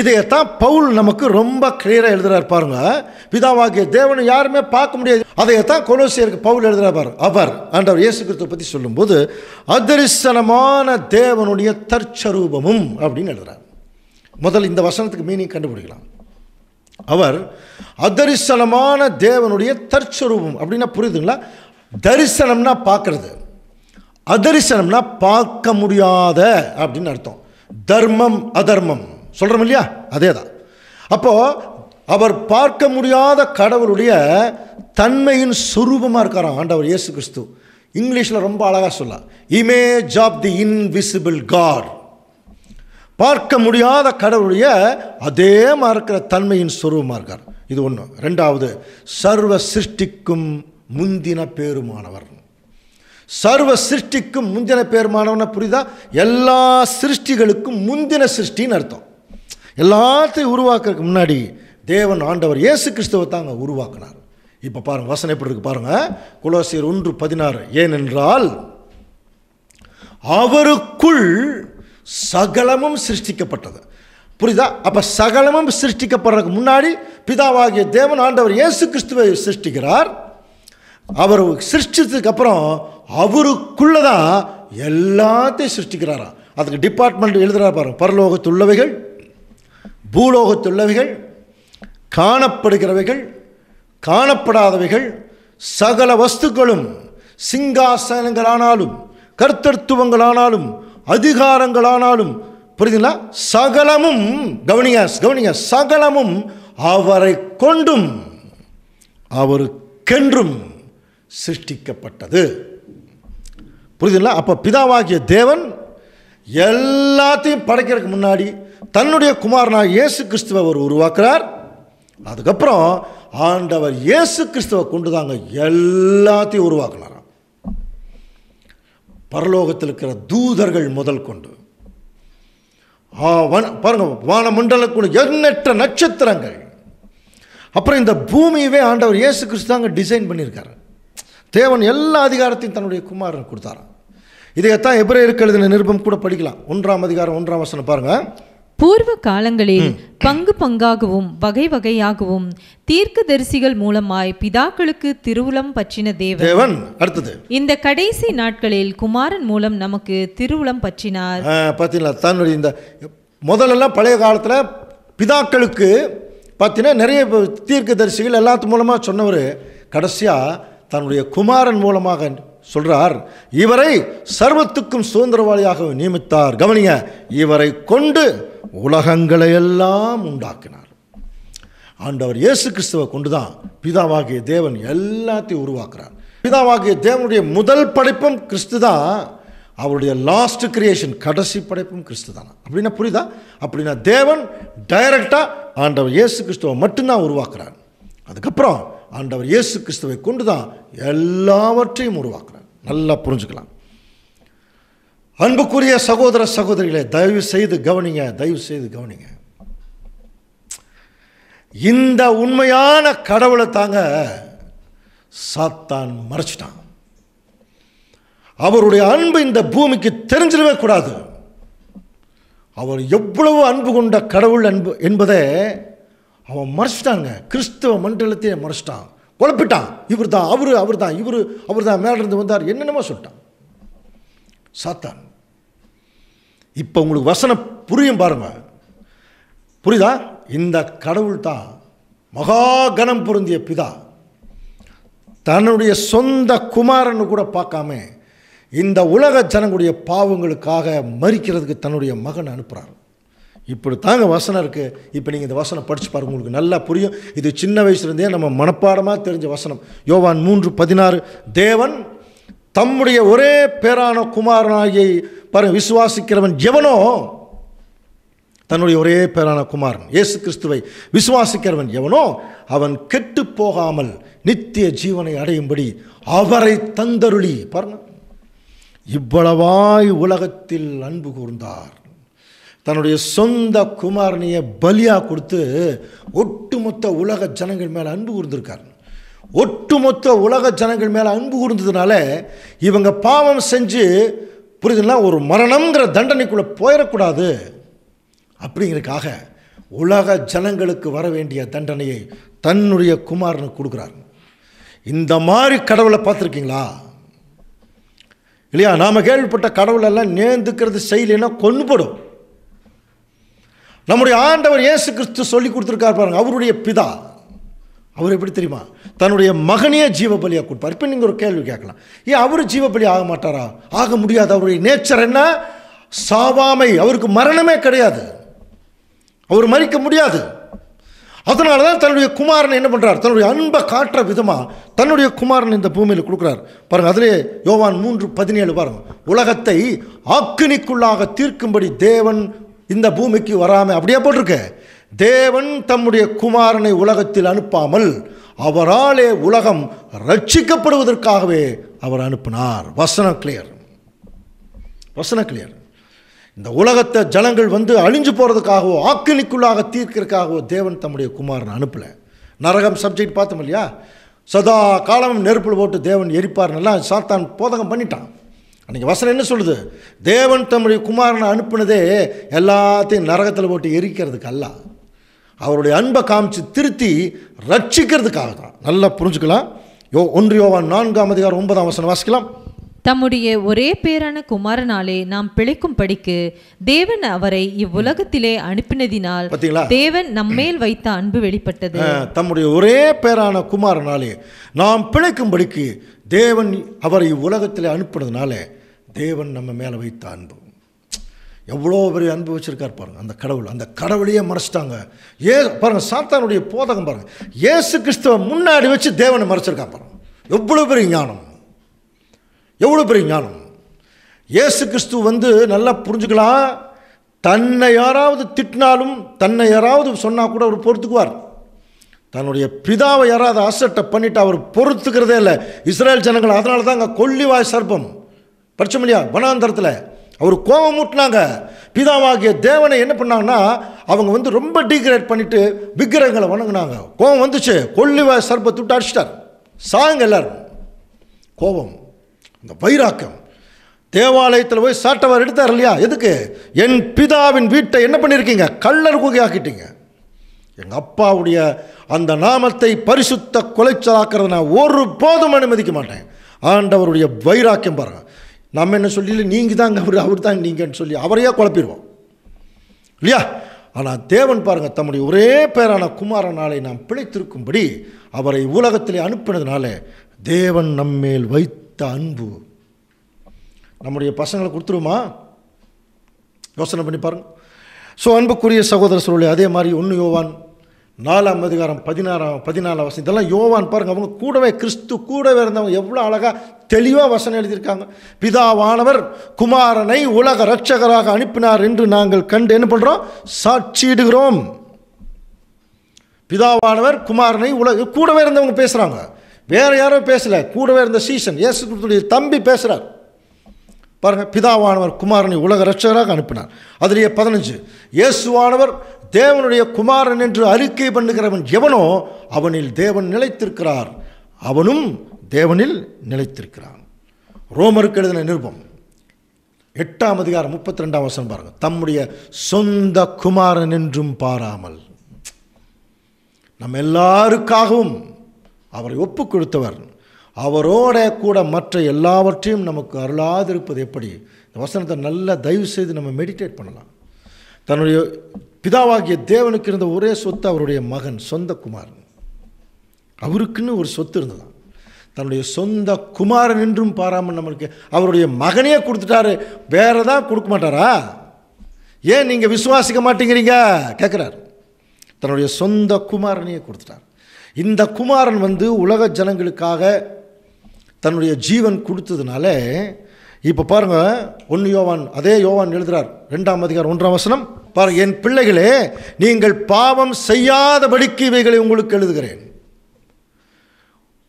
இதையத்தான் பவுல் நமக்கு ரொம்ப கிளியராக எழுதுகிறார் பாருங்க பிதாவாகிய தேவனை யாருமே பார்க்க முடியாது அதையத்தான் கொலோசியருக்கு பவுல் எழுதுறா பாரு அவர் அன்றவர் இயேசு கிறிஸ்துவை பற்றி சொல்லும்போது அதரிசனமான தேவனுடைய தற்சரூபமும் அப்படின்னு எழுதுறார் முதல் இந்த வசனத்துக்கு மீனிங் கண்டுபிடிக்கலாம் அவர் அதரிசனமான தேவனுடைய தற்சரூபம் அப்படின்னா புரியுதுங்களா தரிசனம்னா பார்க்கறது அதரிசனம்னா பார்க்க முடியாத அப்படின்னு அர்த்தம் தர்மம் அதர்மம் சொல்கிறோம் இல்லையா அதே தான் அப்போது அவர் பார்க்க முடியாத கடவுளுடைய தன்மையின் சுரூபமாக இருக்காராம் ஆண்டவர் இயேசு கிறிஸ்து இங்கிலீஷில் ரொம்ப அழகாக சொல்லலாம் image of the invisible God பார்க்க முடியாத கடவுளுடைய அதே இருக்கிற தன்மையின் சுரூபமாக இருக்கார் இது ஒன்று ரெண்டாவது சர்வ சிருஷ்டிக்கும் முந்தின பேருமானவர் சர்வ சிருஷ்டிக்கும் முந்தின பேர்மானவனை புரிதா எல்லா சிருஷ்டிகளுக்கும் முந்தின சிருஷ்டின்னு அர்த்தம் எல்லாத்தையும் உருவாக்குறதுக்கு முன்னாடி தேவன் ஆண்டவர் இயேசு கிறிஸ்துவை தாங்க உருவாக்குனார் இப்போ பாருங்கள் வசனம் எப்படி இருக்கு பாருங்கள் குலோசியர் ஒன்று பதினாறு ஏனென்றால் அவருக்குள் சகலமும் சிருஷ்டிக்கப்பட்டது புரியுதா அப்போ சகலமும் சிருஷ்டிக்கப்படுறதுக்கு முன்னாடி பிதாவாகிய தேவன் ஆண்டவர் இயேசு கிறிஸ்துவை சிருஷ்டிக்கிறார் அவர் சிருஷ்டித்ததுக்கப்புறம் அப்புறம் அவருக்குள்ளதான் தான் எல்லாத்தையும் சிருஷ்டிக்கிறாரா அதுக்கு டிபார்ட்மெண்ட் எழுதுகிறார் பாருங்க பரலோகத்துள்ளவைகள் பூலோகத்துள்ளவைகள் காணப்படுகிறவைகள் காணப்படாதவைகள் சகல வஸ்துக்களும் சிங்காசனங்களானாலும் கர்த்தத்துவங்களானாலும் அதிகாரங்களானாலும் புரியுதுங்களா சகலமும் கவனிங்க கவனிங்க சகலமும் அவரை கொண்டும் அவருக்கென்றும் சிருஷ்டிக்கப்பட்டது புரியுதுங்களா அப்போ பிதாவாகிய தேவன் எல்லாத்தையும் படைக்கிறதுக்கு முன்னாடி தன்னுடைய குமாரனாக இயேசு கிறிஸ்துவ அவர் உருவாக்குறார் அதுக்கப்புறம் ஆண்டவர் இயேசு கிறிஸ்துவை கொண்டு தாங்க எல்லாத்தையும் உருவாக்கலாம் பரலோகத்தில் இருக்கிற தூதர்கள் முதல் கொண்டு பாருங்க வானமண்டலக்குழு எண்ணற்ற நட்சத்திரங்கள் அப்புறம் இந்த பூமியவே ஆண்டவர் இயேசு கிறிஸ்து தாங்க டிசைன் பண்ணியிருக்காரு தேவன் எல்லா அதிகாரத்தையும் தன்னுடைய குமாரன் கொடுத்தாராம் இதையத்தான் எபிரேயருக்கு எழுதின நிருபம் கூட படிக்கலாம் ஒன்றாம் அதிகாரம் ஒன்றாம் வசனம் பாருங்கள் பூர்வ காலங்களில் பங்கு பங்காகவும் வகை வகையாகவும் தீர்க்க தரிசிகள் மூலமாய் பிதாக்களுக்கு திருவுளம் பற்றின தேவன் அடுத்தது இந்த கடைசி நாட்களில் குமாரன் மூலம் நமக்கு திருவுளம் பற்றினார் பார்த்தீங்களா தன்னுடைய இந்த முதலெல்லாம் பழைய காலத்தில் பிதாக்களுக்கு பார்த்தீங்கன்னா நிறைய தீர்க்க தரிசிகள் எல்லாத்து மூலமாக சொன்னவர் கடைசியாக தன்னுடைய குமாரன் மூலமாக சொல்றார் இவரை சர்வத்துக்கும் சுதந்திரவாளியாக நியமித்தார் கவனிங்க இவரை கொண்டு உலகங்களை எல்லாம் உண்டாக்கினார் ஆண்டவர் இயேசு கிறிஸ்துவை கொண்டு தான் பிதாவாகிய தேவன் எல்லாத்தையும் உருவாக்குறார் பிதாவாகிய தேவனுடைய முதல் படைப்பும் கிறிஸ்து தான் அவருடைய லாஸ்ட் கிரியேஷன் கடைசி படைப்பும் கிறிஸ்து தானா அப்படின்னா புரியுதா அப்படின்னா தேவன் டைரக்டாக ஆண்டவர் இயேசு கிறிஸ்துவை மட்டும்தான் உருவாக்குறார் அதுக்கப்புறம் ஆண்டவர் இயேசு கிறிஸ்துவை கொண்டு தான் எல்லாவற்றையும் உருவாக்குறார் நல்லா புரிஞ்சுக்கலாம் அன்புக்குரிய சகோதர சகோதரிகளை தயவு செய்து கவனிங்க தயவு செய்து கவனிங்க இந்த உண்மையான கடவுளை தாங்க சாத்தான் மறைச்சிட்டான் அவருடைய அன்பு இந்த பூமிக்கு தெரிஞ்சிடவே கூடாது அவர் எவ்வளவு அன்பு கொண்ட கடவுள் அன்பு என்பதை அவன் மறைச்சிட்டாங்க கிறிஸ்தவ மண்டலத்தையே மறைச்சிட்டான் குழப்பிட்டான் இவர் தான் அவர் அவர் தான் இவர் அவர் தான் மேலிருந்து வந்தார் என்னென்னமோ சொல்லிட்டான் சாத்தான் இப்போ உங்களுக்கு வசனம் புரியும் பாருங்க புரியுதா இந்த கடவுள் தான் மகா கனம் பொருந்திய பிதா தன்னுடைய சொந்த குமாரன்னு கூட பார்க்காம இந்த உலக ஜனங்களுடைய பாவங்களுக்காக மறிக்கிறதுக்கு தன்னுடைய மகன் அனுப்புகிறார் இப்படி தாங்க வசனம் இருக்குது இப்போ நீங்கள் இந்த வசனம் படித்து பாருங்க உங்களுக்கு நல்லா புரியும் இது சின்ன வயசுலேருந்தே நம்ம மனப்பாடமாக தெரிஞ்ச வசனம் யோவான் மூன்று பதினாறு தேவன் தம்முடைய ஒரே பேரான குமாரனாகிய பாருங்க விசுவாசிக்கிறவன் எவனோ தன்னுடைய ஒரே பேரான குமாரன் இயேசு கிறிஸ்துவை விசுவாசிக்கிறவன் எவனோ அவன் கெட்டு போகாமல் நித்திய ஜீவனை அடையும்படி அவரை தந்தருளி பாருங்க இவ்வளவாய் உலகத்தில் அன்பு கூர்ந்தார் தன்னுடைய சொந்த குமாரனியை பலியாக கொடுத்து ஒட்டுமொத்த உலக ஜனங்கள் மேலே அன்பு கூர்ந்திருக்கார் ஒட்டுமொத்த உலக ஜனங்கள் மேலே அன்பு கூர்ந்ததுனால இவங்க பாவம் செஞ்சு புரியுதுங்களா ஒரு மரணங்கிற தண்டனைக்குள்ளே போயிடக்கூடாது அப்படிங்கிறதுக்காக உலக ஜனங்களுக்கு வர வேண்டிய தண்டனையை தன்னுடைய குமாரனுக்கு கொடுக்குறாரு இந்த மாதிரி கடவுளை பார்த்துருக்கீங்களா இல்லையா நாம் கேள்விப்பட்ட கடவுளெல்லாம் நேர்ந்துக்கிறது செய்யலைன்னா கொண்டு போடும் நம்முடைய ஆண்டவர் இயேசு கிறிஸ்து சொல்லி கொடுத்துருக்கார் பாருங்க அவருடைய பிதா அவர் எப்படி தெரியுமா தன்னுடைய மகனையே ஜீவபலியாக கொடுப்பார் இப்போ நீங்கள் ஒரு கேள்வி கேட்கலாம் ஏன் அவர் ஜீவபலி ஆக மாட்டாரா ஆக முடியாது அவருடைய நேச்சர் என்ன சாவாமை அவருக்கு மரணமே கிடையாது அவர் மறிக்க முடியாது அதனால தான் தன்னுடைய குமாரன் என்ன பண்ணுறார் தன்னுடைய அன்பை காட்டுற விதமாக தன்னுடைய குமாரன் இந்த பூமியில் கொடுக்குறார் பாருங்கள் அதிலே யோவான் மூன்று பதினேழு பாருங்கள் உலகத்தை ஆக்கினிக்குள்ளாக தீர்க்கும்படி தேவன் இந்த பூமிக்கு வராமல் அப்படியே போட்டிருக்க தேவன் தம்முடைய குமாரனை உலகத்தில் அனுப்பாமல் அவராலே உலகம் ரட்சிக்கப்படுவதற்காகவே அவர் அனுப்பினார் வசனம் கிளியர் வசனம் கிளியர் இந்த உலகத்தை ஜனங்கள் வந்து அழிஞ்சு போகிறதுக்காகவோ ஆக்கினிக்குள்ளாக தீர்க்கிறதுக்காகவோ தேவன் தம்முடைய குமாரனை அனுப்பலை நரகம் சப்ஜெக்ட் பார்த்தோம் இல்லையா சதா காலம் நெருப்பில் போட்டு தேவன் எரிப்பார்னெல்லாம் சாத்தான் போதகம் பண்ணிட்டான் அன்றைக்கி வசனம் என்ன சொல்லுது தேவன் தம்முடைய குமாரனை அனுப்பினதே எல்லாத்தையும் நரகத்தில் போட்டு எரிக்கிறதுக்கு அல்ல அவருடைய அன்பை காமிச்சு திருத்தி ரட்சிக்கிறதுக்காக தான் நல்லா புரிஞ்சுக்கலாம் யோ ஒன்று யோவான் நான்காம் அதிகாரம் ஒன்பதாம் வசனம் வாசிக்கலாம் தம்முடைய ஒரே பேரான குமாரனாலே நாம் பிழைக்கும் படிக்கு தேவன் அவரை இவ்வுலகத்திலே அனுப்பினதினால் தேவன் நம்மேல் வைத்த அன்பு வெளிப்பட்டது தம்முடைய ஒரே பேரான குமாரனாலே நாம் பிழைக்கும் படிக்கு தேவன் அவரை இவ்வுலகத்திலே அனுப்பினதுனால தேவன் நம்ம மேலே வைத்த அன்பு எவ்வளோ பெரிய அன்பு வச்சுருக்கார் பாருங்கள் அந்த கடவுள் அந்த கடவுளையே மறைச்சிட்டாங்க ஏ பாருங்கள் சாத்தானுடைய போதகம் பாருங்கள் ஏசு கிறிஸ்துவ முன்னாடி வச்சு தேவனை மறைச்சிருக்கா பாருங்கள் எவ்வளோ பெரிய ஞானம் எவ்வளோ பெரிய ஞானம் இயேசு கிறிஸ்து வந்து நல்லா புரிஞ்சுக்கலாம் தன்னை யாராவது திட்டினாலும் தன்னை யாராவது சொன்னால் கூட அவர் பொறுத்துக்குவார் தன்னுடைய பிதாவை யாராவது அசட்டை பண்ணிவிட்டு அவர் பொறுத்துக்கிறதே இல்லை இஸ்ரேல் ஜனங்கள் அதனால தான் அங்கே கொல்லிவாய் சர்ப்பம் படித்தோம் இல்லையா வனாந்தரத்தில் அவர் கோபம் மூட்டினாங்க பிதாவாகிய தேவனை என்ன பண்ணாங்கன்னா அவங்க வந்து ரொம்ப டீக்ரேட் பண்ணிவிட்டு விக்கிரகங்களை வணங்கினாங்க கோபம் வந்துச்சு கொல்லிவாய் சர்ப்பத்தை விட்டு அடிச்சிட்டார் சாங்க எல்லோரும் கோபம் இந்த வைராக்கியம் தேவாலயத்தில் போய் சாட்டவார் எடுத்தார் இல்லையா எதுக்கு என் பிதாவின் வீட்டை என்ன பண்ணியிருக்கீங்க கள்ளர் ஆக்கிட்டீங்க எங்கள் அப்பாவுடைய அந்த நாமத்தை பரிசுத்த கொலைச்சலாக்கிறத நான் ஒரு போதும் அனுமதிக்க மாட்டேன் ஆண்டவருடைய வைராக்கியம் பாருங்க நம்ம என்ன சொல்லி நீங்கள் தாங்க அவர் அவர் தான் நீங்கன்னு சொல்லி அவரையே குழப்பிடுவோம் இல்லையா ஆனால் தேவன் பாருங்கள் தம்முடைய ஒரே பேரான குமாரனாலே நாம் பிழைத்திருக்கும்படி அவரை உலகத்திலே அனுப்பினதுனாலே தேவன் நம்மேல் வைத்து பெத்த அன்பு நம்முடைய பசங்களை கொடுத்துருமா யோசனை பண்ணி பாருங்கள் ஸோ அன்புக்குரிய சகோதர சொல்லி அதே மாதிரி ஒன்று யோவான் நாலாம் அதிகாரம் பதினாறாம் பதினாலாம் வசனம் இதெல்லாம் யோவான் பாருங்கள் அவங்க கூடவே கிறிஸ்து கூடவே இருந்தவங்க எவ்வளோ அழகாக தெளிவாக வசனம் எழுதியிருக்காங்க பிதாவானவர் குமாரனை உலக ரட்சகராக அனுப்பினார் என்று நாங்கள் கண்டு என்ன பண்ணுறோம் சாட்சியிடுகிறோம் பிதாவானவர் குமாரனை உலக கூடவே இருந்தவங்க பேசுகிறாங்க வேறு யாரோ பேசலை கூடவே இருந்த சீசன் இயேசு கிறிஸ்துடைய தம்பி பேசுகிறார் பாருங்கள் பிதாவானவர் குமாரனை உலக ரட்சகராக அனுப்பினார் அதிலேயே பதினஞ்சு இயேசுவானவர் தேவனுடைய குமாரன் என்று அறிக்கை பண்ணுகிறவன் எவனோ அவனில் தேவன் நிலைத்திருக்கிறார் அவனும் தேவனில் நிலைத்திருக்கிறான் ரோமருக்கு எழுதின நிருபம் எட்டாம் அதிகாரம் முப்பத்தி ரெண்டாம் வசனம் பாருங்கள் தம்முடைய சொந்த குமாரன் என்றும் பாராமல் நம்ம எல்லாருக்காகவும் அவரை ஒப்பு கொடுத்தவர் அவரோட கூட மற்ற எல்லாவற்றையும் நமக்கு அருளாதிருப்பது எப்படி இந்த வசனத்தை நல்லா தயவு செய்து நம்ம மெடிடேட் பண்ணலாம் தன்னுடைய பிதாவாகிய தேவனுக்கு இருந்த ஒரே சொத்து அவருடைய மகன் சொந்த குமாரன் அவருக்குன்னு ஒரு சொத்து இருந்ததா தன்னுடைய சொந்த குமாரன் என்றும் பாராமல் நம்மளுக்கு அவருடைய மகனையே கொடுத்துட்டாரு வேற தான் கொடுக்க மாட்டாரா ஏன் நீங்கள் விசுவாசிக்க மாட்டேங்கிறீங்க கேட்குறாரு தன்னுடைய சொந்த குமாரனையே கொடுத்துட்டார் இந்த குமாரன் வந்து உலக ஜனங்களுக்காக தன்னுடைய ஜீவன் கொடுத்ததுனால இப்போ பாருங்க ஒன்று யோவான் அதே யோவான் எழுதுகிறார் ரெண்டாம் அதிகாரம் ஒன்றாம் வசனம் பாருங்க என் பிள்ளைகளே நீங்கள் பாவம் செய்யாதபடிக்கு இவைகளை உங்களுக்கு எழுதுகிறேன்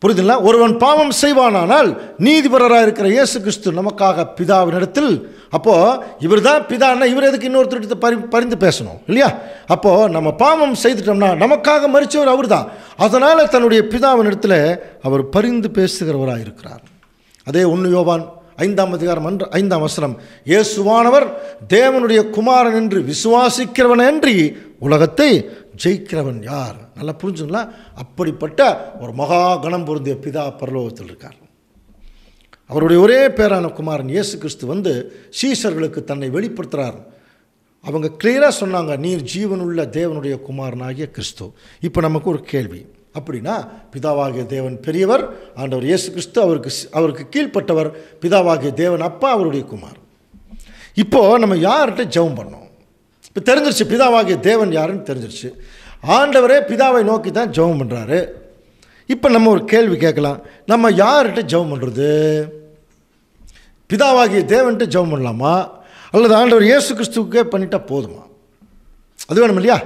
புரிதுங்களா ஒருவன் பாவம் செய்வானானால் நீதிபரராக இருக்கிற இயேசு கிறிஸ்து நமக்காக பிதாவினிடத்தில் அப்போது இவர் தான் பிதான்னா இவர் எதுக்கு இன்னொருத்தர் பரி பரிந்து பேசணும் இல்லையா அப்போது நம்ம பாவம் செய்துட்டோம்னா நமக்காக மறித்தவர் அவர் தான் அதனால் தன்னுடைய பிதாவினிடத்தில் அவர் பரிந்து பேசுகிறவராக இருக்கிறார் அதே ஒன்று யோவான் ஐந்தாம் அதிகாரம் அன்று ஐந்தாம் வசனம் இயேசுவானவர் தேவனுடைய குமாரன் என்று விசுவாசிக்கிறவன் என்று உலகத்தை ஜெயிக்கிறவன் யார் நல்லா புரிஞ்சுங்களா அப்படிப்பட்ட ஒரு மகா கணம் பொருந்திய பிதா பரலோகத்தில் இருக்கார் அவருடைய ஒரே பேரான குமாரன் இயேசு கிறிஸ்து வந்து சீசர்களுக்கு தன்னை வெளிப்படுத்துகிறார் அவங்க கிளியராக சொன்னாங்க நீர் ஜீவனுள்ள தேவனுடைய குமாரனாகிய கிறிஸ்து இப்போ நமக்கு ஒரு கேள்வி அப்படின்னா பிதாவாகிய தேவன் பெரியவர் ஆண்டவர் இயேசு கிறிஸ்து அவருக்கு அவருக்கு கீழ்ப்பட்டவர் பிதாவாகிய தேவன் அப்பா அவருடைய குமார் இப்போது நம்ம யார்கிட்ட ஜெபம் பண்ணோம் இப்போ தெரிஞ்சிருச்சு பிதாவாகிய தேவன் யாருன்னு தெரிஞ்சிருச்சு ஆண்டவரே பிதாவை நோக்கி தான் ஜெபம் பண்ணுறாரு இப்போ நம்ம ஒரு கேள்வி கேட்கலாம் நம்ம யார்கிட்ட ஜெபம் பண்ணுறது பிதாவாகிய தேவன்ட்டு ஜெபம் பண்ணலாமா அல்லது ஆண்டவர் இயேசு கிறிஸ்துக்கே பண்ணிட்டால் போதுமா அது வேணும் இல்லையா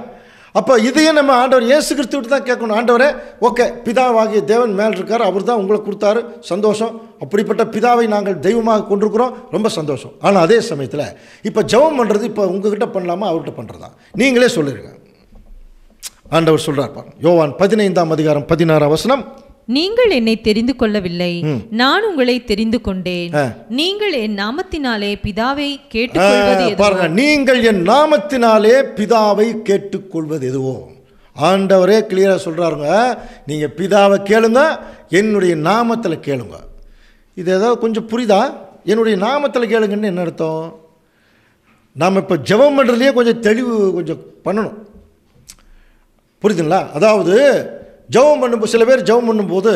அப்போ இதையே நம்ம ஆண்டவர் இயேசு விட்டு தான் கேட்கணும் ஆண்டவரே ஓகே பிதாவாகிய தேவன் மேல் இருக்கார் அவர் தான் உங்களுக்கு கொடுத்தாரு சந்தோஷம் அப்படிப்பட்ட பிதாவை நாங்கள் தெய்வமாக கொண்டிருக்கிறோம் ரொம்ப சந்தோஷம் ஆனால் அதே சமயத்தில் இப்போ ஜெபம் பண்ணுறது இப்போ உங்ககிட்ட பண்ணலாமா அவர்கிட்ட பண்ணுறதா நீங்களே சொல்லிடுங்க ஆண்டவர் சொல்கிறார் பாருங்க யோவான் பதினைந்தாம் அதிகாரம் பதினாறாம் வசனம் நீங்கள் என்னை தெரிந்து கொள்ளவில்லை நான் உங்களை தெரிந்து கொண்டேன் நீங்கள் என் நாமத்தினாலே பிதாவை கேட்டு நீங்கள் என் நாமத்தினாலே பிதாவை கேட்டுக்கொள்வது எதுவோ ஆண்டவரே கிளியராக சொல்கிறாருங்க நீங்கள் பிதாவை கேளுங்க என்னுடைய நாமத்தில் கேளுங்க இது ஏதாவது கொஞ்சம் புரிதா என்னுடைய நாமத்தில் கேளுங்கன்னு என்ன அர்த்தம் நாம் இப்போ ஜெபம் பண்ணுறதுலேயே கொஞ்சம் தெளிவு கொஞ்சம் பண்ணணும் புரியுதுங்களா அதாவது ஜெபம் பண்ணும்போது சில பேர் ஜெபம் பண்ணும்போது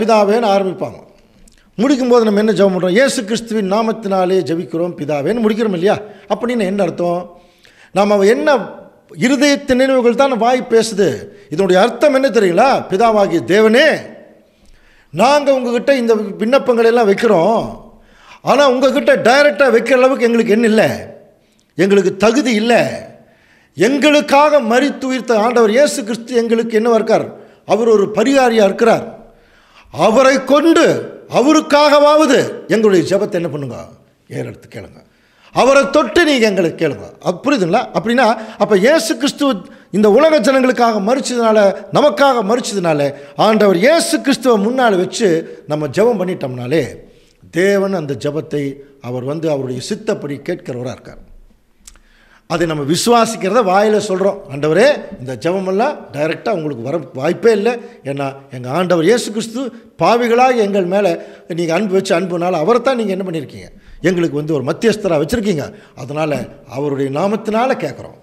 பிதாவேன்னு ஆரம்பிப்பாங்க முடிக்கும்போது நம்ம என்ன ஜெபம் பண்ணுறோம் ஏசு கிறிஸ்துவின் நாமத்தினாலே ஜபிக்கிறோம் பிதாவேன்னு முடிக்கிறோம் இல்லையா அப்படின்னு என்ன அர்த்தம் நாம் என்ன இருதயத்து நினைவுகள் தான் வாய் பேசுது இதனுடைய அர்த்தம் என்ன தெரியுங்களா பிதாவாகிய தேவனே நாங்கள் உங்ககிட்ட இந்த விண்ணப்பங்கள் எல்லாம் வைக்கிறோம் ஆனால் உங்ககிட்ட டைரெக்டாக வைக்கிற அளவுக்கு எங்களுக்கு என்ன இல்லை எங்களுக்கு தகுதி இல்லை எங்களுக்காக மறித்து உயிர்த்த ஆண்டவர் இயேசு கிறிஸ்து எங்களுக்கு என்ன இருக்கார் அவர் ஒரு பரிகாரியாக இருக்கிறார் அவரை கொண்டு அவருக்காகவாவது எங்களுடைய ஜபத்தை என்ன பண்ணுங்க ஏறெடுத்து கேளுங்க அவரை தொட்டு நீங்கள் எங்களுக்கு கேளுங்க அது புரியுதுங்களா அப்படின்னா அப்போ இயேசு கிறிஸ்துவ இந்த உலக ஜனங்களுக்காக மறிச்சதுனால நமக்காக மறிச்சதுனால ஆண்டவர் இயேசு கிறிஸ்துவ முன்னால் வச்சு நம்ம ஜபம் பண்ணிட்டோம்னாலே தேவன் அந்த ஜபத்தை அவர் வந்து அவருடைய சித்தப்படி கேட்கிறவராக இருக்கார் அதை நம்ம விசுவாசிக்கிறத வாயில் சொல்கிறோம் ஆண்டவரே இந்த ஜபமெல்லாம் டைரெக்டாக உங்களுக்கு வர வாய்ப்பே இல்லை ஏன்னா எங்கள் ஆண்டவர் இயேசு கிறிஸ்து பாவிகளாக எங்கள் மேலே நீங்கள் அன்பு வச்சு அன்புனால அவரை தான் நீங்கள் என்ன பண்ணியிருக்கீங்க எங்களுக்கு வந்து ஒரு மத்தியஸ்தராக வச்சுருக்கீங்க அதனால் அவருடைய நாமத்தினால் கேட்குறோம்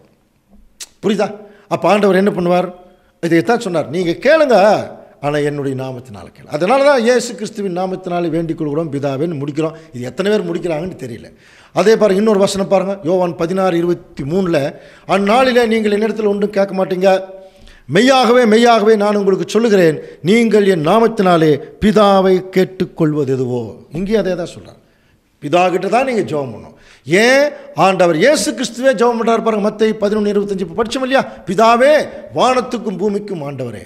புரியுதா அப்போ ஆண்டவர் என்ன பண்ணுவார் இதைத்தான் சொன்னார் நீங்கள் கேளுங்க ஆனால் என்னுடைய நாமத்தினால் கேள் அதனால தான் இயேசு கிறிஸ்துவின் நாமத்தினாலே வேண்டிக் கொள்கிறோம் பிதாவின்னு முடிக்கிறோம் இது எத்தனை பேர் முடிக்கிறாங்கன்னு தெரியல அதே பாருங்கள் இன்னொரு வசனம் பாருங்கள் யோவான் பதினாறு இருபத்தி மூணில் அந்நாளில் நீங்கள் என்னிடத்தில் ஒன்றும் கேட்க மாட்டீங்க மெய்யாகவே மெய்யாகவே நான் உங்களுக்கு சொல்லுகிறேன் நீங்கள் என் நாமத்தினாலே பிதாவை கேட்டுக்கொள்வது எதுவோ இங்கேயும் அதே தான் சொல்கிறாங்க பிதா கிட்ட தான் நீங்கள் ஜெபம் பண்ணும் ஏன் ஆண்டவர் இயேசு கிறிஸ்துவே ஜெபம் பண்ணுறாரு பாருங்க மற்ற பதினொன்று இருபத்தஞ்சி படித்தோம் இல்லையா பிதாவே வானத்துக்கும் பூமிக்கும் ஆண்டவரே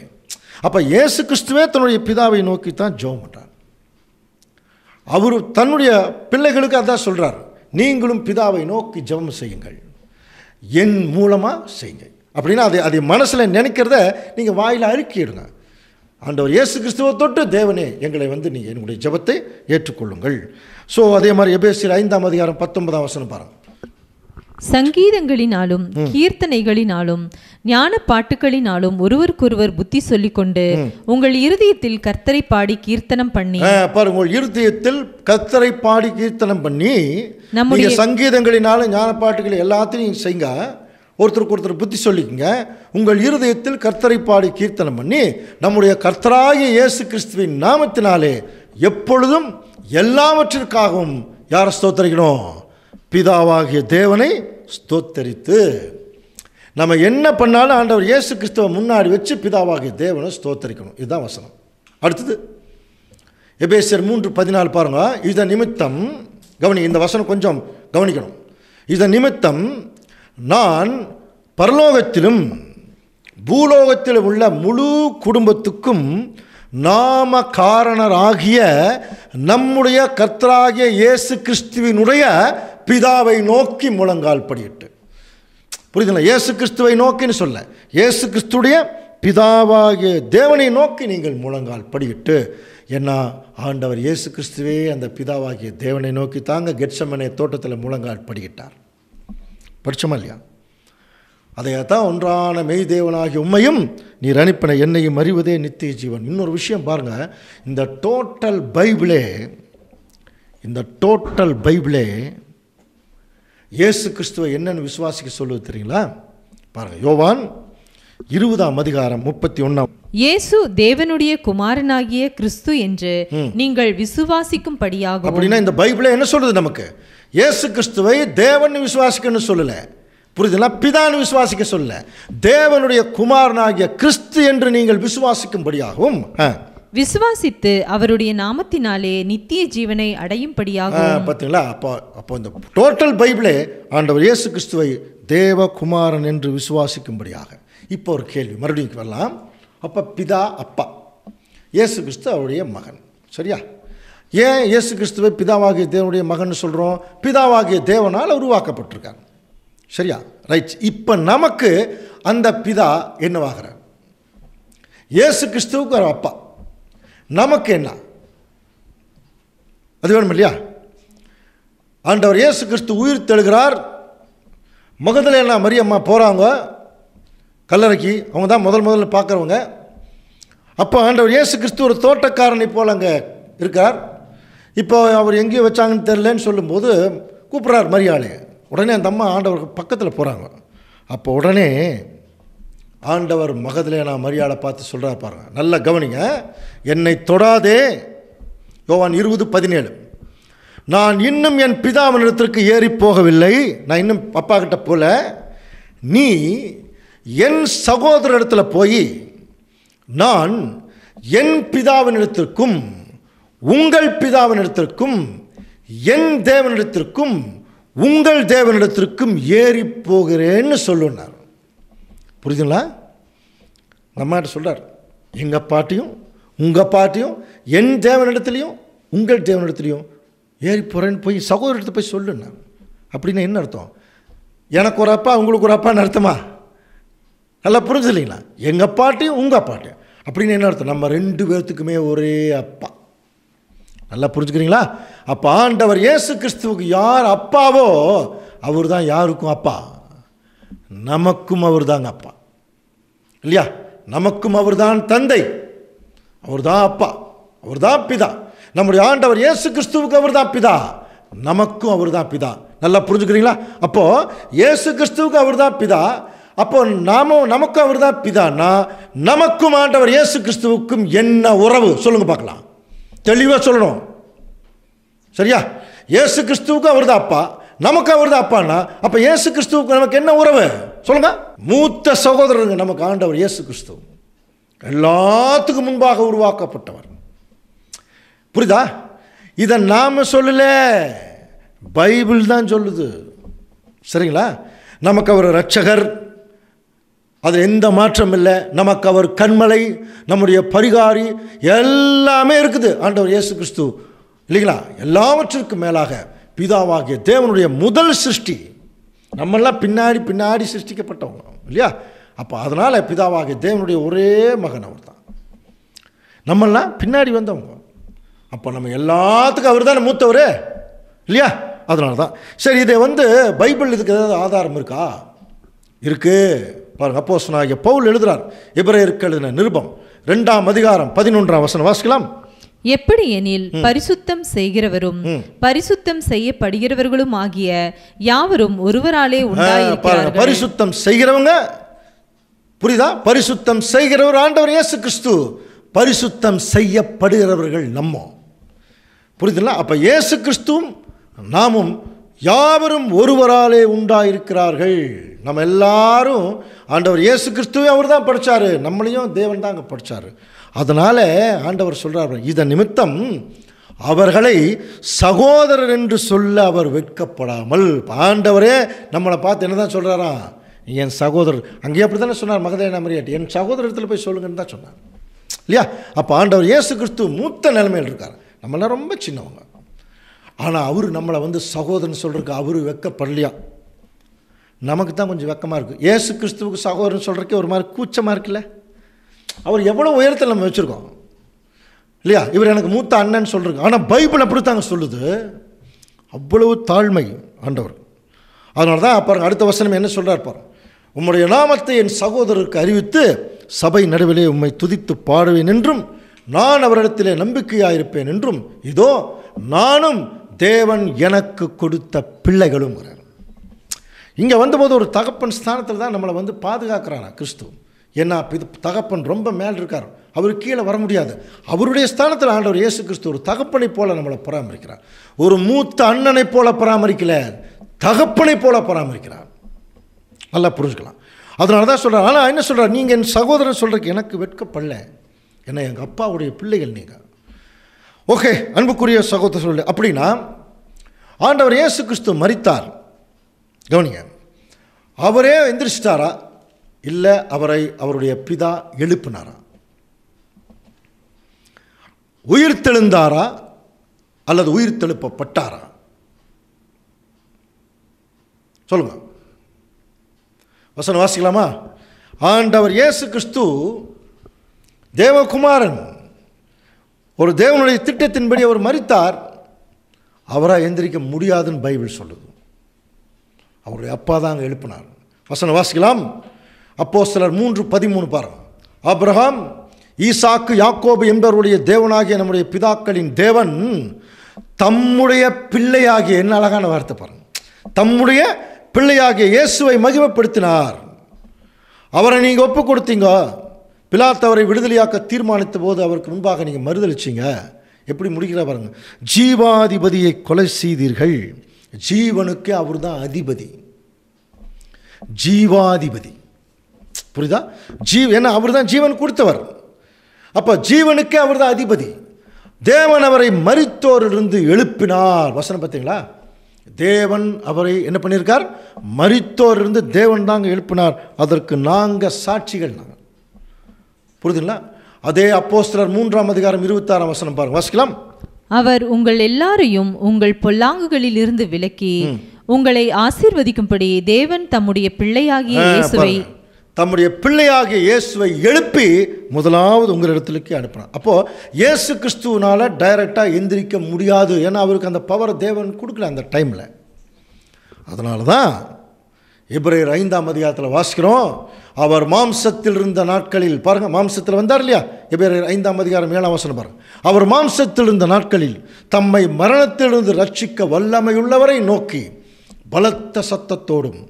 அப்போ இயேசு கிறிஸ்துவே தன்னுடைய பிதாவை நோக்கி தான் ஜோம் பண்ணுறார் அவர் தன்னுடைய பிள்ளைகளுக்கு அதான் சொல்கிறார் நீங்களும் பிதாவை நோக்கி ஜெபம் செய்யுங்கள் என் மூலமாக செய்யுங்க அப்படின்னா அதை அதை மனசில் நினைக்கிறத நீங்கள் வாயில் அந்த ஆண்டவர் இயேசு கிறிஸ்துவை தொட்டு தேவனே எங்களை வந்து நீங்கள் என்னுடைய ஜபத்தை ஏற்றுக்கொள்ளுங்கள் ஸோ அதே மாதிரி எபேசியில் ஐந்தாம் அதிகாரம் பத்தொன்பதாம் வசனம் பாருங்கள் சங்கீதங்களினாலும் கீர்த்தனைகளினாலும் ஞான பாட்டுகளினாலும் ஒருவருக்கொருவர் புத்தி சொல்லிக்கொண்டு உங்கள் இருதயத்தில் கர்த்தரை பாடி கீர்த்தனம் பண்ணி பாருங்க இருதயத்தில் கர்த்தரை பாடி கீர்த்தனம் பண்ணி நம்முடைய சங்கீதங்களினாலும் ஞான பாட்டுகளை எல்லாத்தையும் செய்யுங்க ஒருத்தருக்கு ஒருத்தர் புத்தி சொல்லிக்கோங்க உங்கள் இருதயத்தில் கர்த்தரை பாடி கீர்த்தனம் பண்ணி நம்முடைய கர்த்தராகிய இயேசு கிறிஸ்துவின் நாமத்தினாலே எப்பொழுதும் எல்லாவற்றிற்காகவும் யாரை ஸ்தோத்தரிக்கணும் பிதாவாகிய தேவனை ஸ்தோத்தரித்து நம்ம என்ன பண்ணாலும் ஆண்டவர் இயேசு கிறிஸ்துவ முன்னாடி வச்சு பிதாவாகிய தேவனை ஸ்தோத்தரிக்கணும் இதுதான் வசனம் அடுத்தது எபேசியர் மூன்று பதினாலு பாருங்கள் இதை நிமித்தம் கவனி இந்த வசனம் கொஞ்சம் கவனிக்கணும் இதை நிமித்தம் நான் பரலோகத்திலும் பூலோகத்தில் உள்ள முழு குடும்பத்துக்கும் நாம காரணராகிய நம்முடைய கர்த்தராகிய இயேசு கிறிஸ்துவினுடைய பிதாவை நோக்கி முழங்கால் படியிட்டு புரியுதுங்களா இயேசு கிறிஸ்துவை நோக்கின்னு சொல்ல இயேசு கிறிஸ்துடைய பிதாவாகிய தேவனை நோக்கி நீங்கள் முழங்கால் படியிட்டு என்ன ஆண்டவர் இயேசு கிறிஸ்துவே அந்த பிதாவாகிய தேவனை நோக்கி தாங்க கெட்சமனை தோட்டத்தில் முழங்கால் படிக்கிட்டார் படித்தோமா இல்லையா அதையத்தான் ஒன்றான மெய் உண்மையும் நீர் அனுப்பின என்னையும் அறிவதே நித்திய ஜீவன் இன்னொரு விஷயம் பாருங்கள் இந்த டோட்டல் பைபிளே இந்த டோட்டல் பைபிளே இயேசு கிறிஸ்துவை என்னென்னு விசுவாசிக்க சொல்லுவது தெரியுங்களா பாருங்கள் யோவான் இருபதாம் அதிகாரம் முப்பத்தி ஒன்றாம் இயேசு தேவனுடைய குமாரனாகிய கிறிஸ்து என்று நீங்கள் விசுவாசிக்கும் படியாக அப்படின்னா இந்த பைபிளே என்ன சொல்லுது நமக்கு இயேசு கிறிஸ்துவை தேவன் விசுவாசிக்கணும்னு சொல்லலை புரியுதுங்களா பிதான்னு விசுவாசிக்க சொல்ல தேவனுடைய குமாரனாகிய கிறிஸ்து என்று நீங்கள் விசுவாசிக்கும்படியாகவும் விசுவாசித்து அவருடைய நாமத்தினாலே நித்திய ஜீவனை அடையும் படியாக பார்த்தீங்களா அப்போ அப்போ இந்த டோட்டல் பைபிளே ஆண்டவர் இயேசு கிறிஸ்துவை தேவகுமாரன் என்று விசுவாசிக்கும்படியாக இப்போ ஒரு கேள்வி மறுபடியும் வரலாம் அப்போ பிதா அப்பா இயேசு கிறிஸ்து அவருடைய மகன் சரியா ஏன் இயேசு கிறிஸ்துவை பிதாவாகிய தேவனுடைய மகன் சொல்கிறோம் பிதாவாகிய தேவனால் உருவாக்கப்பட்டிருக்காங்க சரியா ரைட் இப்போ நமக்கு அந்த பிதா என்னவாகிறார் இயேசு கிறிஸ்துவுக்கு ஒரு அப்பா நமக்கு என்ன அது வேணும் இல்லையா ஆண்டவர் இயேசு கிறிஸ்து உயிர் தெழுகிறார் முகத்தில் என்ன மரியம்மா போகிறாங்க கல்லறைக்கு அவங்க தான் முதல் முதல்ல பார்க்குறவங்க அப்போ ஆண்டவர் இயேசு கிறிஸ்து ஒரு தோட்டக்காரனை போல் அங்கே இருக்கார் இப்போ அவர் எங்கேயோ வச்சாங்கன்னு தெரிலன்னு சொல்லும்போது கூப்பிட்றார் மரியாதையை உடனே அந்த அம்மா ஆண்டவருக்கு பக்கத்தில் போகிறாங்க அப்போ உடனே ஆண்டவர் நான் மரியாதை பார்த்து சொல்கிறா பாருங்க நல்ல கவனிங்க என்னை தொடாதே யோவான் இருபது பதினேழு நான் இன்னும் என் இடத்திற்கு ஏறி போகவில்லை நான் இன்னும் அப்பா கிட்ட போல நீ என் சகோதர இடத்துல போய் நான் என் பிதாவினிடத்திற்கும் உங்கள் பிதாவினிடத்திற்கும் என் தேவனிடத்திற்கும் உங்கள் தேவனிடத்திற்கும் ஏறி போகிறேன்னு சொல்லுனார் புரியுதுங்களா நம்மகிட்ட சொல்கிறார் எங்கள் பாட்டியும் உங்கள் பாட்டியும் என் தேவனிடத்துலையும் உங்கள் தேவனிடத்துலையும் ஏறி போகிறேன்னு போய் சகோதரத்தை போய் சொல்லுண்ணா அப்படின்னா என்ன அர்த்தம் எனக்கு ஒரு அப்பா உங்களுக்கு ஒரு அப்பான்னு அர்த்தமா நல்லா புரிஞ்சு இல்லைங்களா எங்கள் பாட்டியும் உங்கள் பாட்டியும் அப்படின்னு என்ன அர்த்தம் நம்ம ரெண்டு பேர்த்துக்குமே ஒரே அப்பா நல்லா புரிஞ்சுக்கிறீங்களா அப்போ ஆண்டவர் இயேசு கிறிஸ்துவுக்கு யார் அப்பாவோ அவர் தான் யாருக்கும் அப்பா நமக்கும் அவர் தாங்க அப்பா இல்லையா நமக்கும் அவர் தான் தந்தை அவர் தான் அப்பா அவர் தான் பிதா நம்முடைய ஆண்டவர் இயேசு கிறிஸ்துவுக்கு அவர் தான் பிதா நமக்கும் அவர் தான் பிதா நல்லா புரிஞ்சுக்கிறீங்களா அப்போது இயேசு கிறிஸ்துவுக்கு அவர் தான் பிதா அப்போ நாமும் நமக்கும் அவர் தான் பிதான்னா நமக்கும் ஆண்டவர் இயேசு கிறிஸ்துவுக்கும் என்ன உறவு சொல்லுங்கள் பார்க்கலாம் தெளிவாக சொல்லணும் சரியா ஏசு கிறிஸ்துவுக்கு அவர் தான் அப்பா நமக்கு அவர் தான் அப்பான்னா அப்போ ஏசு கிறிஸ்துவுக்கு நமக்கு என்ன உறவு சொல்லுங்க மூத்த சகோதரருங்க நமக்கு ஆண்டவர் இயேசு கிறிஸ்துவ எல்லாத்துக்கும் முன்பாக உருவாக்கப்பட்டவர் புரியுதா இதை நாம் சொல்லல பைபிள் தான் சொல்லுது சரிங்களா நமக்கு அவர் ரட்சகர் அதில் எந்த மாற்றம் இல்லை நமக்கு அவர் கண்மலை நம்முடைய பரிகாரி எல்லாமே இருக்குது ஆண்டவர் இயேசு கிறிஸ்து இல்லைங்களா எல்லாவற்றிற்கும் மேலாக பிதாவாகிய தேவனுடைய முதல் சிருஷ்டி நம்மெல்லாம் பின்னாடி பின்னாடி சிருஷ்டிக்கப்பட்டவங்க இல்லையா அப்போ அதனால் பிதாவாகிய தேவனுடைய ஒரே மகன் அவர் தான் நம்மெல்லாம் பின்னாடி வந்தவங்க அப்போ நம்ம எல்லாத்துக்கும் அவர் தானே மூத்தவர் இல்லையா அதனால தான் சரி இதை வந்து பைபிள் இதுக்கு ஏதாவது ஆதாரம் இருக்கா இருக்குது பாருங்க அப்போ சொன்னாகிய பவுல் எழுதுகிறார் இப்ரேயருக்கு எழுதின நிருபம் ரெண்டாம் அதிகாரம் பதினொன்றாம் வசனம் வாசிக்கலாம் எப்படி எனில் பரிசுத்தம் செய்கிறவரும் பரிசுத்தம் செய்யப்படுகிறவர்களும் ஆகிய யாவரும் ஒருவராலே உண்டாயிருக்கிறார்கள் பரிசுத்தம் செய்கிறவங்க புரியுதா பரிசுத்தம் செய்கிறவர் ஆண்டவர் இயேசு கிறிஸ்து பரிசுத்தம் செய்யப்படுகிறவர்கள் நம்ம புரியுதுங்களா அப்போ இயேசு கிறிஸ்துவும் நாமும் யாவரும் ஒருவராலே உண்டாயிருக்கிறார்கள் நம்ம எல்லாரும் ஆண்டவர் இயேசு கிறிஸ்துவே அவர் தான் படித்தார் நம்மளையும் தேவன் தான் அங்கே படித்தார் அதனால் ஆண்டவர் சொல்கிறார் இதன் நிமித்தம் அவர்களை சகோதரர் என்று சொல்ல அவர் வெட்கப்படாமல் ஆண்டவரே நம்மளை பார்த்து என்ன தான் சொல்கிறாரா என் சகோதரர் அங்கே அப்படி தானே சொன்னார் மகதேன மரியாட்டி என் சகோதரத்தில் போய் சொல்லுங்கன்னு தான் சொன்னார் இல்லையா அப்போ ஆண்டவர் இயேசு கிறிஸ்து மூத்த நிலைமையில் இருக்கார் நம்மளாம் ரொம்ப சின்னவங்க ஆனால் அவர் நம்மளை வந்து சகோதரன் சொல்கிறதுக்கு அவர் வெக்கப்படலையா நமக்கு தான் கொஞ்சம் வெக்கமாக இருக்குது ஏசு கிறிஸ்துவுக்கு சகோதரன் சொல்கிறக்கே ஒரு மாதிரி கூச்சமாக இருக்குல்ல அவர் எவ்வளோ உயரத்தில் நம்ம வச்சுருக்கோம் இல்லையா இவர் எனக்கு மூத்த அண்ணன் சொல்கிறேன் ஆனால் பைபிள் அப்படி தாங்க சொல்லுது அவ்வளவு தாழ்மை ஆண்டவர் அதனால தான் பாருங்கள் அடுத்த வசனம் என்ன சொல்கிறார் பாருங்க உம்முடைய நாமத்தை என் சகோதரருக்கு அறிவித்து சபை நடுவிலே உம்மை துதித்து பாடுவேன் என்றும் நான் அவரிடத்திலே நம்பிக்கையாயிருப்பேன் என்றும் இதோ நானும் தேவன் எனக்கு கொடுத்த பிள்ளைகளும் இங்கே வந்தபோது ஒரு தகப்பன் ஸ்தானத்தில் தான் நம்மளை வந்து பாதுகாக்கிறானா கிறிஸ்து ஏன்னா இது தகப்பன் ரொம்ப மேல் இருக்கார் அவர் கீழே வர முடியாது அவருடைய ஸ்தானத்தில் ஆண்டவர் இயேசு கிறிஸ்து ஒரு தகப்பனை போல நம்மளை பராமரிக்கிறார் ஒரு மூத்த அண்ணனை போல பராமரிக்கல தகப்பனை போல பராமரிக்கிறார் நல்லா புரிஞ்சுக்கலாம் அதனால தான் சொல்கிறார் ஆனால் என்ன சொல்கிறார் நீங்கள் என் சகோதரன் சொல்கிறதுக்கு எனக்கு வெட்கப்படல ஏன்னா எங்கள் அப்பாவுடைய பிள்ளைகள் நீங்கள் ஓகே அன்புக்குரிய சகோதர சொல்லு அப்படின்னா ஆண்டவர் இயேசு கிறிஸ்து மறித்தார் கவனிங்க அவரே எந்திரிச்சிட்டாரா இல்லை அவரை அவருடைய பிதா எழுப்பினாரா உயிர் தெழுந்தாரா அல்லது உயிர் தெழுப்பப்பட்டாரா சொல்லுங்க வசனம் வாசிக்கலாமா ஆண்டவர் இயேசு கிறிஸ்து தேவகுமாரன் ஒரு தேவனுடைய திட்டத்தின்படி அவர் மறித்தார் அவராக எந்திரிக்க முடியாதுன்னு பைபிள் சொல்லுது அவருடைய அப்பா தான் அங்கே எழுப்பினார் வசன வாசிக்கலாம் அப்போ சிலர் மூன்று பதிமூணு பார் அப்ரஹாம் ஈசாக்கு யாக்கோபு என்பவருடைய தேவனாகிய நம்முடைய பிதாக்களின் தேவன் தம்முடைய பிள்ளையாகிய என்ன அழகான வார்த்தை பாருங்க தம்முடைய பிள்ளையாகிய இயேசுவை மகிமைப்படுத்தினார் அவரை நீங்கள் ஒப்பு கொடுத்தீங்க பிலாத் அவரை விடுதலையாக்க தீர்மானித்த போது அவருக்கு முன்பாக நீங்கள் மறுதளிச்சிங்க எப்படி முடிக்கிறா பாருங்க ஜீவாதிபதியை கொலை செய்தீர்கள் ஜீவனுக்கு அவர் தான் அதிபதி ஜீவாதிபதி புரியுதா ஜீவ் ஏன்னா அவர் தான் ஜீவன் கொடுத்தவர் அப்போ ஜீவனுக்கே அவர் தான் அதிபதி தேவன் அவரை மறித்தோரிலிருந்து எழுப்பினார் வசனம் பார்த்தீங்களா தேவன் அவரை என்ன பண்ணியிருக்கார் மறித்தோரிலிருந்து தேவன் தாங்க எழுப்பினார் அதற்கு நாங்கள் சாட்சிகள் நாங்கள் புரியுதுங்களா அதே அப்போஸ்தலர் மூன்றாம் அதிகாரம் இருபத்தாறாம் வசனம் பாருங்க வாசிக்கலாம் அவர் உங்கள் எல்லாரையும் உங்கள் பொல்லாங்குகளில் இருந்து விலக்கி உங்களை ஆசீர்வதிக்கும்படி தேவன் தம்முடைய பிள்ளையாகிய இயேசுவை தம்முடைய பிள்ளையாகிய இயேசுவை எழுப்பி முதலாவது உங்கள் இடத்துலக்கு அனுப்பினார் அப்போது இயேசு கிறிஸ்துவனால் டைரெக்டாக எந்திரிக்க முடியாது ஏன்னா அவருக்கு அந்த பவர் தேவன் கொடுக்கல அந்த டைமில் அதனால தான் இப்ரேர் ஐந்தாம் அதிகாரத்தில் வாசிக்கிறோம் அவர் மாம்சத்தில் இருந்த நாட்களில் பாருங்க மாம்சத்தில் வந்தார் இல்லையா எப்பேர் ஐந்தாம் அதிகாரம் ஏழாம் வசனம் பாருங்க அவர் மாம்சத்தில் இருந்த நாட்களில் தம்மை மரணத்திலிருந்து ரட்சிக்க வல்லமையுள்ளவரை நோக்கி பலத்த சத்தத்தோடும்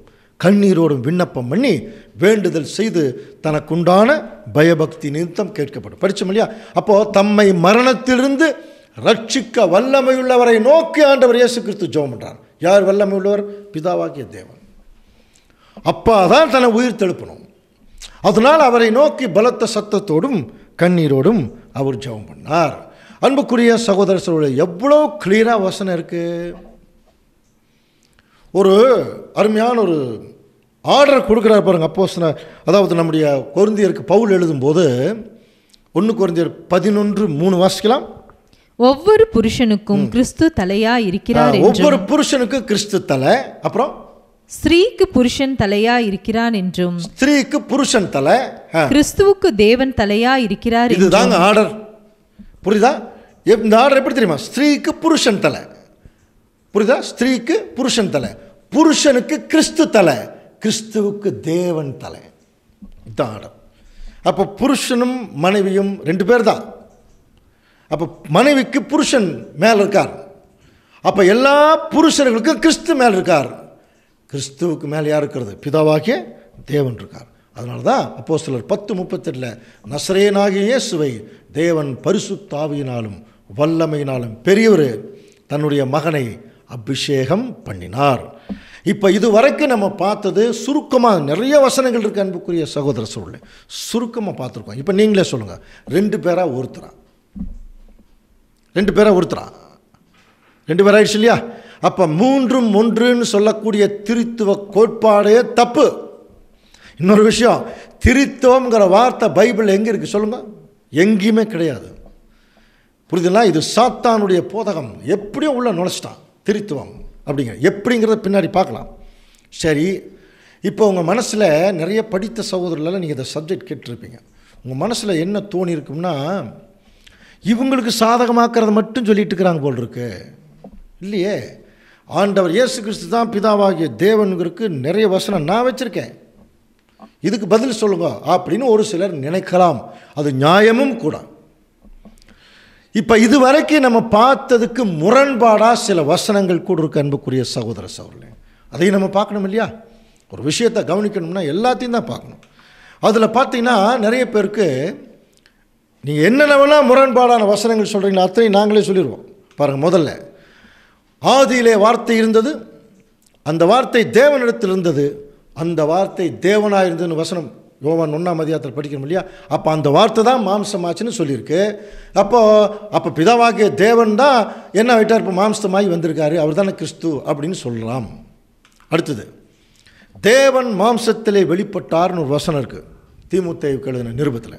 கண்ணீரோடும் விண்ணப்பம் பண்ணி வேண்டுதல் செய்து தனக்குண்டான பயபக்தி நிமித்தம் கேட்கப்படும் படித்தோம் இல்லையா அப்போது தம்மை மரணத்திலிருந்து ரட்சிக்க வல்லமையுள்ளவரை நோக்கி ஆண்டவர் இயேசு கிறிஸ்து ஜோம் பண்ணுறார் யார் வல்லமை உள்ளவர் பிதாவாகிய தேவன் அப்பா தான் தன்னை உயிர் தெழுப்பணும் அதனால் அவரை நோக்கி பலத்த சத்தத்தோடும் கண்ணீரோடும் அவர் ஜெபம் பண்ணார் அன்புக்குரிய சகோதர எவ்வளோ கிளியராக வசனம் இருக்குது ஒரு அருமையான ஒரு ஆர்டர் கொடுக்குறாரு பாருங்க அப்போ அதாவது நம்முடைய குழந்தையருக்கு பவுல் எழுதும்போது ஒன்று குழந்தையர் பதினொன்று மூணு வாசிக்கலாம் ஒவ்வொரு புருஷனுக்கும் கிறிஸ்து தலையா இருக்கிறார் ஒவ்வொரு புருஷனுக்கும் கிறிஸ்து தலை அப்புறம் ஸ்திரீக்கு புருஷன் தலையா இருக்கிறான் என்றும் ஸ்திரீக்கு புருஷன் தலை கிறிஸ்துவுக்கு தேவன் தலையா இருக்கிறார் இதுதாங்க ஆர்டர் புரியுதா இந்த ஆர்டர் எப்படி தெரியுமா ஸ்திரீக்கு புருஷன் தலை புரியுதா ஸ்திரீக்கு புருஷன் தலை புருஷனுக்கு கிறிஸ்து தலை கிறிஸ்துவுக்கு தேவன் தலை இதுதான் ஆர்டர் அப்போ புருஷனும் மனைவியும் ரெண்டு பேர் தான் அப்போ மனைவிக்கு புருஷன் மேலே இருக்கார் அப்போ எல்லா புருஷர்களுக்கும் கிறிஸ்து மேலே இருக்கார் கிறிஸ்துவுக்கு மேலே யார் இருக்கிறது பிதாவாகிய தேவன் இருக்கார் அதனால தான் அப்போ சிலர் பத்து முப்பத்தெட்டில் நசரேனாகிய சுவை தேவன் பரிசுத்தாவியினாலும் வல்லமையினாலும் பெரியவர் தன்னுடைய மகனை அபிஷேகம் பண்ணினார் இப்போ இது வரைக்கும் நம்ம பார்த்தது சுருக்கமாக நிறைய வசனங்கள் இருக்குது அன்புக்குரிய சகோதர சூழல் சுருக்கமாக பார்த்துருக்கோம் இப்போ நீங்களே சொல்லுங்கள் ரெண்டு பேராக ஒருத்தரா ரெண்டு பேராக ஒருத்தரா ரெண்டு பேராக ஆயிடுச்சு இல்லையா அப்போ மூன்றும் ஒன்றுன்னு சொல்லக்கூடிய திருத்துவ கோட்பாடே தப்பு இன்னொரு விஷயம் திருத்துவங்கிற வார்த்தை பைபிள் எங்கே இருக்குது சொல்லுங்கள் எங்கேயுமே கிடையாது புரிதுனா இது சாத்தானுடைய போதகம் எப்படியும் உள்ளே நுழைச்சிட்டான் திருத்துவம் அப்படிங்கிற எப்படிங்கிறத பின்னாடி பார்க்கலாம் சரி இப்போ உங்கள் மனசில் நிறைய படித்த சகோதரர்களால் நீங்கள் இந்த சப்ஜெக்ட் கேட்டிருப்பீங்க உங்கள் மனசில் என்ன தோணி இருக்கும்னா இவங்களுக்கு சாதகமாக்கிறத மட்டும் சொல்லிட்டு இருக்கிறாங்க போல் இருக்கு இல்லையே ஆண்டவர் இயேசு கிறிஸ்து தான் பிதாவாகிய தேவனுங்கிறதுக்கு நிறைய வசனம் நான் வச்சுருக்கேன் இதுக்கு பதில் சொல்லுங்க அப்படின்னு ஒரு சிலர் நினைக்கலாம் அது நியாயமும் கூட இப்போ இதுவரைக்கும் நம்ம பார்த்ததுக்கு முரண்பாடாக சில வசனங்கள் கூட இருக்கு அன்புக்குரிய சகோதர சகோதரே அதையும் நம்ம பார்க்கணும் இல்லையா ஒரு விஷயத்தை கவனிக்கணும்னா எல்லாத்தையும் தான் பார்க்கணும் அதில் பார்த்தீங்கன்னா நிறைய பேருக்கு நீங்கள் என்னென்னவெல்லாம் முரண்பாடான வசனங்கள் சொல்கிறீங்களோ அத்தனை நாங்களே சொல்லிடுவோம் பாருங்கள் முதல்ல ஆதியிலே வார்த்தை இருந்தது அந்த வார்த்தை தேவனிடத்தில் இருந்தது அந்த வார்த்தை தேவனாக இருந்ததுன்னு வசனம் யோவான் ஒன்றாம் அதிகாரத்தில் படிக்கணும் இல்லையா அப்போ அந்த வார்த்தை தான் மாம்சமாச்சுன்னு சொல்லியிருக்கு அப்போது அப்போ பிதாவாகிய தேவன் தான் என்ன ஆகிட்டார் இப்போ மாம்சமாகி வந்திருக்காரு அவர் தானே கிறிஸ்து அப்படின்னு சொல்லலாம் அடுத்தது தேவன் மாம்சத்திலே வெளிப்பட்டார்னு ஒரு வசனம் இருக்குது திமுக எழுதின நிருபத்தில்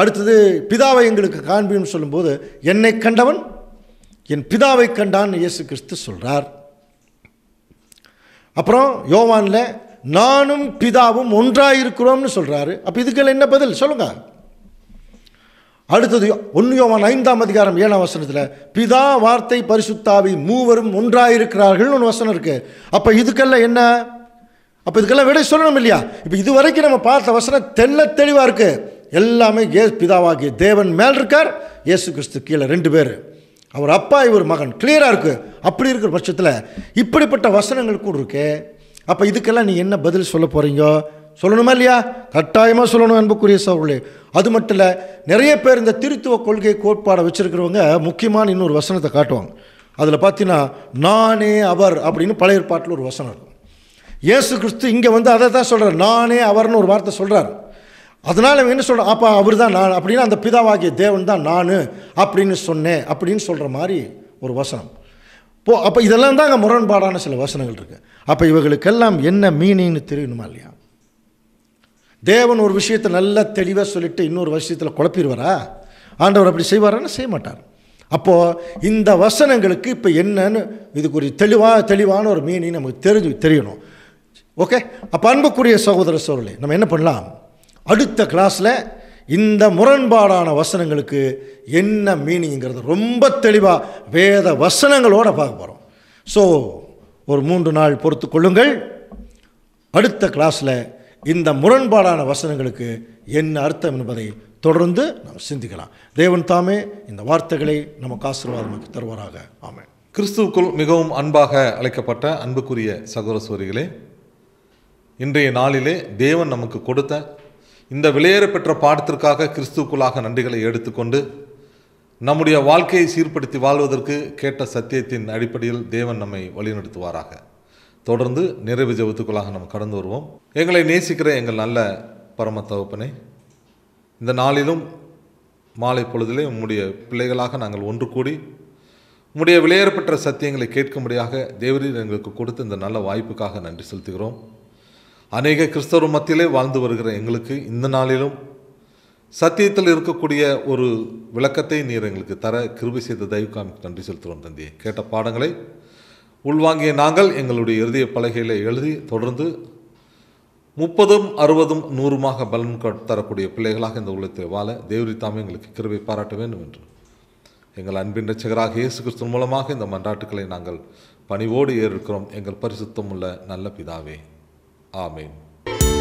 அடுத்தது பிதாவை எங்களுக்கு காண்பின்னு சொல்லும்போது என்னை கண்டவன் என் பிதாவை கண்டான் இயேசு கிறிஸ்து சொல்கிறார் அப்புறம் யோவானில் நானும் பிதாவும் ஒன்றாக இருக்கிறோம்னு சொல்கிறாரு அப்போ இதுக்கெல்லாம் என்ன பதில் சொல்லுங்கள் அடுத்தது ஒன்று யோவான் ஐந்தாம் அதிகாரம் ஏழாம் வசனத்தில் பிதா வார்த்தை பரிசுத்தாவி மூவரும் ஒன்றாக இருக்கிறார்கள் ஒன்று வசனம் இருக்குது அப்போ இதுக்கெல்லாம் என்ன அப்போ இதுக்கெல்லாம் விடை சொல்லணும் இல்லையா இப்போ இது வரைக்கும் நம்ம பார்த்த வசனம் தெல்ல தெளிவாக இருக்குது எல்லாமே ஏ பிதாவாகிய தேவன் மேல் இருக்கார் இயேசு கிறிஸ்து கீழே ரெண்டு பேர் அவர் அப்பா இவர் மகன் கிளியராக இருக்கு அப்படி இருக்கிற பட்சத்தில் இப்படிப்பட்ட வசனங்கள் கூட இருக்கு அப்போ இதுக்கெல்லாம் நீ என்ன பதில் சொல்ல போகிறீங்க சொல்லணுமா இல்லையா கட்டாயமாக சொல்லணும் அன்புக்குரிய சவர்களே அது மட்டும் இல்லை நிறைய பேர் இந்த திருத்துவ கொள்கை கோட்பாடை வச்சுருக்கிறவங்க முக்கியமான இன்னொரு வசனத்தை காட்டுவாங்க அதில் பார்த்தீங்கன்னா நானே அவர் அப்படின்னு பழைய பாட்டில் ஒரு வசனம் இருக்கும் ஏசு கிறிஸ்து இங்கே வந்து அதை தான் சொல்கிறார் நானே அவர்னு ஒரு வார்த்தை சொல்கிறார் அதனால் என்ன சொல்கிறோம் அப்போ அவர் தான் நான் அப்படின்னா அந்த பிதாவாகிய தேவன் தான் நான் அப்படின்னு சொன்னேன் அப்படின்னு சொல்கிற மாதிரி ஒரு வசனம் போ அப்போ இதெல்லாம் தான் அங்கே முரண்பாடான சில வசனங்கள் இருக்குது அப்போ இவர்களுக்கெல்லாம் என்ன மீனிங்னு தெரியணுமா இல்லையா தேவன் ஒரு விஷயத்தை நல்ல தெளிவாக சொல்லிவிட்டு இன்னொரு விஷயத்தில் குழப்பிடுவாரா ஆண்டவர் அப்படி செய்வாரான்னு செய்ய மாட்டார் அப்போது இந்த வசனங்களுக்கு இப்போ என்னன்னு இதுக்கு ஒரு தெளிவாக தெளிவான ஒரு மீனிங் நமக்கு தெரிஞ்சு தெரியணும் ஓகே அப்போ அன்புக்குரிய சகோதர சோழலே நம்ம என்ன பண்ணலாம் அடுத்த கிளாஸில் இந்த முரண்பாடான வசனங்களுக்கு என்ன மீனிங்கிறது ரொம்ப தெளிவாக வேத வசனங்களோடு பார்க்க போகிறோம் ஸோ ஒரு மூன்று நாள் பொறுத்து கொள்ளுங்கள் அடுத்த கிளாஸில் இந்த முரண்பாடான வசனங்களுக்கு என்ன அர்த்தம் என்பதை தொடர்ந்து நாம் சிந்திக்கலாம் தேவன் தாமே இந்த வார்த்தைகளை நமக்கு ஆசீர்வாதமாக தருவாராக ஆமேன் கிறிஸ்துவுக்குள் மிகவும் அன்பாக அழைக்கப்பட்ட அன்புக்குரிய சகோர சோரிகளே இன்றைய நாளிலே தேவன் நமக்கு கொடுத்த இந்த விலையேற பெற்ற பாடத்திற்காக கிறிஸ்துக்குள்ளாக நன்றிகளை எடுத்துக்கொண்டு நம்முடைய வாழ்க்கையை சீர்படுத்தி வாழ்வதற்கு கேட்ட சத்தியத்தின் அடிப்படையில் தேவன் நம்மை வழிநடத்துவாராக தொடர்ந்து நிறைவு ஜபத்துக்குள்ளாக நாம் கடந்து வருவோம் எங்களை நேசிக்கிற எங்கள் நல்ல பரம தகுப்பனை இந்த நாளிலும் மாலை பொழுதிலே உம்முடைய பிள்ளைகளாக நாங்கள் ஒன்று கூடி உம்முடைய விளையாடப்பட்ட சத்தியங்களை கேட்கும்படியாக தேவரீர் எங்களுக்கு கொடுத்த இந்த நல்ல வாய்ப்புக்காக நன்றி செலுத்துகிறோம் அநேக கிறிஸ்தவ மத்தியிலே வாழ்ந்து வருகிற எங்களுக்கு இந்த நாளிலும் சத்தியத்தில் இருக்கக்கூடிய ஒரு விளக்கத்தை நீர் எங்களுக்கு தர கிருபி செய்த தயவுக்காமி நன்றி செலுத்துகிறோம் தந்தி கேட்ட பாடங்களை உள்வாங்கிய நாங்கள் எங்களுடைய இறுதிய பலகையில் எழுதி தொடர்ந்து முப்பதும் அறுபதும் நூறுமாக பலன் தரக்கூடிய பிள்ளைகளாக இந்த உள்ளத்தை வாழ தேவரி தாமே எங்களுக்கு கிருபை பாராட்ட வேண்டும் என்று எங்கள் அன்பின் ரச்சகராக இயேசு கிறிஸ்தன் மூலமாக இந்த மன்றாட்டுக்களை நாங்கள் பணிவோடு ஏறிருக்கிறோம் எங்கள் பரிசுத்தம் உள்ள நல்ல பிதாவே Amen.